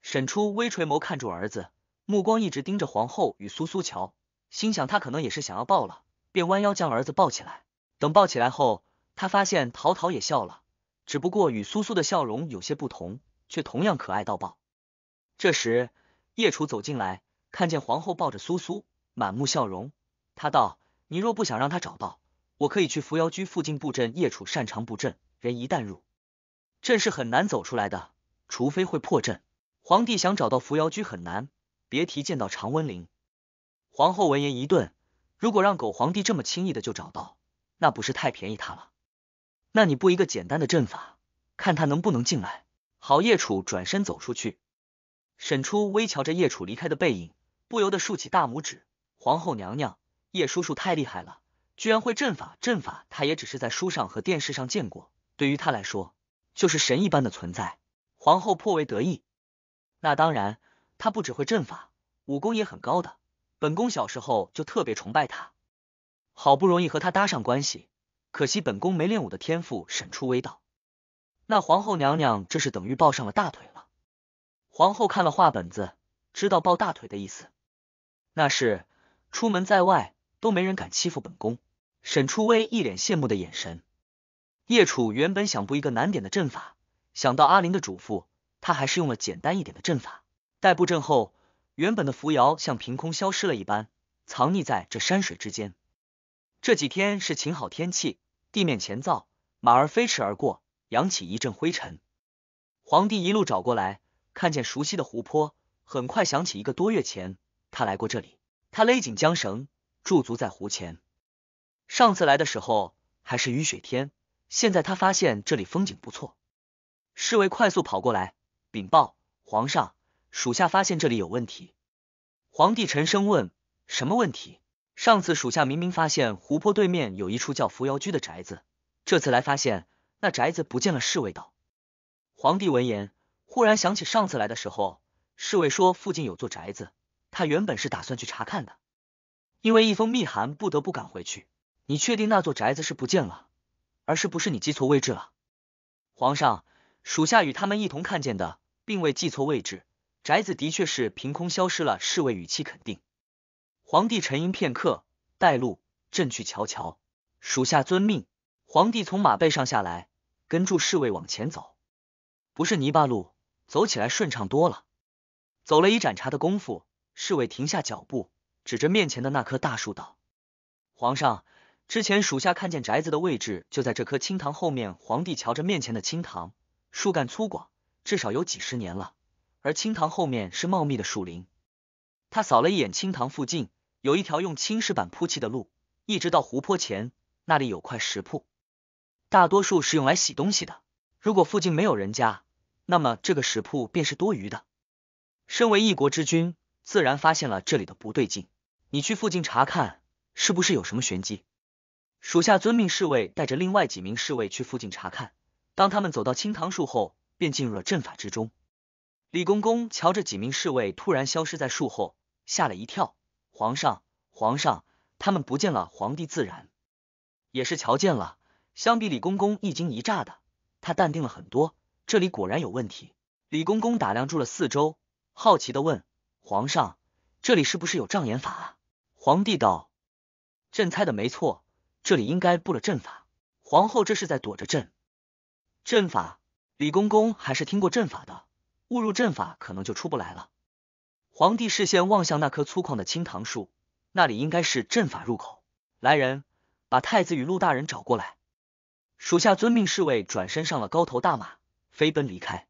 沈初微垂眸看住儿子，目光一直盯着皇后与苏苏乔，心想他可能也是想要抱了，便弯腰将儿子抱起来。等抱起来后，他发现陶陶也笑了，只不过与苏苏的笑容有些不同，却同样可爱到爆。这时，叶楚走进来，看见皇后抱着苏苏，满目笑容。他道：“你若不想让他找到，我可以去扶摇居附近布阵。叶楚擅长布阵，人一旦入阵，是很难走出来的，除非会破阵。皇帝想找到扶摇居很难，别提见到常温灵。”皇后闻言一顿：“如果让狗皇帝这么轻易的就找到？”那不是太便宜他了？那你不一个简单的阵法，看他能不能进来？好，叶楚转身走出去。沈初微瞧着叶楚离开的背影，不由得竖起大拇指。皇后娘娘，叶叔叔太厉害了，居然会阵法！阵法他也只是在书上和电视上见过，对于他来说就是神一般的存在。皇后颇为得意。那当然，他不只会阵法，武功也很高的。本宫小时候就特别崇拜他。好不容易和他搭上关系，可惜本宫没练武的天赋。沈初微道：“那皇后娘娘这是等于抱上了大腿了。”皇后看了画本子，知道抱大腿的意思。那是出门在外都没人敢欺负本宫。沈初微一脸羡慕的眼神。叶楚原本想布一个难点的阵法，想到阿林的嘱咐，他还是用了简单一点的阵法。待布阵后，原本的扶摇像凭空消失了一般，藏匿在这山水之间。这几天是晴好天气，地面前燥，马儿飞驰而过，扬起一阵灰尘。皇帝一路找过来，看见熟悉的湖泊，很快想起一个多月前他来过这里。他勒紧缰绳，驻足在湖前。上次来的时候还是雨雪天，现在他发现这里风景不错。侍卫快速跑过来禀报：“皇上，属下发现这里有问题。”皇帝沉声问：“什么问题？”上次属下明明发现湖泊对面有一处叫扶摇居的宅子，这次来发现那宅子不见了。侍卫道。皇帝闻言，忽然想起上次来的时候，侍卫说附近有座宅子，他原本是打算去查看的，因为一封密函不得不赶回去。你确定那座宅子是不见了，而是不是你记错位置了？皇上，属下与他们一同看见的，并未记错位置，宅子的确是凭空消失了。侍卫语气肯定。皇帝沉吟片刻，带路，朕去瞧瞧。属下遵命。皇帝从马背上下来，跟住侍卫往前走。不是泥巴路，走起来顺畅多了。走了一盏茶的功夫，侍卫停下脚步，指着面前的那棵大树道：“皇上，之前属下看见宅子的位置就在这棵青藤后面。”皇帝瞧着面前的青藤，树干粗犷，至少有几十年了。而青藤后面是茂密的树林。他扫了一眼青藤附近。有一条用青石板铺砌的路，一直到湖泊前，那里有块石铺，大多数是用来洗东西的。如果附近没有人家，那么这个石铺便是多余的。身为一国之君，自然发现了这里的不对劲。你去附近查看，是不是有什么玄机？属下遵命。侍卫带着另外几名侍卫去附近查看，当他们走到青藤树后，便进入了阵法之中。李公公瞧着几名侍卫突然消失在树后，吓了一跳。皇上，皇上，他们不见了。皇帝自然也是瞧见了。相比李公公一惊一乍的，他淡定了很多。这里果然有问题。李公公打量住了四周，好奇的问：“皇上，这里是不是有障眼法啊？”皇帝道：“朕猜的没错，这里应该布了阵法。皇后这是在躲着朕。”阵法，李公公还是听过阵法的，误入阵法可能就出不来了。皇帝视线望向那棵粗犷的青藤树，那里应该是阵法入口。来人，把太子与陆大人找过来。属下遵命。侍卫转身上了高头大马，飞奔离开。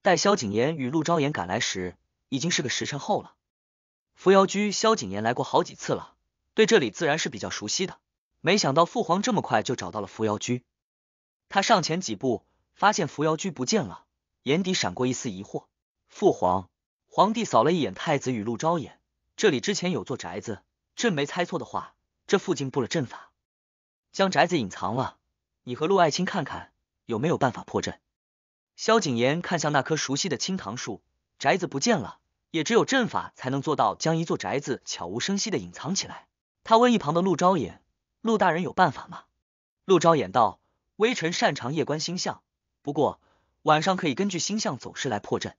待萧景琰与陆昭言赶来时，已经是个时辰后了。扶摇居，萧景琰来过好几次了，对这里自然是比较熟悉的。没想到父皇这么快就找到了扶摇居。他上前几步，发现扶摇居不见了，眼底闪过一丝疑惑。父皇。皇帝扫了一眼太子与陆昭衍，这里之前有座宅子，朕没猜错的话，这附近布了阵法，将宅子隐藏了。你和陆爱卿看看有没有办法破阵。萧景琰看向那棵熟悉的青藤树，宅子不见了，也只有阵法才能做到将一座宅子悄无声息的隐藏起来。他问一旁的陆昭衍：“陆大人有办法吗？”陆昭衍道：“微臣擅长夜观星象，不过晚上可以根据星象走势来破阵。”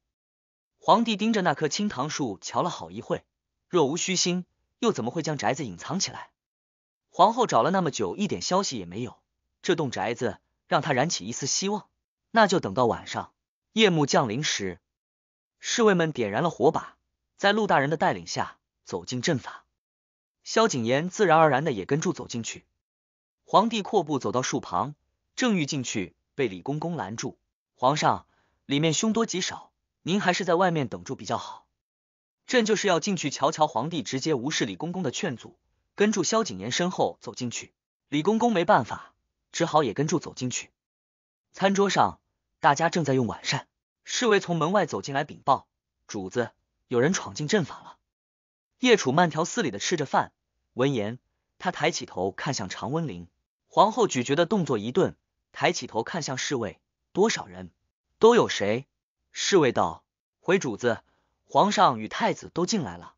皇帝盯着那棵青藤树瞧了好一会，若无虚心，又怎么会将宅子隐藏起来？皇后找了那么久，一点消息也没有，这栋宅子让她燃起一丝希望。那就等到晚上，夜幕降临时，侍卫们点燃了火把，在陆大人的带领下走进阵法。萧景琰自然而然的也跟住走进去。皇帝阔步走到树旁，正欲进去，被李公公拦住：“皇上，里面凶多吉少。”您还是在外面等住比较好。朕就是要进去瞧瞧。皇帝直接无视李公公的劝阻，跟住萧景琰身后走进去。李公公没办法，只好也跟住走进去。餐桌上，大家正在用晚膳。侍卫从门外走进来禀报：“主子，有人闯进阵法了。”叶楚慢条斯理的吃着饭，闻言，他抬起头看向常温灵，皇后咀嚼的动作一顿，抬起头看向侍卫：“多少人？都有谁？”侍卫道：“回主子，皇上与太子都进来了。”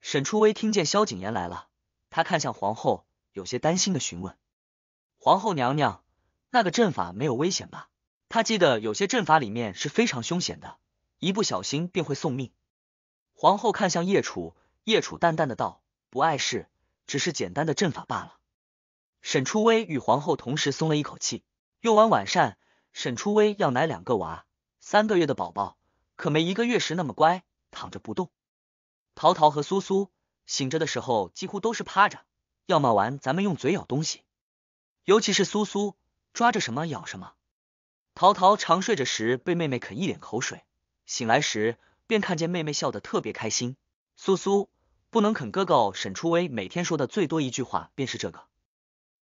沈初微听见萧景言来了，他看向皇后，有些担心的询问：“皇后娘娘，那个阵法没有危险吧？”他记得有些阵法里面是非常凶险的，一不小心便会送命。皇后看向叶楚，叶楚淡淡的道：“不碍事，只是简单的阵法罢了。”沈初微与皇后同时松了一口气。用完晚膳，沈初微要奶两个娃。三个月的宝宝可没一个月时那么乖，躺着不动。淘淘和苏苏醒着的时候几乎都是趴着，要么玩，咱们用嘴咬东西。尤其是苏苏抓着什么咬什么。淘淘常睡着时被妹妹啃一脸口水，醒来时便看见妹妹笑得特别开心。苏苏不能啃哥哥沈初微，每天说的最多一句话便是这个，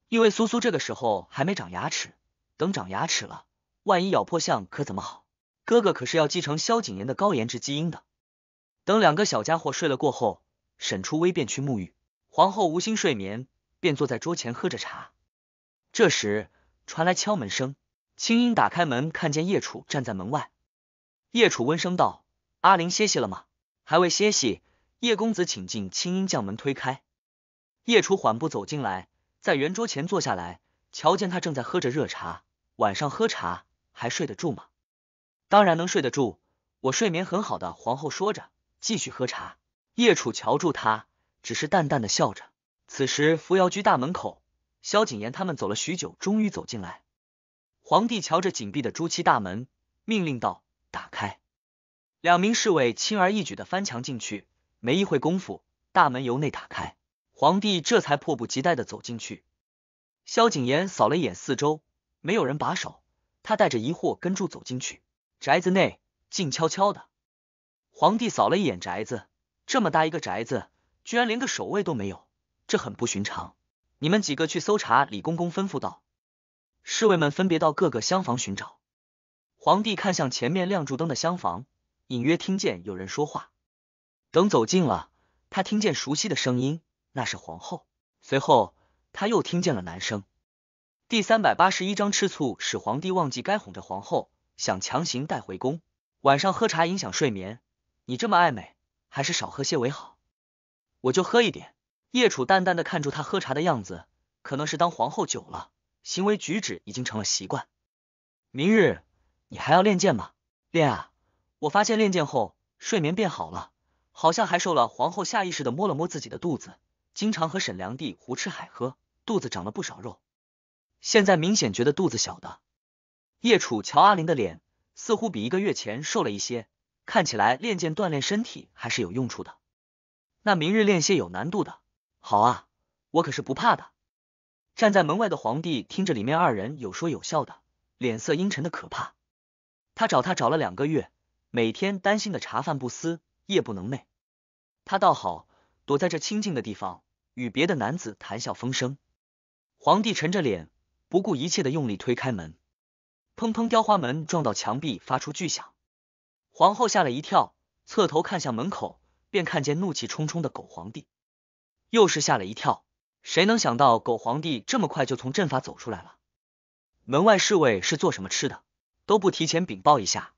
因为苏苏这个时候还没长牙齿，等长牙齿了，万一咬破相可怎么好？哥哥可是要继承萧景琰的高颜值基因的。等两个小家伙睡了过后，沈初微便去沐浴。皇后无心睡眠，便坐在桌前喝着茶。这时传来敲门声，青音打开门，看见叶楚站在门外。叶楚温声道：“阿玲歇息了吗？还未歇息，叶公子请进。”青音将门推开，叶楚缓步走进来，在圆桌前坐下来，瞧见他正在喝着热茶。晚上喝茶还睡得住吗？当然能睡得住，我睡眠很好的。皇后说着，继续喝茶。叶楚瞧住他，只是淡淡的笑着。此时，扶摇居大门口，萧景琰他们走了许久，终于走进来。皇帝瞧着紧闭的朱漆大门，命令道：“打开！”两名侍卫轻而易举的翻墙进去，没一会功夫，大门由内打开。皇帝这才迫不及待的走进去。萧景琰扫了一眼四周，没有人把守，他带着疑惑跟住走进去。宅子内静悄悄的，皇帝扫了一眼宅子，这么大一个宅子，居然连个守卫都没有，这很不寻常。你们几个去搜查。”李公公吩咐道。侍卫们分别到各个厢房寻找。皇帝看向前面亮住灯的厢房，隐约听见有人说话。等走近了，他听见熟悉的声音，那是皇后。随后，他又听见了男声。第三百八十一章，吃醋使皇帝忘记该哄着皇后。想强行带回宫，晚上喝茶影响睡眠。你这么爱美，还是少喝些为好。我就喝一点。叶楚淡淡的看住他喝茶的样子，可能是当皇后久了，行为举止已经成了习惯。明日你还要练剑吗？练啊！我发现练剑后睡眠变好了，好像还瘦了。皇后下意识的摸了摸自己的肚子，经常和沈良娣胡吃海喝，肚子长了不少肉，现在明显觉得肚子小的。叶楚瞧阿玲的脸，似乎比一个月前瘦了一些，看起来练剑锻炼身体还是有用处的。那明日练些有难度的，好啊，我可是不怕的。站在门外的皇帝听着里面二人有说有笑的，脸色阴沉的可怕。他找他找了两个月，每天担心的茶饭不思，夜不能寐。他倒好，躲在这清静的地方，与别的男子谈笑风生。皇帝沉着脸，不顾一切的用力推开门。砰砰！雕花门撞到墙壁，发出巨响。皇后吓了一跳，侧头看向门口，便看见怒气冲冲的狗皇帝，又是吓了一跳。谁能想到狗皇帝这么快就从阵法走出来了？门外侍卫是做什么吃的，都不提前禀报一下。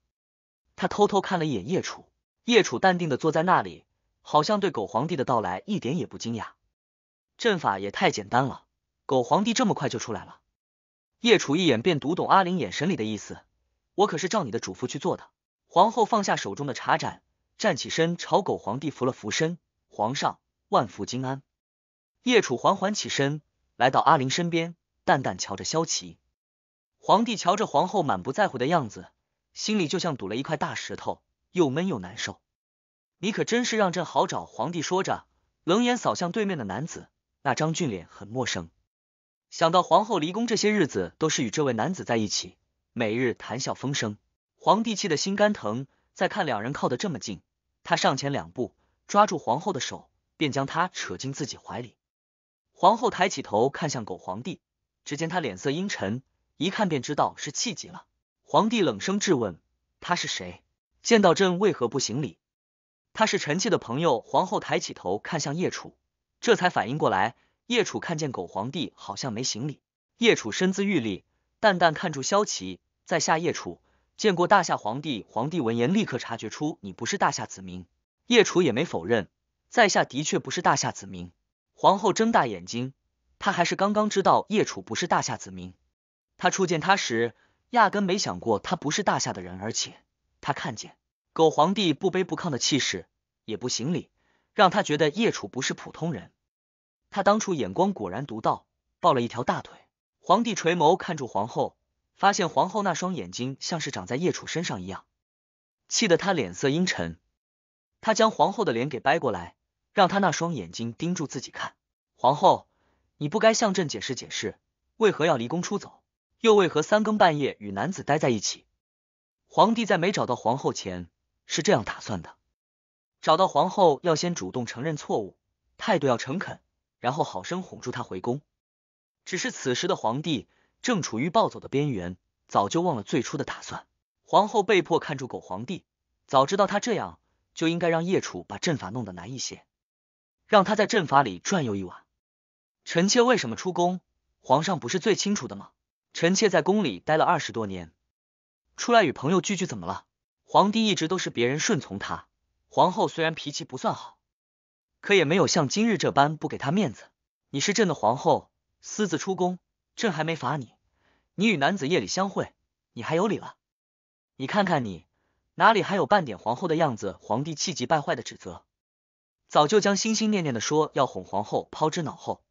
他偷偷看了一眼叶楚，叶楚淡定的坐在那里，好像对狗皇帝的到来一点也不惊讶。阵法也太简单了，狗皇帝这么快就出来了。叶楚一眼便读懂阿玲眼神里的意思，我可是照你的嘱咐去做的。皇后放下手中的茶盏，站起身朝狗皇帝扶了扶身，皇上万福金安。叶楚缓缓起身，来到阿玲身边，淡淡瞧着萧琪。皇帝瞧着皇后满不在乎的样子，心里就像堵了一块大石头，又闷又难受。你可真是让朕好找。皇帝说着，冷眼扫向对面的男子，那张俊脸很陌生。想到皇后离宫这些日子都是与这位男子在一起，每日谈笑风生，皇帝气得心肝疼。再看两人靠得这么近，他上前两步，抓住皇后的手，便将她扯进自己怀里。皇后抬起头看向狗皇帝，只见他脸色阴沉，一看便知道是气急了。皇帝冷声质问：“他是谁？见到朕为何不行礼？”“他是臣妾的朋友。”皇后抬起头看向叶楚，这才反应过来。叶楚看见狗皇帝好像没行礼，叶楚身姿玉立，淡淡看住萧齐，在下叶楚见过大夏皇帝。皇帝闻言立刻察觉出你不是大夏子民，叶楚也没否认，在下的确不是大夏子民。皇后睁大眼睛，她还是刚刚知道叶楚不是大夏子民，她初见他时压根没想过他不是大夏的人，而且他看见狗皇帝不卑不亢的气势，也不行礼，让他觉得叶楚不是普通人。他当初眼光果然独到，抱了一条大腿。皇帝垂眸看住皇后，发现皇后那双眼睛像是长在叶楚身上一样，气得他脸色阴沉。他将皇后的脸给掰过来，让他那双眼睛盯住自己看。皇后，你不该向朕解释解释，为何要离宫出走，又为何三更半夜与男子待在一起？皇帝在没找到皇后前是这样打算的：找到皇后要先主动承认错误，态度要诚恳。然后好生哄住他回宫，只是此时的皇帝正处于暴走的边缘，早就忘了最初的打算。皇后被迫看住狗皇帝，早知道他这样，就应该让叶楚把阵法弄得难一些，让他在阵法里转悠一晚。臣妾为什么出宫？皇上不是最清楚的吗？臣妾在宫里待了二十多年，出来与朋友聚聚怎么了？皇帝一直都是别人顺从他，皇后虽然脾气不算好。可也没有像今日这般不给他面子。你是朕的皇后，私自出宫，朕还没罚你。你与男子夜里相会，你还有理了？你看看你，哪里还有半点皇后的样子？皇帝气急败坏的指责，早就将心心念念的说要哄皇后抛之脑后。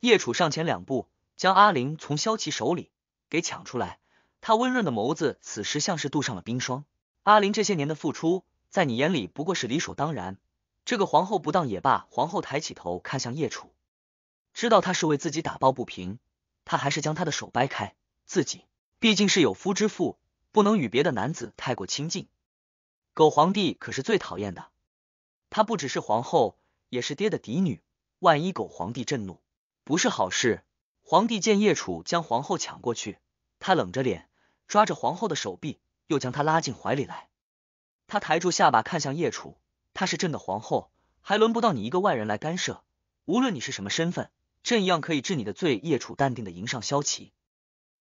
叶楚上前两步，将阿玲从萧琪手里给抢出来。他温润的眸子此时像是镀上了冰霜。阿玲这些年的付出，在你眼里不过是理所当然。这个皇后不当也罢。皇后抬起头看向叶楚，知道他是为自己打抱不平，他还是将他的手掰开。自己毕竟是有夫之妇，不能与别的男子太过亲近。狗皇帝可是最讨厌的，他不只是皇后，也是爹的嫡女。万一狗皇帝震怒，不是好事。皇帝见叶楚将皇后抢过去，他冷着脸抓着皇后的手臂，又将她拉进怀里来。他抬住下巴看向叶楚。她是朕的皇后，还轮不到你一个外人来干涉。无论你是什么身份，朕一样可以治你的罪。叶楚淡定的迎上萧齐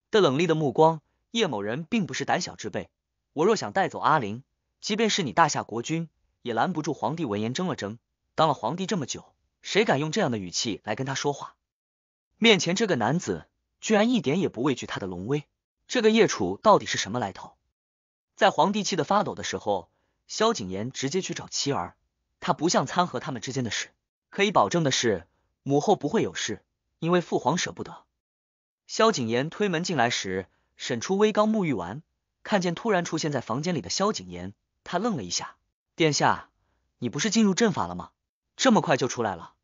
的冷厉的目光。叶某人并不是胆小之辈，我若想带走阿玲，即便是你大夏国君，也拦不住。皇帝闻言怔了怔，当了皇帝这么久，谁敢用这样的语气来跟他说话？面前这个男子居然一点也不畏惧他的龙威，这个叶楚到底是什么来头？在皇帝气得发抖的时候。萧景琰直接去找妻儿，他不像掺和他们之间的事。可以保证的是，母后不会有事，因为父皇舍不得。萧景琰推门进来时，沈初微刚沐浴完，看见突然出现在房间里的萧景琰，他愣了一下：“殿下，你不是进入阵法了吗？这么快就出来了？”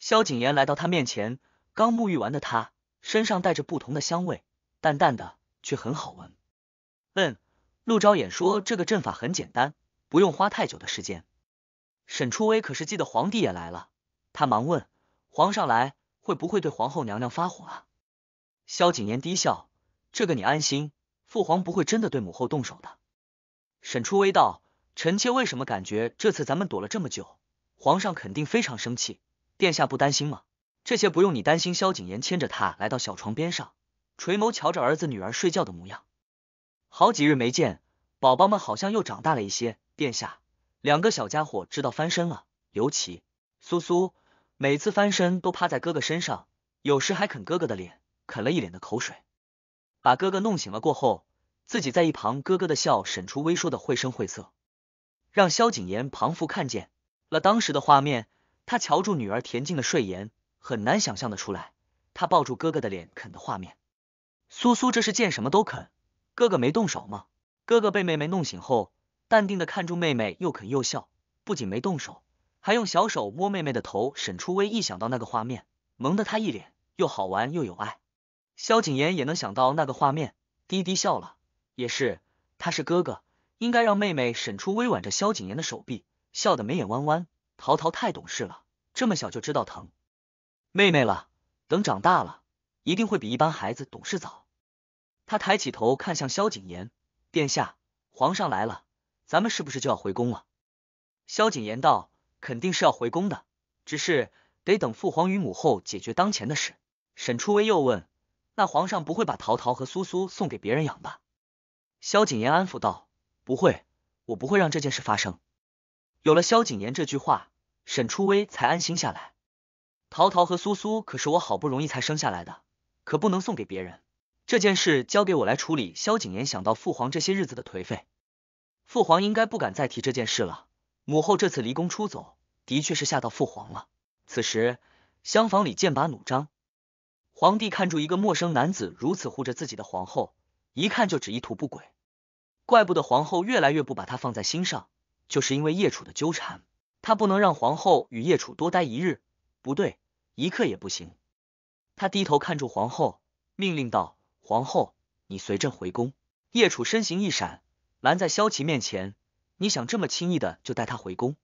萧景琰来到他面前，刚沐浴完的他身上带着不同的香味，淡淡的却很好闻。嗯，陆昭衍说这个阵法很简单。不用花太久的时间，沈初微可是记得皇帝也来了，他忙问，皇上来会不会对皇后娘娘发火啊？萧景琰低笑，这个你安心，父皇不会真的对母后动手的。沈初微道，臣妾为什么感觉这次咱们躲了这么久，皇上肯定非常生气，殿下不担心吗？这些不用你担心。萧景琰牵着他来到小床边上，垂眸瞧着儿子女儿睡觉的模样，好几日没见。宝宝们好像又长大了一些。殿下，两个小家伙知道翻身了，尤其苏苏每次翻身都趴在哥哥身上，有时还啃哥哥的脸，啃了一脸的口水，把哥哥弄醒了。过后，自己在一旁咯咯的笑。沈初微说的绘声绘色，让萧景琰旁父看见了当时的画面。他瞧住女儿恬静的睡颜，很难想象的出来，他抱住哥哥的脸啃的画面。苏苏这是见什么都啃，哥哥没动手吗？哥哥被妹妹弄醒后，淡定的看住妹妹，又啃又笑，不仅没动手，还用小手摸妹妹的头。沈初微一想到那个画面，萌得他一脸，又好玩又有爱。萧景言也能想到那个画面，低低笑了。也是，他是哥哥，应该让妹妹。沈初微挽着萧景言的手臂，笑得眉眼弯弯。淘淘太懂事了，这么小就知道疼妹妹了。等长大了一定会比一般孩子懂事早。他抬起头看向萧景言。殿下，皇上来了，咱们是不是就要回宫了？萧景言道：“肯定是要回宫的，只是得等父皇与母后解决当前的事。”沈初微又问：“那皇上不会把陶陶和苏苏送给别人养吧？”萧景言安抚道：“不会，我不会让这件事发生。”有了萧景言这句话，沈初微才安心下来。陶陶和苏苏可是我好不容易才生下来的，可不能送给别人。这件事交给我来处理。萧景琰想到父皇这些日子的颓废，父皇应该不敢再提这件事了。母后这次离宫出走，的确是吓到父皇了。此时，厢房里剑拔弩张。皇帝看住一个陌生男子如此护着自己的皇后，一看就只意图不轨，怪不得皇后越来越不把他放在心上，就是因为叶楚的纠缠，他不能让皇后与叶楚多待一日，不对，一刻也不行。他低头看住皇后，命令道。皇后，你随朕回宫。叶楚身形一闪，拦在萧琪面前。你想这么轻易的就带他回宫？